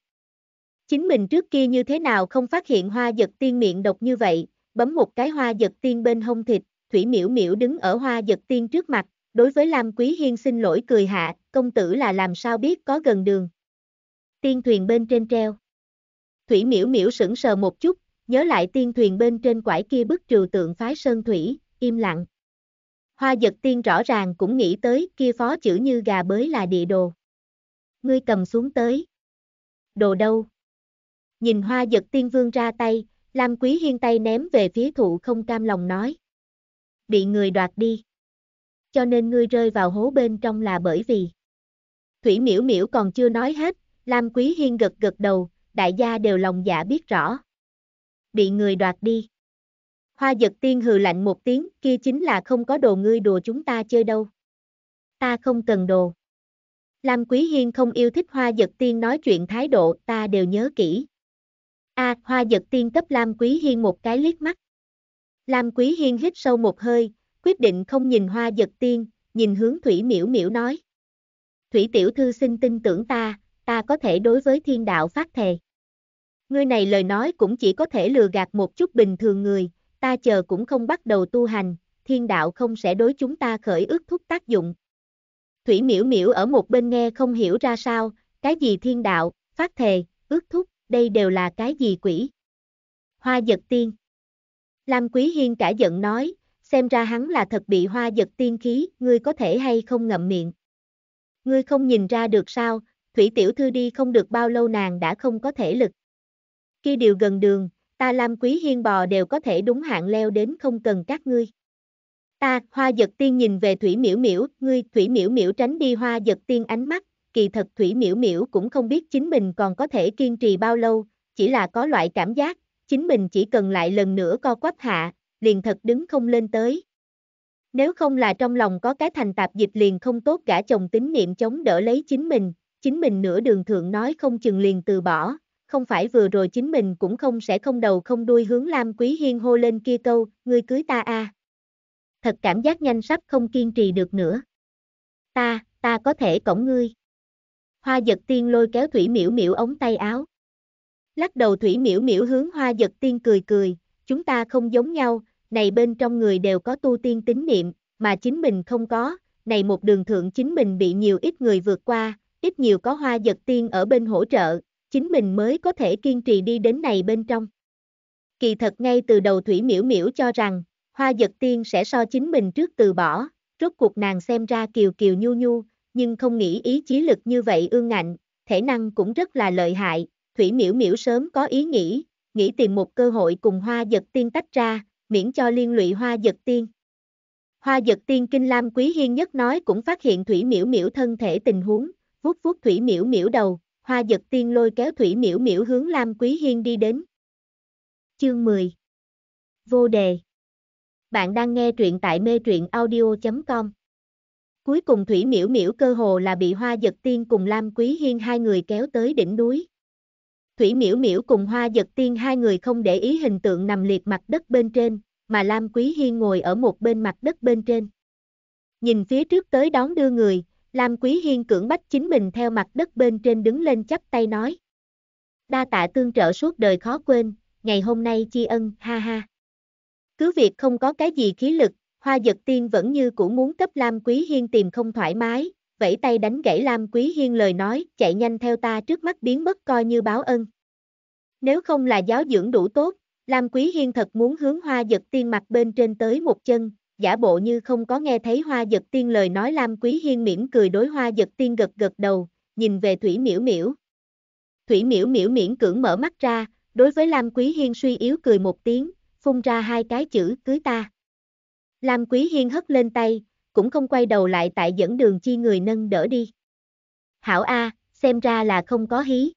Chính mình trước kia như thế nào không phát hiện hoa giật tiên miệng độc như vậy, bấm một cái hoa giật tiên bên hông thịt, Thủy Miễu Miễu đứng ở hoa giật tiên trước mặt, đối với Lam Quý Hiên xin lỗi cười hạ, công tử là làm sao biết có gần đường. Tiên thuyền bên trên treo. Thủy miễu miễu sững sờ một chút, nhớ lại tiên thuyền bên trên quải kia bức trừ tượng phái sơn thủy, im lặng. Hoa giật tiên rõ ràng cũng nghĩ tới kia phó chữ như gà bới là địa đồ. Ngươi cầm xuống tới. Đồ đâu? Nhìn hoa giật tiên vương ra tay, Lam Quý Hiên tay ném về phía thụ không cam lòng nói. Bị người đoạt đi cho nên ngươi rơi vào hố bên trong là bởi vì. Thủy miễu miễu còn chưa nói hết, Lam Quý Hiên gật gật đầu, đại gia đều lòng dạ biết rõ. Bị người đoạt đi. Hoa giật tiên hừ lạnh một tiếng, kia chính là không có đồ ngươi đùa chúng ta chơi đâu. Ta không cần đồ. Lam Quý Hiên không yêu thích hoa giật tiên nói chuyện thái độ, ta đều nhớ kỹ. A, à, hoa giật tiên cấp Lam Quý Hiên một cái liếc mắt. Lam Quý Hiên hít sâu một hơi, quyết định không nhìn hoa giật tiên, nhìn hướng Thủy Miễu Miễu nói. Thủy Tiểu Thư xin tin tưởng ta, ta có thể đối với thiên đạo phát thề. Ngươi này lời nói cũng chỉ có thể lừa gạt một chút bình thường người, ta chờ cũng không bắt đầu tu hành, thiên đạo không sẽ đối chúng ta khởi ước thúc tác dụng. Thủy miễu miễu ở một bên nghe không hiểu ra sao, cái gì thiên đạo, phát thề, ước thúc, đây đều là cái gì quỷ. Hoa giật tiên. Lam Quý Hiên cả giận nói, xem ra hắn là thật bị hoa giật tiên khí, ngươi có thể hay không ngậm miệng. Ngươi không nhìn ra được sao, thủy tiểu thư đi không được bao lâu nàng đã không có thể lực. Khi điều gần đường, ta làm Quý Hiên bò đều có thể đúng hạn leo đến không cần các ngươi. Ta, hoa giật tiên nhìn về thủy miễu miễu, ngươi thủy miễu miễu tránh đi hoa giật tiên ánh mắt, kỳ thật thủy miễu miễu cũng không biết chính mình còn có thể kiên trì bao lâu, chỉ là có loại cảm giác, chính mình chỉ cần lại lần nữa co quắp hạ, liền thật đứng không lên tới. Nếu không là trong lòng có cái thành tạp dịch liền không tốt cả chồng tín niệm chống đỡ lấy chính mình, chính mình nửa đường thượng nói không chừng liền từ bỏ, không phải vừa rồi chính mình cũng không sẽ không đầu không đuôi hướng Lam Quý Hiên hô lên kia câu, ngươi cưới ta a. À? Thật cảm giác nhanh sắp không kiên trì được nữa. Ta, ta có thể cổng ngươi. Hoa giật tiên lôi kéo Thủy Miễu Miễu ống tay áo. Lắc đầu Thủy Miễu Miễu hướng Hoa giật tiên cười cười, chúng ta không giống nhau, này bên trong người đều có tu tiên tín niệm, mà chính mình không có, này một đường thượng chính mình bị nhiều ít người vượt qua, ít nhiều có hoa giật tiên ở bên hỗ trợ, chính mình mới có thể kiên trì đi đến này bên trong. Kỳ thật ngay từ đầu Thủy Miễu Miễu cho rằng, hoa giật tiên sẽ so chính mình trước từ bỏ, rốt cuộc nàng xem ra kiều kiều nhu nhu, nhưng không nghĩ ý chí lực như vậy ương ngạnh, thể năng cũng rất là lợi hại, Thủy Miễu Miễu sớm có ý nghĩ, nghĩ tìm một cơ hội cùng hoa giật tiên tách ra, miễn cho liên lụy hoa giật tiên. Hoa giật tiên kinh lam quý hiên nhất nói cũng phát hiện thủy miễu miễu thân thể tình huống, vuốt vuốt thủy miễu miễu đầu, hoa giật tiên lôi kéo thủy miễu miễu hướng lam quý hiên đi đến. Chương 10 Vô đề Bạn đang nghe truyện tại mê truyện audio.com Cuối cùng Thủy Miễu Miễu cơ hồ là bị Hoa Giật Tiên cùng Lam Quý Hiên hai người kéo tới đỉnh núi, Thủy Miễu Miễu cùng Hoa Giật Tiên hai người không để ý hình tượng nằm liệt mặt đất bên trên, mà Lam Quý Hiên ngồi ở một bên mặt đất bên trên. Nhìn phía trước tới đón đưa người, Lam Quý Hiên cưỡng bách chính mình theo mặt đất bên trên đứng lên chắp tay nói. Đa tạ tương trợ suốt đời khó quên, ngày hôm nay chi ân, ha ha. Cứ việc không có cái gì khí lực, Hoa Giật Tiên vẫn như cũ muốn cấp Lam Quý Hiên tìm không thoải mái, vẫy tay đánh gãy Lam Quý Hiên lời nói, chạy nhanh theo ta trước mắt biến mất coi như báo ân. Nếu không là giáo dưỡng đủ tốt, Lam Quý Hiên thật muốn hướng hoa giật tiên mặt bên trên tới một chân, giả bộ như không có nghe thấy hoa giật tiên lời nói Lam Quý Hiên mỉm cười đối hoa giật tiên gật gật đầu, nhìn về Thủy Miễu Miễu. Thủy Miễu Miễu miễn cưỡng mở mắt ra, đối với Lam Quý Hiên suy yếu cười một tiếng, phun ra hai cái chữ cưới ta. Lam Quý Hiên hất lên tay, cũng không quay đầu lại tại dẫn đường chi người nâng đỡ đi. Hảo A, xem ra là không có hí.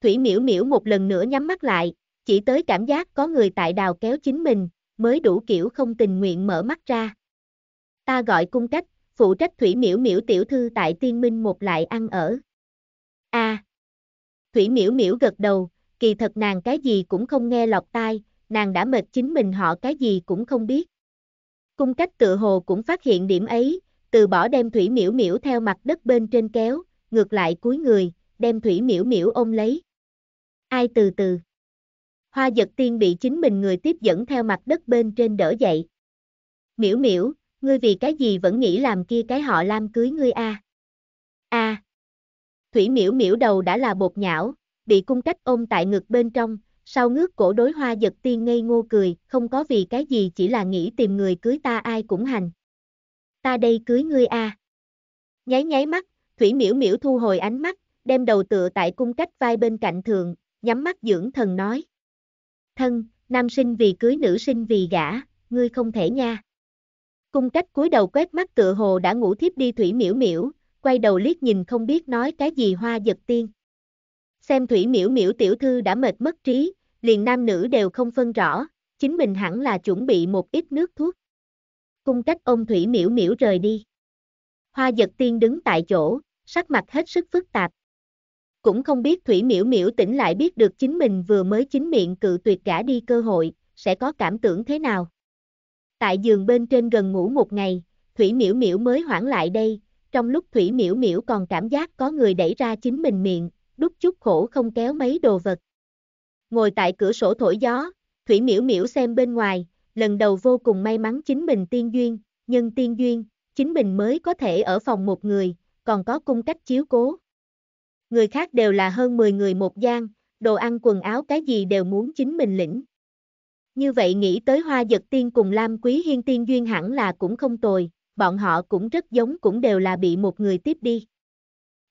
Thủy miễu miễu một lần nữa nhắm mắt lại, chỉ tới cảm giác có người tại đào kéo chính mình, mới đủ kiểu không tình nguyện mở mắt ra. Ta gọi cung cách, phụ trách thủy miễu miễu tiểu thư tại tiên minh một lại ăn ở. A. thủy miễu miễu gật đầu, kỳ thật nàng cái gì cũng không nghe lọt tai, nàng đã mệt chính mình họ cái gì cũng không biết. Cung cách tựa hồ cũng phát hiện điểm ấy, từ bỏ đem thủy miễu miễu theo mặt đất bên trên kéo, ngược lại cuối người, đem thủy miễu miễu ôm lấy. Ai từ từ? Hoa giật tiên bị chính mình người tiếp dẫn theo mặt đất bên trên đỡ dậy. Miễu miễu, ngươi vì cái gì vẫn nghĩ làm kia cái họ lam cưới ngươi a a Thủy miễu miễu đầu đã là bột nhão, bị cung cách ôm tại ngực bên trong, sau ngước cổ đối hoa giật tiên ngây ngô cười, không có vì cái gì chỉ là nghĩ tìm người cưới ta ai cũng hành. Ta đây cưới ngươi a. À. Nháy nháy mắt, Thủy Miễu Miễu thu hồi ánh mắt, đem đầu tựa tại cung cách vai bên cạnh thường, nhắm mắt dưỡng thần nói. Thân, nam sinh vì cưới nữ sinh vì gả, ngươi không thể nha. Cung cách cúi đầu quét mắt tựa hồ đã ngủ thiếp đi Thủy Miễu Miễu, quay đầu liếc nhìn không biết nói cái gì hoa giật tiên. Xem Thủy Miễu Miễu tiểu thư đã mệt mất trí, liền nam nữ đều không phân rõ, chính mình hẳn là chuẩn bị một ít nước thuốc. Cung cách ôm thủy miễu miễu rời đi. Hoa giật tiên đứng tại chỗ, sắc mặt hết sức phức tạp. Cũng không biết Thủy Miễu Miễu tỉnh lại biết được chính mình vừa mới chính miệng cự tuyệt cả đi cơ hội, sẽ có cảm tưởng thế nào. Tại giường bên trên gần ngủ một ngày, Thủy Miễu Miễu mới hoảng lại đây, trong lúc Thủy Miễu Miễu còn cảm giác có người đẩy ra chính mình miệng, đút chút khổ không kéo mấy đồ vật ngồi tại cửa sổ thổi gió, Thủy Miễu Miễu xem bên ngoài, lần đầu vô cùng may mắn chính mình tiên duyên, nhân tiên duyên, chính mình mới có thể ở phòng một người, còn có cung cách chiếu cố. Người khác đều là hơn 10 người một gian, đồ ăn quần áo cái gì đều muốn chính mình lĩnh. Như vậy nghĩ tới hoa giật tiên cùng Lam Quý Hiên tiên duyên hẳn là cũng không tồi, bọn họ cũng rất giống cũng đều là bị một người tiếp đi.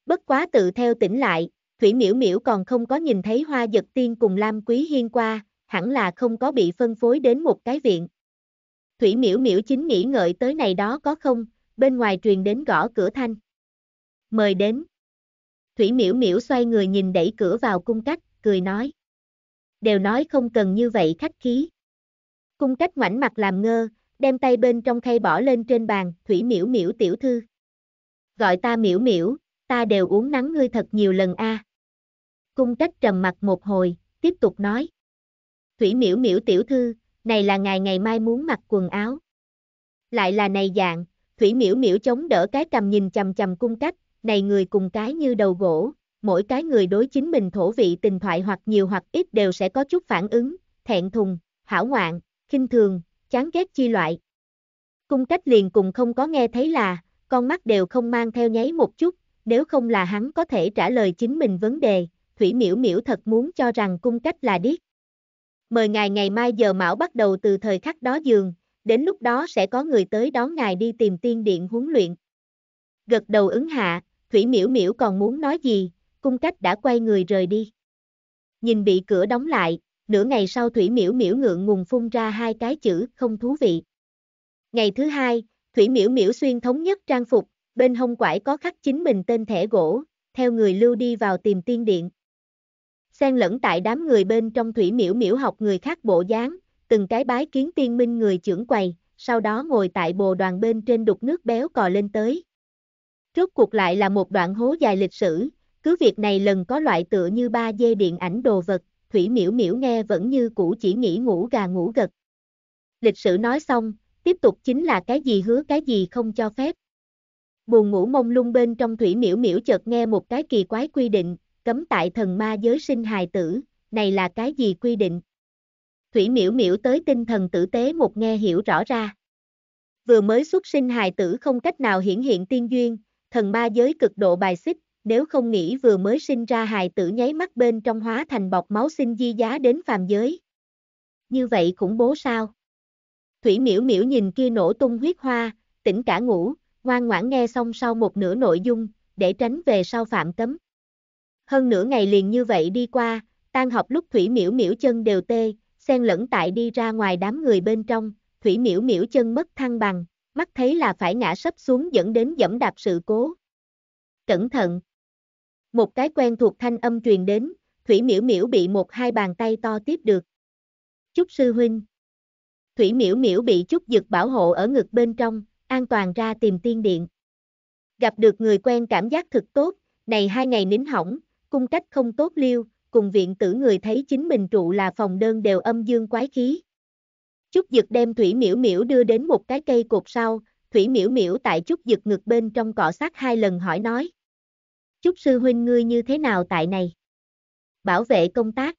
Bất quá tự theo tỉnh lại, Thủy Miễu Miễu còn không có nhìn thấy hoa giật tiên cùng Lam Quý Hiên qua, hẳn là không có bị phân phối đến một cái viện. Thủy Miễu Miễu chính nghĩ ngợi tới này đó có không, bên ngoài truyền đến gõ cửa thanh. Mời đến. Thủy Miễu Miễu xoay người nhìn đẩy cửa vào cung cách, cười nói. Đều nói không cần như vậy khách khí. Cung cách ngoảnh mặt làm ngơ, đem tay bên trong khay bỏ lên trên bàn, Thủy Miễu Miễu tiểu thư. Gọi ta Miễu Miễu, ta đều uống nắng ngươi thật nhiều lần a. À. Cung cách trầm mặt một hồi, tiếp tục nói. Thủy miễu miễu tiểu thư, này là ngày ngày mai muốn mặc quần áo. Lại là này dạng, thủy miễu miễu chống đỡ cái cầm nhìn chầm chầm cung cách, này người cùng cái như đầu gỗ, mỗi cái người đối chính mình thổ vị tình thoại hoặc nhiều hoặc ít đều sẽ có chút phản ứng, thẹn thùng, hảo ngoạn, khinh thường, chán ghét chi loại. Cung cách liền cùng không có nghe thấy là, con mắt đều không mang theo nháy một chút, nếu không là hắn có thể trả lời chính mình vấn đề, Thủy Miễu Miễu thật muốn cho rằng cung cách là điếc. Mời ngài ngày mai giờ mão bắt đầu từ thời khắc đó giường, đến lúc đó sẽ có người tới đón ngài đi tìm tiên điện huấn luyện. Gật đầu ứng hạ, Thủy Miễu Miễu còn muốn nói gì, cung cách đã quay người rời đi. Nhìn bị cửa đóng lại, nửa ngày sau Thủy Miễu Miễu ngượng ngùng phun ra hai cái chữ không thú vị. Ngày thứ hai, Thủy Miễu Miễu xuyên thống nhất trang phục, bên hông quải có khắc chính mình tên thẻ gỗ, theo người lưu đi vào tìm tiên điện xen lẫn tại đám người bên trong thủy miễu miễu học người khác bộ dáng, từng cái bái kiến tiên minh người trưởng quầy, sau đó ngồi tại bồ đoàn bên trên đục nước béo cò lên tới. Rốt cuộc lại là một đoạn hố dài lịch sử, cứ việc này lần có loại tựa như ba dê điện ảnh đồ vật, thủy miễu miễu nghe vẫn như cũ chỉ nghĩ ngủ gà ngủ gật. Lịch sử nói xong, tiếp tục chính là cái gì hứa cái gì không cho phép. Buồn ngủ mông lung bên trong thủy miễu miễu chợt nghe một cái kỳ quái quy định, cấm tại thần ma giới sinh hài tử, này là cái gì quy định? Thủy miễu miễu tới tinh thần tử tế một nghe hiểu rõ ra. Vừa mới xuất sinh hài tử không cách nào hiển hiện tiên duyên, thần ma giới cực độ bài xích, nếu không nghĩ vừa mới sinh ra hài tử nháy mắt bên trong hóa thành bọc máu sinh di giá đến phàm giới. Như vậy cũng bố sao? Thủy miễu miễu nhìn kia nổ tung huyết hoa, tỉnh cả ngủ, ngoan ngoãn nghe xong sau một nửa nội dung, để tránh về sau phạm cấm. Hơn nửa ngày liền như vậy đi qua, tan học lúc Thủy Miễu Miễu chân đều tê, xen lẫn tại đi ra ngoài đám người bên trong, Thủy Miễu Miễu chân mất thăng bằng, mắt thấy là phải ngã sấp xuống dẫn đến dẫm đạp sự cố. Cẩn thận! Một cái quen thuộc thanh âm truyền đến, Thủy Miễu Miễu bị một hai bàn tay to tiếp được. Chúc sư huynh! Thủy Miễu Miễu bị chút Dực bảo hộ ở ngực bên trong, an toàn ra tìm tiên điện. Gặp được người quen cảm giác thật tốt, này hai ngày nín hỏng, cung cách không tốt liêu, cùng viện tử người thấy chính mình trụ là phòng đơn đều âm dương quái khí. Chúc Dực đem Thủy Miểu Miểu đưa đến một cái cây cột sau, Thủy Miểu Miểu tại Chúc Dực ngực bên trong cọ sát hai lần hỏi nói. Chúc sư huynh ngươi như thế nào tại này? Bảo vệ công tác.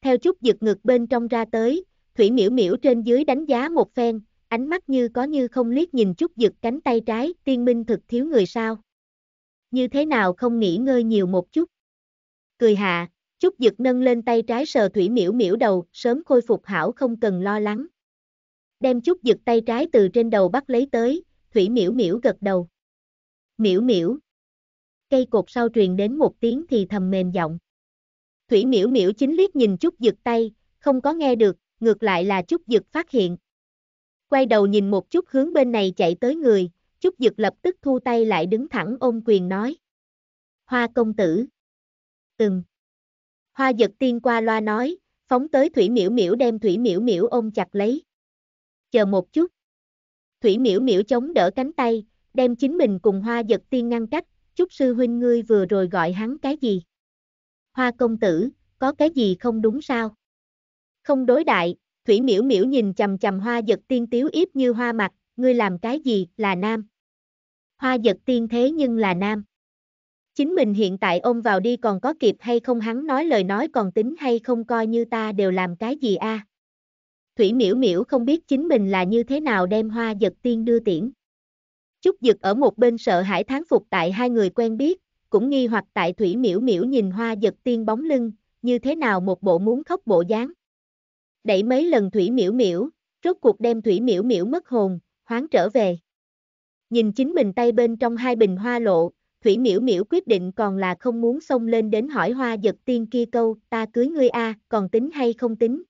Theo Chúc Dực ngực bên trong ra tới, Thủy Miểu Miểu trên dưới đánh giá một phen, ánh mắt như có như không liếc nhìn Chúc Dực cánh tay trái, tiên minh thực thiếu người sao? Như thế nào không nghỉ ngơi nhiều một chút? cười hạ, chút giật nâng lên tay trái sờ thủy miễu miễu đầu, sớm khôi phục hảo không cần lo lắng. Đem chút giật tay trái từ trên đầu bắt lấy tới, thủy miễu miễu gật đầu. Miễu miễu. Cây cột sau truyền đến một tiếng thì thầm mềm giọng. Thủy miễu miễu chính liếc nhìn chút giật tay, không có nghe được, ngược lại là chút giật phát hiện. Quay đầu nhìn một chút hướng bên này chạy tới người, chút giật lập tức thu tay lại đứng thẳng ôm quyền nói. Hoa công tử từng. Hoa giật tiên qua loa nói, phóng tới Thủy Miễu Miễu đem Thủy Miễu Miễu ôm chặt lấy. Chờ một chút. Thủy Miễu Miễu chống đỡ cánh tay, đem chính mình cùng Hoa giật tiên ngăn cách, chúc sư huynh ngươi vừa rồi gọi hắn cái gì? Hoa công tử, có cái gì không đúng sao? Không đối đại, Thủy Miễu Miễu nhìn chầm chầm Hoa giật tiên tiếu yếp như hoa mặt, ngươi làm cái gì là nam? Hoa giật tiên thế nhưng là nam. Chính mình hiện tại ôm vào đi còn có kịp hay không hắn nói lời nói còn tính hay không coi như ta đều làm cái gì a Thủy miễu miễu không biết chính mình là như thế nào đem hoa giật tiên đưa tiễn. Chúc giật ở một bên sợ hãi tháng phục tại hai người quen biết, cũng nghi hoặc tại thủy miễu miễu nhìn hoa giật tiên bóng lưng, như thế nào một bộ muốn khóc bộ dáng. Đẩy mấy lần thủy miễu miễu, rốt cuộc đem thủy miễu miễu mất hồn, hoáng trở về. Nhìn chính mình tay bên trong hai bình hoa lộ, Thủy Miễu Miễu quyết định còn là không muốn xông lên đến hỏi hoa giật tiên kia câu, ta cưới ngươi a, còn tính hay không tính.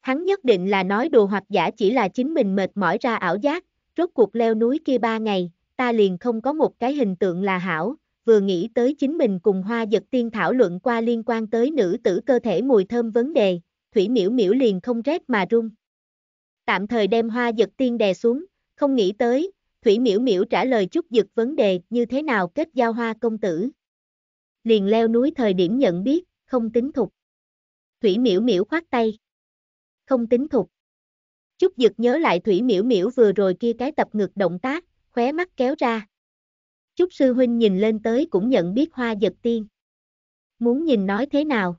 Hắn nhất định là nói đồ hoặc giả chỉ là chính mình mệt mỏi ra ảo giác, rốt cuộc leo núi kia ba ngày, ta liền không có một cái hình tượng là hảo, vừa nghĩ tới chính mình cùng hoa giật tiên thảo luận qua liên quan tới nữ tử cơ thể mùi thơm vấn đề, Thủy Miễu Miễu liền không rét mà run. Tạm thời đem hoa giật tiên đè xuống, không nghĩ tới, Thủy Miễu Miễu trả lời chút dực vấn đề như thế nào kết giao hoa công tử. Liền leo núi thời điểm nhận biết, không tính thục. Thủy Miễu Miễu khoát tay. Không tính thục. Chút dực nhớ lại Thủy Miễu Miễu vừa rồi kia cái tập ngực động tác, khóe mắt kéo ra. Chút sư huynh nhìn lên tới cũng nhận biết hoa giật tiên. Muốn nhìn nói thế nào?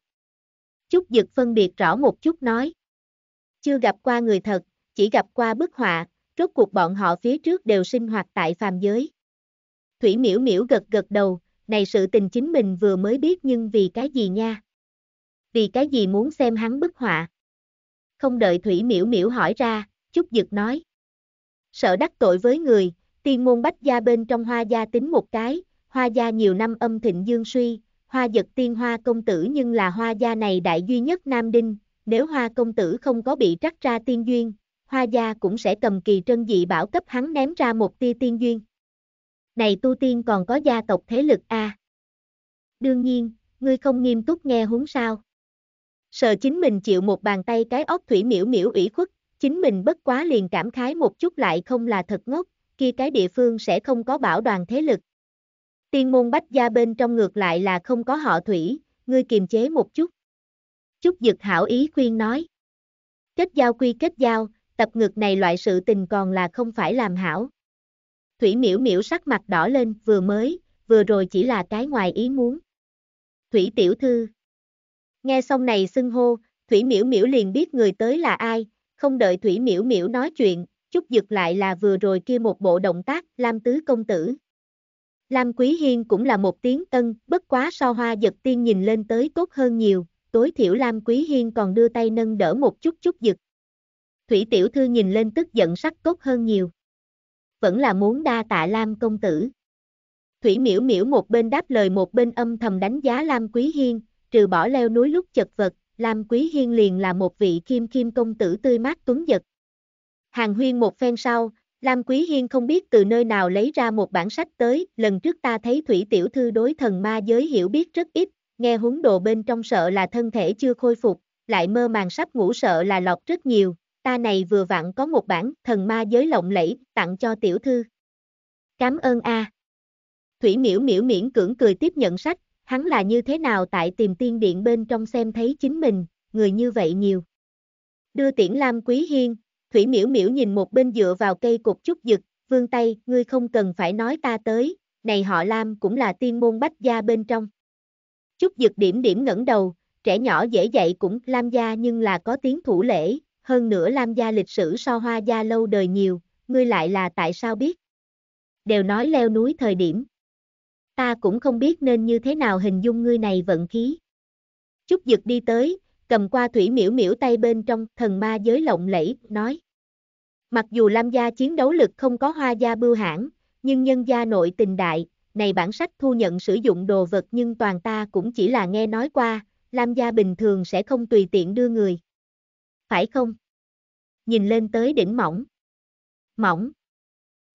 Chút dực phân biệt rõ một chút nói. Chưa gặp qua người thật, chỉ gặp qua bức họa, rốt cuộc bọn họ phía trước đều sinh hoạt tại phàm giới. Thủy miễu miễu gật gật đầu, này sự tình chính mình vừa mới biết nhưng vì cái gì nha? Vì cái gì muốn xem hắn bức họa? Không đợi Thủy miễu miễu hỏi ra, Chúc Dực nói. Sợ đắc tội với người, tiên môn bách gia bên trong hoa gia tính một cái, hoa gia nhiều năm âm thịnh dương suy, hoa giật tiên hoa công tử nhưng là hoa gia này đại duy nhất nam đinh, nếu hoa công tử không có bị trắc ra tiên duyên, hoa gia cũng sẽ cầm kỳ trân dị bảo cấp hắn ném ra một tia tiên duyên. Này tu tiên còn có gia tộc thế lực a à? Đương nhiên, ngươi không nghiêm túc nghe huống sao. Sợ chính mình chịu một bàn tay cái óc thủy miễu miễu ủy khuất, chính mình bất quá liền cảm khái một chút lại không là thật ngốc, kia cái địa phương sẽ không có bảo đoàn thế lực. Tiên môn bách gia bên trong ngược lại là không có họ thủy, ngươi kiềm chế một chút. Chúc dực hảo ý khuyên nói. Kết giao quy kết giao, tập ngược này loại sự tình còn là không phải làm hảo. Thủy miễu miễu sắc mặt đỏ lên, vừa mới, vừa rồi chỉ là cái ngoài ý muốn. Thủy tiểu thư. Nghe xong này xưng hô, Thủy miễu miễu liền biết người tới là ai, không đợi Thủy miễu miễu nói chuyện, chút giật lại là vừa rồi kia một bộ động tác, Lam Tứ Công Tử. Lam Quý Hiên cũng là một tiếng tân bất quá so hoa giật tiên nhìn lên tới tốt hơn nhiều, tối thiểu Lam Quý Hiên còn đưa tay nâng đỡ một chút chút giật, Thủy tiểu thư nhìn lên tức giận sắc tốt hơn nhiều. Vẫn là muốn đa tạ Lam công tử. Thủy miễu miễu một bên đáp lời một bên âm thầm đánh giá Lam Quý Hiên, trừ bỏ leo núi lúc chật vật, Lam Quý Hiên liền là một vị kim kim công tử tươi mát tuấn giật. Hàng huyên một phen sau, Lam Quý Hiên không biết từ nơi nào lấy ra một bản sách tới, lần trước ta thấy Thủy Tiểu Thư đối thần ma giới hiểu biết rất ít, nghe huấn đồ bên trong sợ là thân thể chưa khôi phục, lại mơ màng sắp ngủ sợ là lọt rất nhiều, ta này vừa vặn có một bản thần ma giới lộng lẫy tặng cho tiểu thư. Cám ơn a. À. Thủy miễu miễu miễn cưỡng cười tiếp nhận sách, hắn là như thế nào tại tìm tiên điện bên trong xem thấy chính mình, người như vậy nhiều. Đưa tiễn Lam Quý Hiên, Thủy miễu miễu nhìn một bên dựa vào cây cục chút giật, vương tay, ngươi không cần phải nói ta tới, này họ Lam cũng là tiên môn bách gia bên trong. Chút giật điểm điểm ngẩng đầu, trẻ nhỏ dễ dạy cũng Lam gia nhưng là có tiếng thủ lễ, hơn nữa Lam gia lịch sử so Hoa gia lâu đời nhiều, ngươi lại là tại sao biết? Đều nói leo núi thời điểm. Ta cũng không biết nên như thế nào hình dung ngươi này vận khí. Chúc giật đi tới, cầm qua thủy miễu miễu tay bên trong thần ma giới lộng lẫy, nói. Mặc dù Lam gia chiến đấu lực không có hoa gia bưu hãng, nhưng nhân gia nội tình đại, này bản sách thu nhận sử dụng đồ vật nhưng toàn ta cũng chỉ là nghe nói qua, Lam gia bình thường sẽ không tùy tiện đưa người phải không? Nhìn lên tới đỉnh mỏng. Mỏng.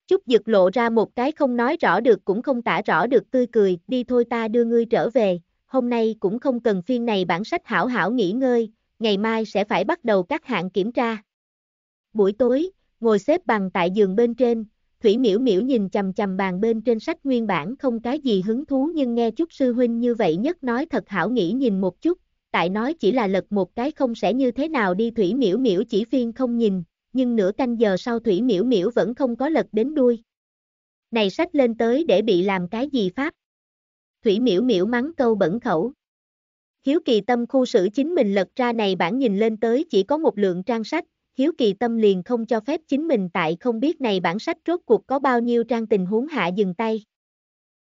Chúc Dực lộ ra một cái không nói rõ được cũng không tả rõ được tươi cười, đi thôi ta đưa ngươi trở về, hôm nay cũng không cần phiên này bản sách hảo hảo nghỉ ngơi, ngày mai sẽ phải bắt đầu các hạng kiểm tra. Buổi tối, ngồi xếp bằng tại giường bên trên, Thủy Miễu Miễu nhìn chằm chằm bàn bên trên sách nguyên bản không cái gì hứng thú nhưng nghe Trúc Sư Huynh như vậy nhất nói thật hảo nghĩ nhìn một chút, tại nói chỉ là lật một cái không sẽ như thế nào đi Thủy Miễu Miễu chỉ phiên không nhìn, nhưng nửa canh giờ sau Thủy Miễu Miễu vẫn không có lật đến đuôi. Này sách lên tới để bị làm cái gì pháp? Thủy Miễu Miễu mắng câu bẩn khẩu. Hiếu kỳ tâm khu sử chính mình lật ra này bản nhìn lên tới chỉ có một lượng trang sách, hiếu kỳ tâm liền không cho phép chính mình tại không biết này bản sách rốt cuộc có bao nhiêu trang tình huống hạ dừng tay.